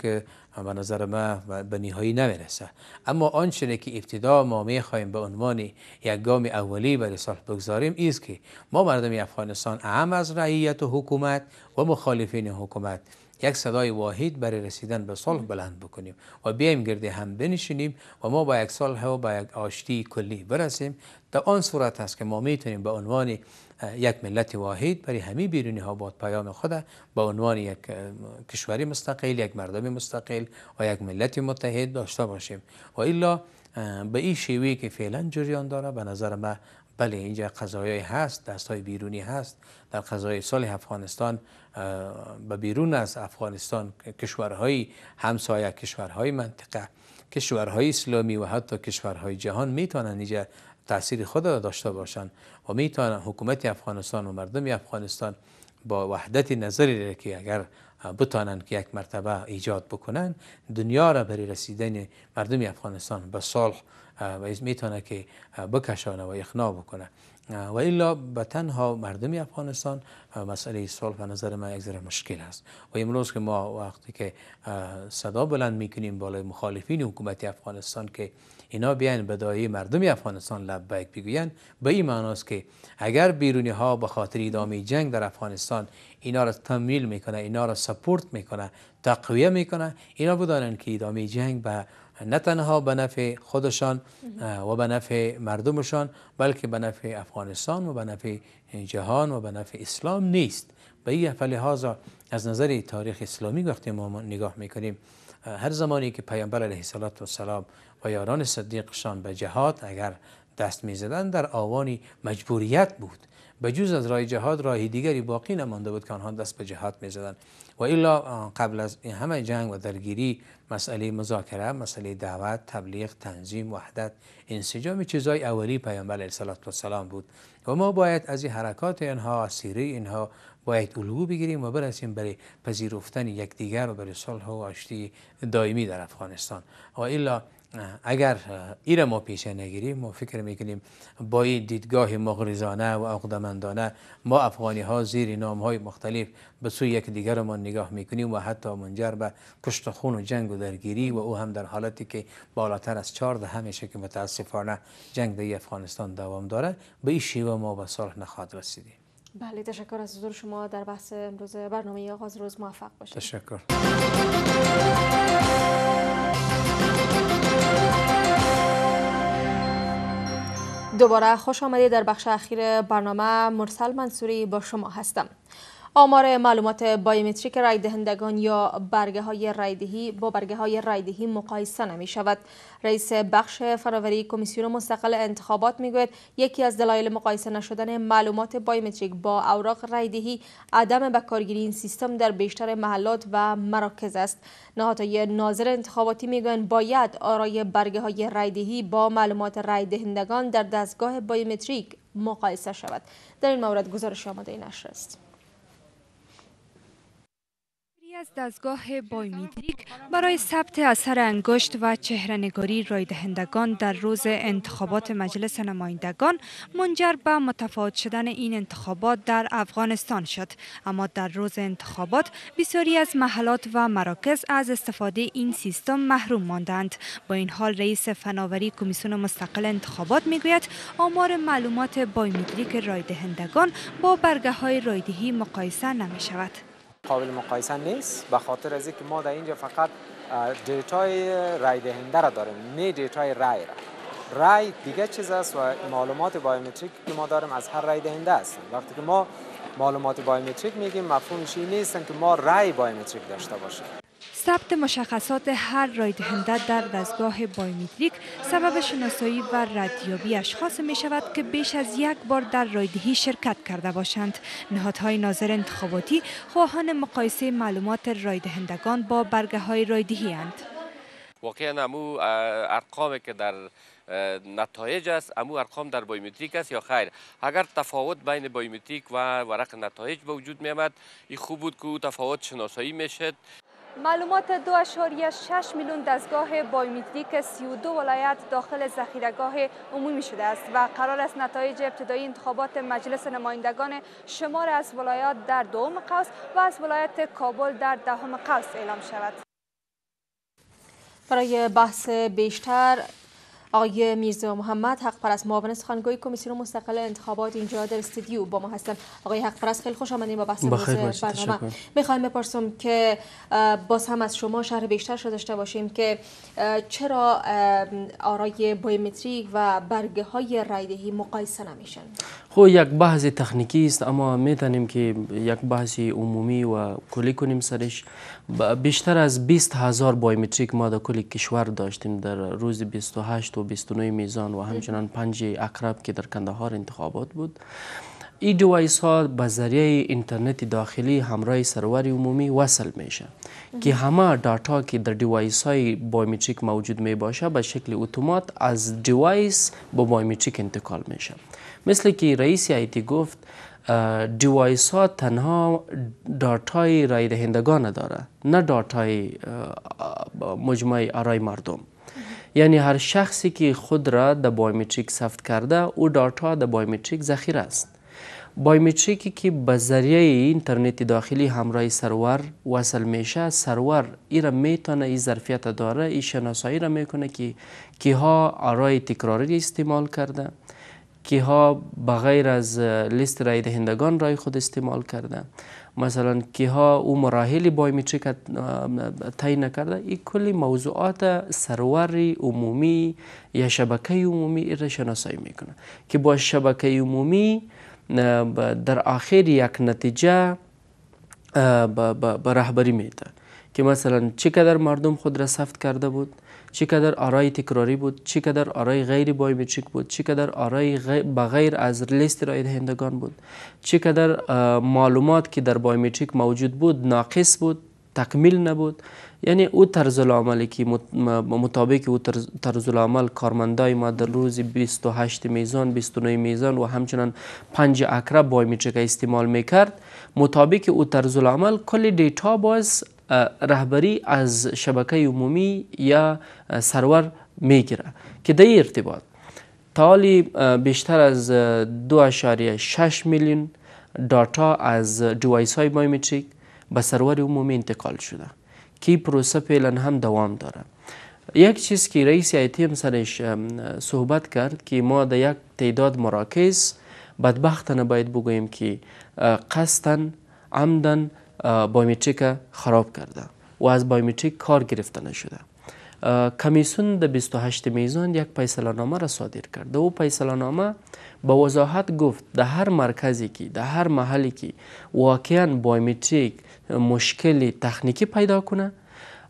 به نظر ما به نهایی نمیرسه اما آنچه که ابتدا ما میخواهیم به عنوان یک گام اولی برای صلح بگذاریم ایست که ما مردم افغانستان اهم از رعیت و حکومت و مخالفین حکومت یک صدای واحد برای رسیدن به صلح بلند بکنیم و بیایم گرده هم بنشینیم و ما با یک صلح و با یک آشتی کلی برسیم در آن صورت است که ما میتونیم به عنوان یک ملت واحد برای همه بیرونی ها باد پیام خود با عنوان یک کشوری مستقل یک مردم مستقل و یک ملت متحد داشته باشیم و الا به این شیوه که فعلا جریان داره به نظر من بله اینجا قضایای هست دست های بیرونی هست در قضای سال افغانستان به بیرون از افغانستان کشورهای همسایه کشورهای منطقه کشورهای اسلامی و حتی کشورهای جهان میتونن اینجا تاثیر خود را داشته باشند و میتونه حکومت افغانستان و مردم افغانستان با وحدت نظری که اگر بتانن که یک مرتبه ایجاد بکنن دنیا را برای رسیدن مردم افغانستان به صلح و میتونه که بکشانه و اقناع بکنه و الا به تنها مردم افغانستان مسئله صلح به نظر من یک مشکل است و امروز که ما وقتی که صدا بلند میکنیم بالای مخالفین حکومت افغانستان که اینا بیان بدایی مردم افغانستان لبیک بگوین به این معناست که اگر بیرونی ها به خاطر ادامه جنگ در افغانستان اینا را تمویل میکنه اینا را سپورت میکنه تقویه میکنه اینا بدانند که ادامه جنگ به نه تنها به نفع خودشان و به نفع مردمشان بلکه به نفع افغانستان و به نفع جهان و به نفع اسلام نیست به این لحاظا از نظر تاریخ اسلامی وقتی ما نگاه میکنیم هر زمانی که پیامبر علیه السلام و یاران صدیقشان به جهاد اگر دست می در آوانی مجبوریت بود به جز از راه جهاد راه دیگری باقی نمانده بود که آنها دست به جهاد می زدن و الا قبل از این همه جنگ و درگیری مسئله مذاکره مسئله دعوت تبلیغ تنظیم وحدت انسجام چیزای اولی پیامبر علیه السلام بود و ما باید از این حرکات اینها سیره اینها باید الگو بگیریم و برسیم برای پذیرفتن یکدیگر و برای صلح و آشتی دائمی در افغانستان و الا اگر این ما پیش نگیریم ما فکر میکنیم با این دیدگاه مغرضانه و عقدمندانه ما افغانی ها زیر نام های مختلف به سوی یک دیگر ما نگاه میکنیم و حتی منجر به کشت خون و جنگ و درگیری و او هم در حالتی که بالاتر از چهار همیشه که متاسفانه جنگ در افغانستان دوام داره به این شیوه ما به صلح نخواهد رسیدیم بله تشکر از حضور شما در بحث امروز برنامه آغاز روز موفق باشید تشکر دوباره خوش آمدید در بخش اخیر برنامه مرسل منصوری با شما هستم آمار معلومات بایومتریک رای دهندگان یا برگه های رایدهی با برگه های رایدهی مقایسه نمی شود. رئیس بخش فراوری کمیسیون مستقل انتخابات می گوید یکی از دلایل مقایسه نشدن معلومات بایومتریک با اوراق رایدهی عدم بکارگیری این سیستم در بیشتر محلات و مراکز است. نهادهای ناظر انتخاباتی می باید آرای برگه های رایدهی با معلومات رای دهندگان در دستگاه بایومتریک مقایسه شود. در این مورد گزارش آماده نشر است. از دستگاه بایومتریک برای ثبت اثر انگشت و چهرهنگاری رای دهندگان در روز انتخابات مجلس نمایندگان منجر به متفاوت شدن این انتخابات در افغانستان شد اما در روز انتخابات بسیاری از محلات و مراکز از استفاده این سیستم محروم ماندند با این حال رئیس فناوری کمیسیون مستقل انتخابات میگوید آمار معلومات بایومتریک رای دهندگان با برگه های رایدهی مقایسه نمی شود قابل مقایسه نیست به خاطر از اینکه ما در اینجا فقط دیتای رای دهنده را داریم نه دیتای رای را رای دیگه چیز است و معلومات بایومتریک که ما داریم از هر رای دهنده است وقتی که ما معلومات بایومتریک میگیم مفهومش این نیستن که ما رای بایومتریک داشته باشیم ثبت مشخصات هر رای دهنده در دستگاه بایومتریک سبب شناسایی و ردیابی اشخاص می شود که بیش از یک بار در رایدهی شرکت کرده باشند نهادهای ناظر انتخاباتی خواهان مقایسه معلومات رایدهندگان با برگه های رایدهی اند واقعا امو ارقامی که در نتایج است امو ارقام در بایومتریک است یا خیر اگر تفاوت بین بایومتریک و ورق نتایج به وجود می آمد این خوب بود که تفاوت شناسایی میشد معلومات 6 میلیون دستگاه بایومتریک دو ولایت داخل ذخیرگاه عمومی شده است و قرار است نتایج ابتدایی انتخابات مجلس نمایندگان شمار از ولایات در دوم قوس و از ولایت کابل در دهم قوس اعلام شود. برای بحث بیشتر آقای میرزا محمد حق پرست معاون سخنگوی کمیسیون مستقل انتخابات اینجا در استودیو با ما هستن آقای حق پرست خیلی خوش آمدین با بحث برنامه میخوایم بپرسم که باز هم از شما شهر بیشتر شده داشته باشیم که چرا آرای بایومتریک و برگه های رایدهی مقایسه نمیشن خب یک بحث تکنیکی است اما میتونیم که یک بحث عمومی و کلی کنیم سرش بیشتر از 20 هزار بایومتریک ما در کل کشور داشتیم در روز 28 و 29 میزان و همچنان پنج اقرب که در کندهار انتخابات بود این دیوایس ها به ذریعه اینترنت داخلی همراه سرور عمومی وصل میشه که همه داتا که در دیوایس های بایومتریک موجود می باشه به شکل اتومات از دیوایس به بایومتریک انتقال میشه مثل که رئیس آیتی گفت دیوایس ها تنها داتای رای دهندگان داره نه داتای مجموعه آرای مردم یعنی هر شخصی که خود را در بایومتریک ثبت کرده او داتا در بایومتریک ذخیره است بایومتریکی که به ذریعه اینترنت داخلی همراه سرور وصل میشه سرور ای را میتونه این ظرفیت داره این شناسایی را میکنه که ها آرای تکراری استعمال کرده که ها بغیر از لیست رای دهندگان رای خود استعمال کرده مثلا که ها او مراحل بایومتریک تعیین نکرده این کلی موضوعات سرور عمومی یا شبکه عمومی را شناسایی میکنه که با شبکه عمومی در آخر یک نتیجه به رهبری میده که مثلا چقدر مردم خود را صفت کرده بود چقدر آرای تکراری بود چقدر آرای غیر بایومتریک بود چقدر آرای بغیر از لیست رای دهندگان بود چقدر معلومات که در بایومتریک موجود بود ناقص بود تکمیل نبود یعنی او طرز العملی که مطابق او طرز العمل کارمندای ما در روز 28 میزان 29 میزان و همچنان 5 اکرا بایومتریک استعمال میکرد مطابق او طرز عمل کلی دیتا باز رهبری از شبکه عمومی یا سرور میگیره که در ارتباط تا بیشتر از 2.6 میلیون داتا از دیوایس های بایومتریک به سرور عمومی انتقال شده که پروسه فعلا هم دوام داره یک چیز که رئیس ایتیم سرش صحبت کرد که ما در یک تعداد مراکز بدبختانه باید بگوییم که قصدن عمدن بایومتریک خراب کرده و از بایومتریک کار گرفته نشده کمیسون در 28 میزان یک پیسلانامه نامه را صادر کرد او فیصله نامه با وضاحت گفت در هر مرکزی که در هر محلی که واقعا بایومتریک مشکل تخنیکی پیدا کنه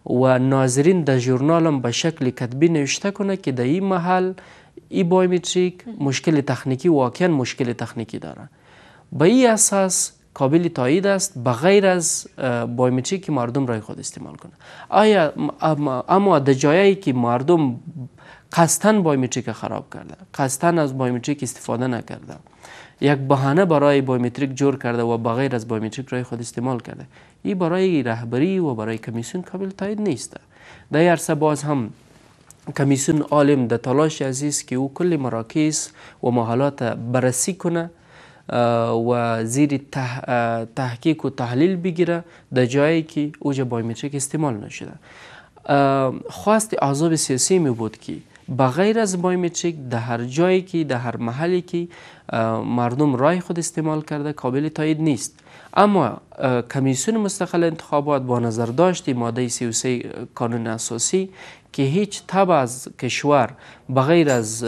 و ناظرین در جورنال هم به شکل کتبی نوشته کنه که در این محل ای بایومتریک مشکل تخنیکی واقعا مشکل تخنیکی داره به این اساس قابل تایید است به غیر از بایمچی که مردم رای خود استعمال کنه آیا اما در جایی که مردم قستن بایومتریک خراب کرده قستن از بایومتریک استفاده نکرده یک بهانه برای بایومتریک جور کرده و بغیر از بایومتریک رای خود استعمال کرده این برای رهبری و برای کمیسیون قابل تایید نیست در عرصه باز هم کمیسیون عالم در تلاش عزیز که او کل مراکز و محلات بررسی کنه و زیر تح... تحقیق و تحلیل بگیره در جایی که اوج بایومتریک استعمال نشده خواست اعضاب سیاسی می بود که بغیر از بایومتریک در هر جایی که در هر محلی که مردم رای خود استعمال کرده قابل تایید نیست اما کمیسیون مستقل انتخابات با نظر داشتی ماده 33 قانون اساسی که هیچ تب از کشور بغیر از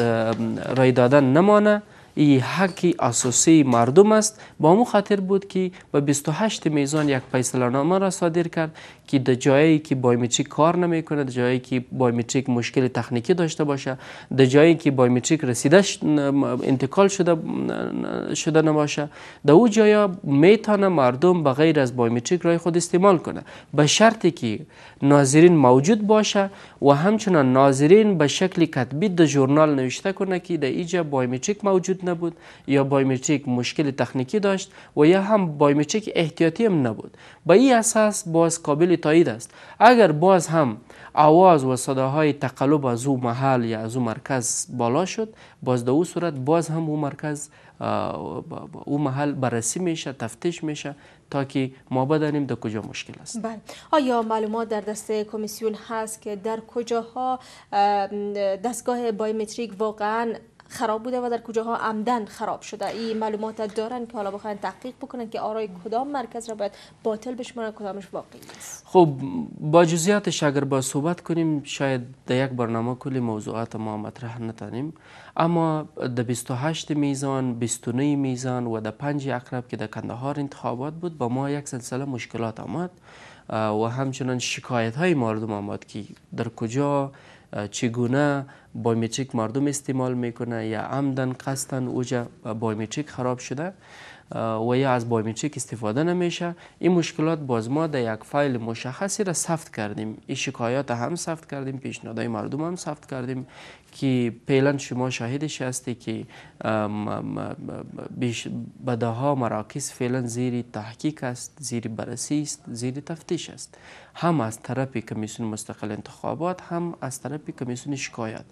رای دادن نمانه ای حق اساسی مردم است با مو خاطر بود که به 28 میزان یک فیصله نامه را صادر کرد که در جایی که بایومتریک کار نمیکنه در جایی که بایومتریک مشکل تخنیکی داشته باشه در جایی که بایومتریک رسیده انتقال شده شده نباشه د او جایا میتونه مردم به غیر از بایومتریک رای خود استعمال کنه به شرطی که ناظرین موجود باشه و همچنان ناظرین به شکل کتبی د ژورنال نوشته کنه که در ایجا بایومتریک موجود نبود یا بایومتریک مشکل تخنیکی داشت و یا هم بایومتریک احتیاطی هم نبود با این اساس باز قابل تایید است اگر باز هم آواز و صداهای تقلب از او محل یا از او مرکز بالا شد باز در او صورت باز هم او مرکز او محل بررسی میشه تفتیش میشه تا که ما بدانیم در کجا مشکل است بله آیا معلومات در دست کمیسیون هست که در کجاها دستگاه بایومتریک واقعا خراب بوده و در کجاها عمدن خراب شده این معلومات دارن که حالا بخواین تحقیق بکنن که آرای کدام مرکز را باید باطل بشمارن کدامش واقعی است خب با جزئیاتش اگر با صحبت کنیم شاید در یک برنامه کلی موضوعات ما مطرح نتانیم اما در 28 میزان 29 میزان و در 5 اقرب که در کندهار انتخابات بود با ما یک سلسله مشکلات آمد و همچنان شکایت های مردم آمد که در کجا چگونه بایومتریک مردم استعمال میکنه یا عمدن قصدن اوجا بایومتریک خراب شده و یا از بایومتریک استفاده نمیشه این مشکلات باز ما در یک فایل مشخصی را ثبت کردیم این شکایات هم ثبت کردیم پیشنهادهای مردم هم ثبت کردیم که پیلا شما شاهدش هستی که ها مراکز فعلا زیر تحقیق است زیر بررسی است زیر تفتیش است هم از طرف کمیسیون مستقل انتخابات هم از طرف کمیسیون شکایت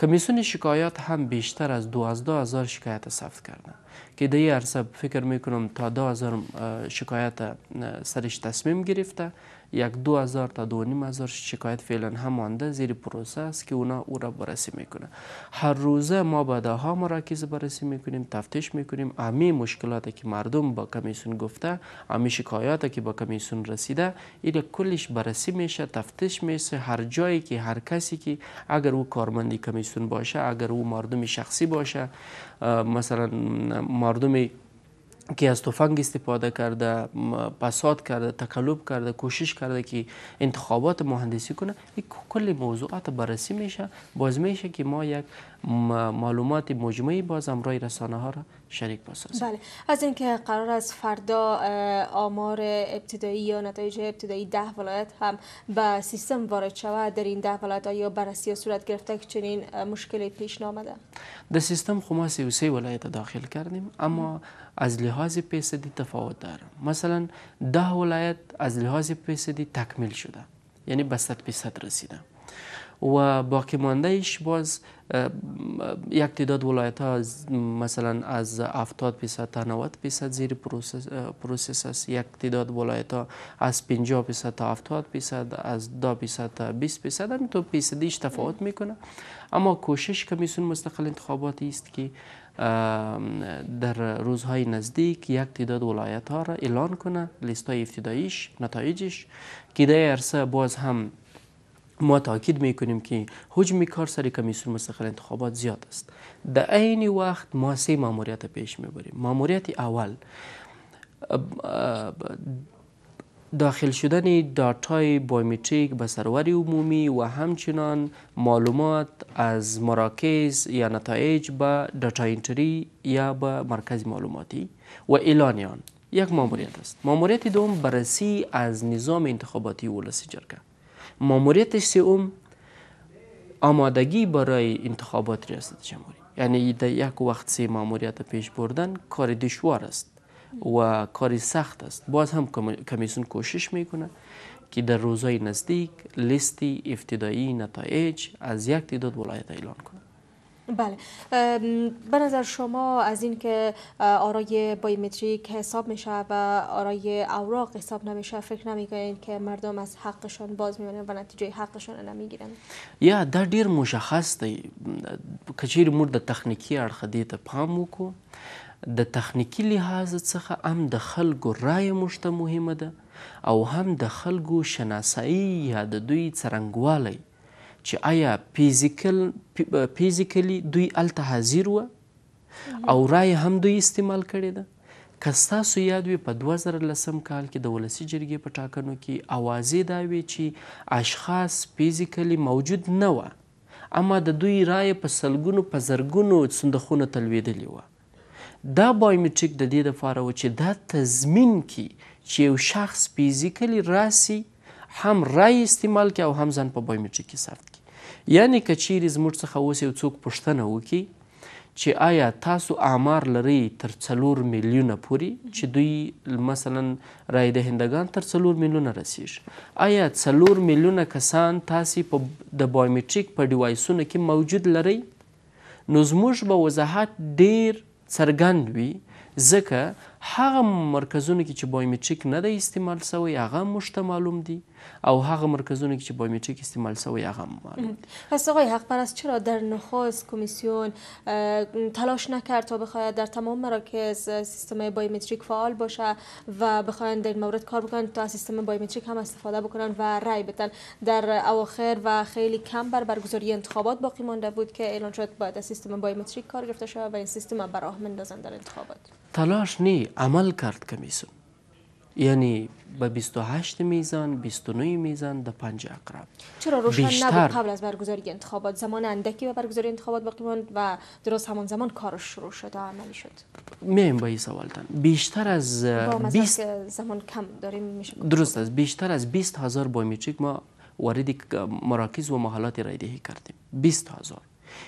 کمیسیون شکایات هم بیشتر از 12 هزار شکایت ثبت کردن که در عرصه فکر میکنم تا هزار شکایت سرش تصمیم گرفته یک دو هزار تا دو نیم هزار شکایت فعلا هم مانده زیر پروسه است که اونا او را بررسی میکنه هر روزه ما به ها مراکز بررسی میکنیم تفتیش میکنیم امی مشکلاتی که مردم با کمیسون گفته امی شکایاتی که با کمیسون رسیده اینا کلش بررسی میشه تفتیش میشه هر جایی که هر کسی که اگر او کارمندی کمیسیون باشه اگر او مردم شخصی باشه مثلا مردم که از توفنگ استفاده کرده پساد کرده تقلب کرده کوشش کرده که انتخابات مهندسی کنه این کل موضوعات بررسی میشه باز میشه که ما یک معلومات مجموعی باز امرای رسانه ها را شریک بسازیم بله از اینکه قرار از فردا آمار ابتدایی یا نتایج ابتدایی ده ولایت هم به سیستم وارد شود در این ده ولایت یا بررسی صورت گرفته که چنین مشکلی پیش نامده در سیستم خب ما سی ولایت داخل کردیم اما از لحاظ پیسدی تفاوت داره مثلا ده ولایت از لحاظ پیسدی تکمیل شده یعنی به 100 درصد رسیده و باقی ماندهش باز یک تعداد ولایت ها از مثلا از 70 درصد تا 90 درصد زیر پروسس, پروسس است یک تعداد ولایت ها از 50 درصد تا 70 درصد از 2 درصد تا 20 درصد همینطور فیصدیش تفاوت میکنه اما کوشش کمیسیون مستقل انتخاباتی است که در روزهای نزدیک یک تعداد ولایت ها را اعلان کنه لیست های ابتداییش نتایجش در عرصه باز هم ما تاکید میکنیم که حجم کار سری کمیسیون مستقل انتخابات زیاد است در عین وقت ما سه ماموریت پیش میبریم ماموریت اول داخل شدن داتای بایومتریک به سرور عمومی و همچنان معلومات از مراکز یا نتایج به داتا انتری یا به مرکز معلوماتی و اعلان یک ماموریت است ماموریت دوم بررسی از نظام انتخاباتی ولسی جرگه ماموریت سوم آمادگی برای انتخابات ریاست جمهوری یعنی در یک وقت سه ماموریت پیش بردن کار دشوار است و کاری سخت است باز هم کمیسون کوشش میکنه که در روزهای نزدیک لیستی افتدایی نتایج از یک تعداد ولایت اعلان کنه بله به نظر شما از این که آرای بایومتریک حساب میشه و آرای اوراق حساب نمیشه فکر نمیکنید که مردم از حقشان باز میمانند و نتیجه حقشان نمیگیرند یا در دیر مشخص دی کچیر مورد تخنیکی ارخدیت پام د تخنیکی لحاظ څخه هم د خلکو رای موږ ته مهمه ده او هم د خلکو شناسایی یا د دوی څرنګوالی چې آیا فزیکل فزیکلی دوی الته حاضر و او رای هم دوی استعمال کړی ده که ستاسو یاد وي په 2010 کال کې د ولسی جرګې په ټاکنو کې اوازې دا وي چې اشخاص فزیکلی موجود نه وه اما د دوی رایه په سلګونو په زرګونو صندوقونو ته لوېدلې وه دا بایومټریک د دې لپاره و چې دا تضمین کی چې یو شخص فزیکلی راسي هم رای استعمال کی او هم ځان په بایومټریک کې ثبت کی یعنی کچیر زموږ څخه اوس یو څوک پښتنه وکي چې آیا تاسو اعمار لري تر څلور میلیونه پورې چې دوی مثلا رای دهندگان تر څلور میلیونه رسیږي آیا څلور میلیونه کسان تاسو په د بایومټریک په ډیوایسونو کې موجود لري نو زموږ به وضاحت ډیر څرګند وي ځکه هغه مرکزونه کې چې بایومټریک نه دی استعمال سوی هغه موږ ته معلوم دي او هغه مرکزونه کې چې بایومتریک استعمال سوی هغه پس آقای حق پرست چرا در نخست کمیسیون تلاش نکرد تا بخواید در تمام مراکز سیستم بایومتریک فعال باشه و بخواین در مورد کار بکنن تا سیستم بایومتریک هم استفاده بکنن و رای بدن در اواخر و خیلی کم بر برگزاری انتخابات باقی مانده بود که اعلان شد باید سیستم بایومتریک کار گرفته شود و این سیستم براه مندازن در انتخابات تلاش نی عمل کرد کمیسیون یعنی به 28 میزان 29 میزان در 5 اقرب چرا روشن نبود قبل از برگزاری انتخابات زمان اندکی و برگزاری انتخابات باقی ماند و درست همان زمان کار شروع شد و عملی شد میم با این سوالتان بیشتر از 20 زمان کم داریم میشه درست است بیشتر از 20 هزار میچیک ما وارد مراکز و محلات رای دهی کردیم 20 هزار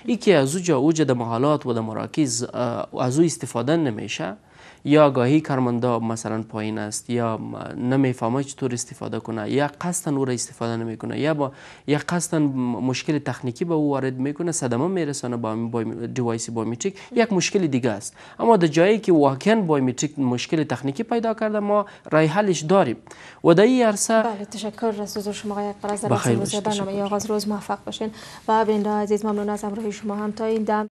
ای که از اوجا اوج در محلات و در مراکز از او استفاده نمیشه یا گاهی کارمندا مثلا پایین است یا نمیفهمه چطور استفاده کنه یا قصدا او را استفاده نمیکنه یا با یا قصدا مشکل تکنیکی به او وارد میکنه صدمه میرسانه با دیوایس بایومتریک یک مشکل دیگه است اما در جایی که واقعا بایومتریک مشکل تکنیکی پیدا کرده ما رای حلش داریم و در این عرصه بله تشکر رسوز شما یک اکبر در بخیر برنامه آغاز روز موفق باشین و بیندا عزیز ممنون از همراهی شما هم تا این دم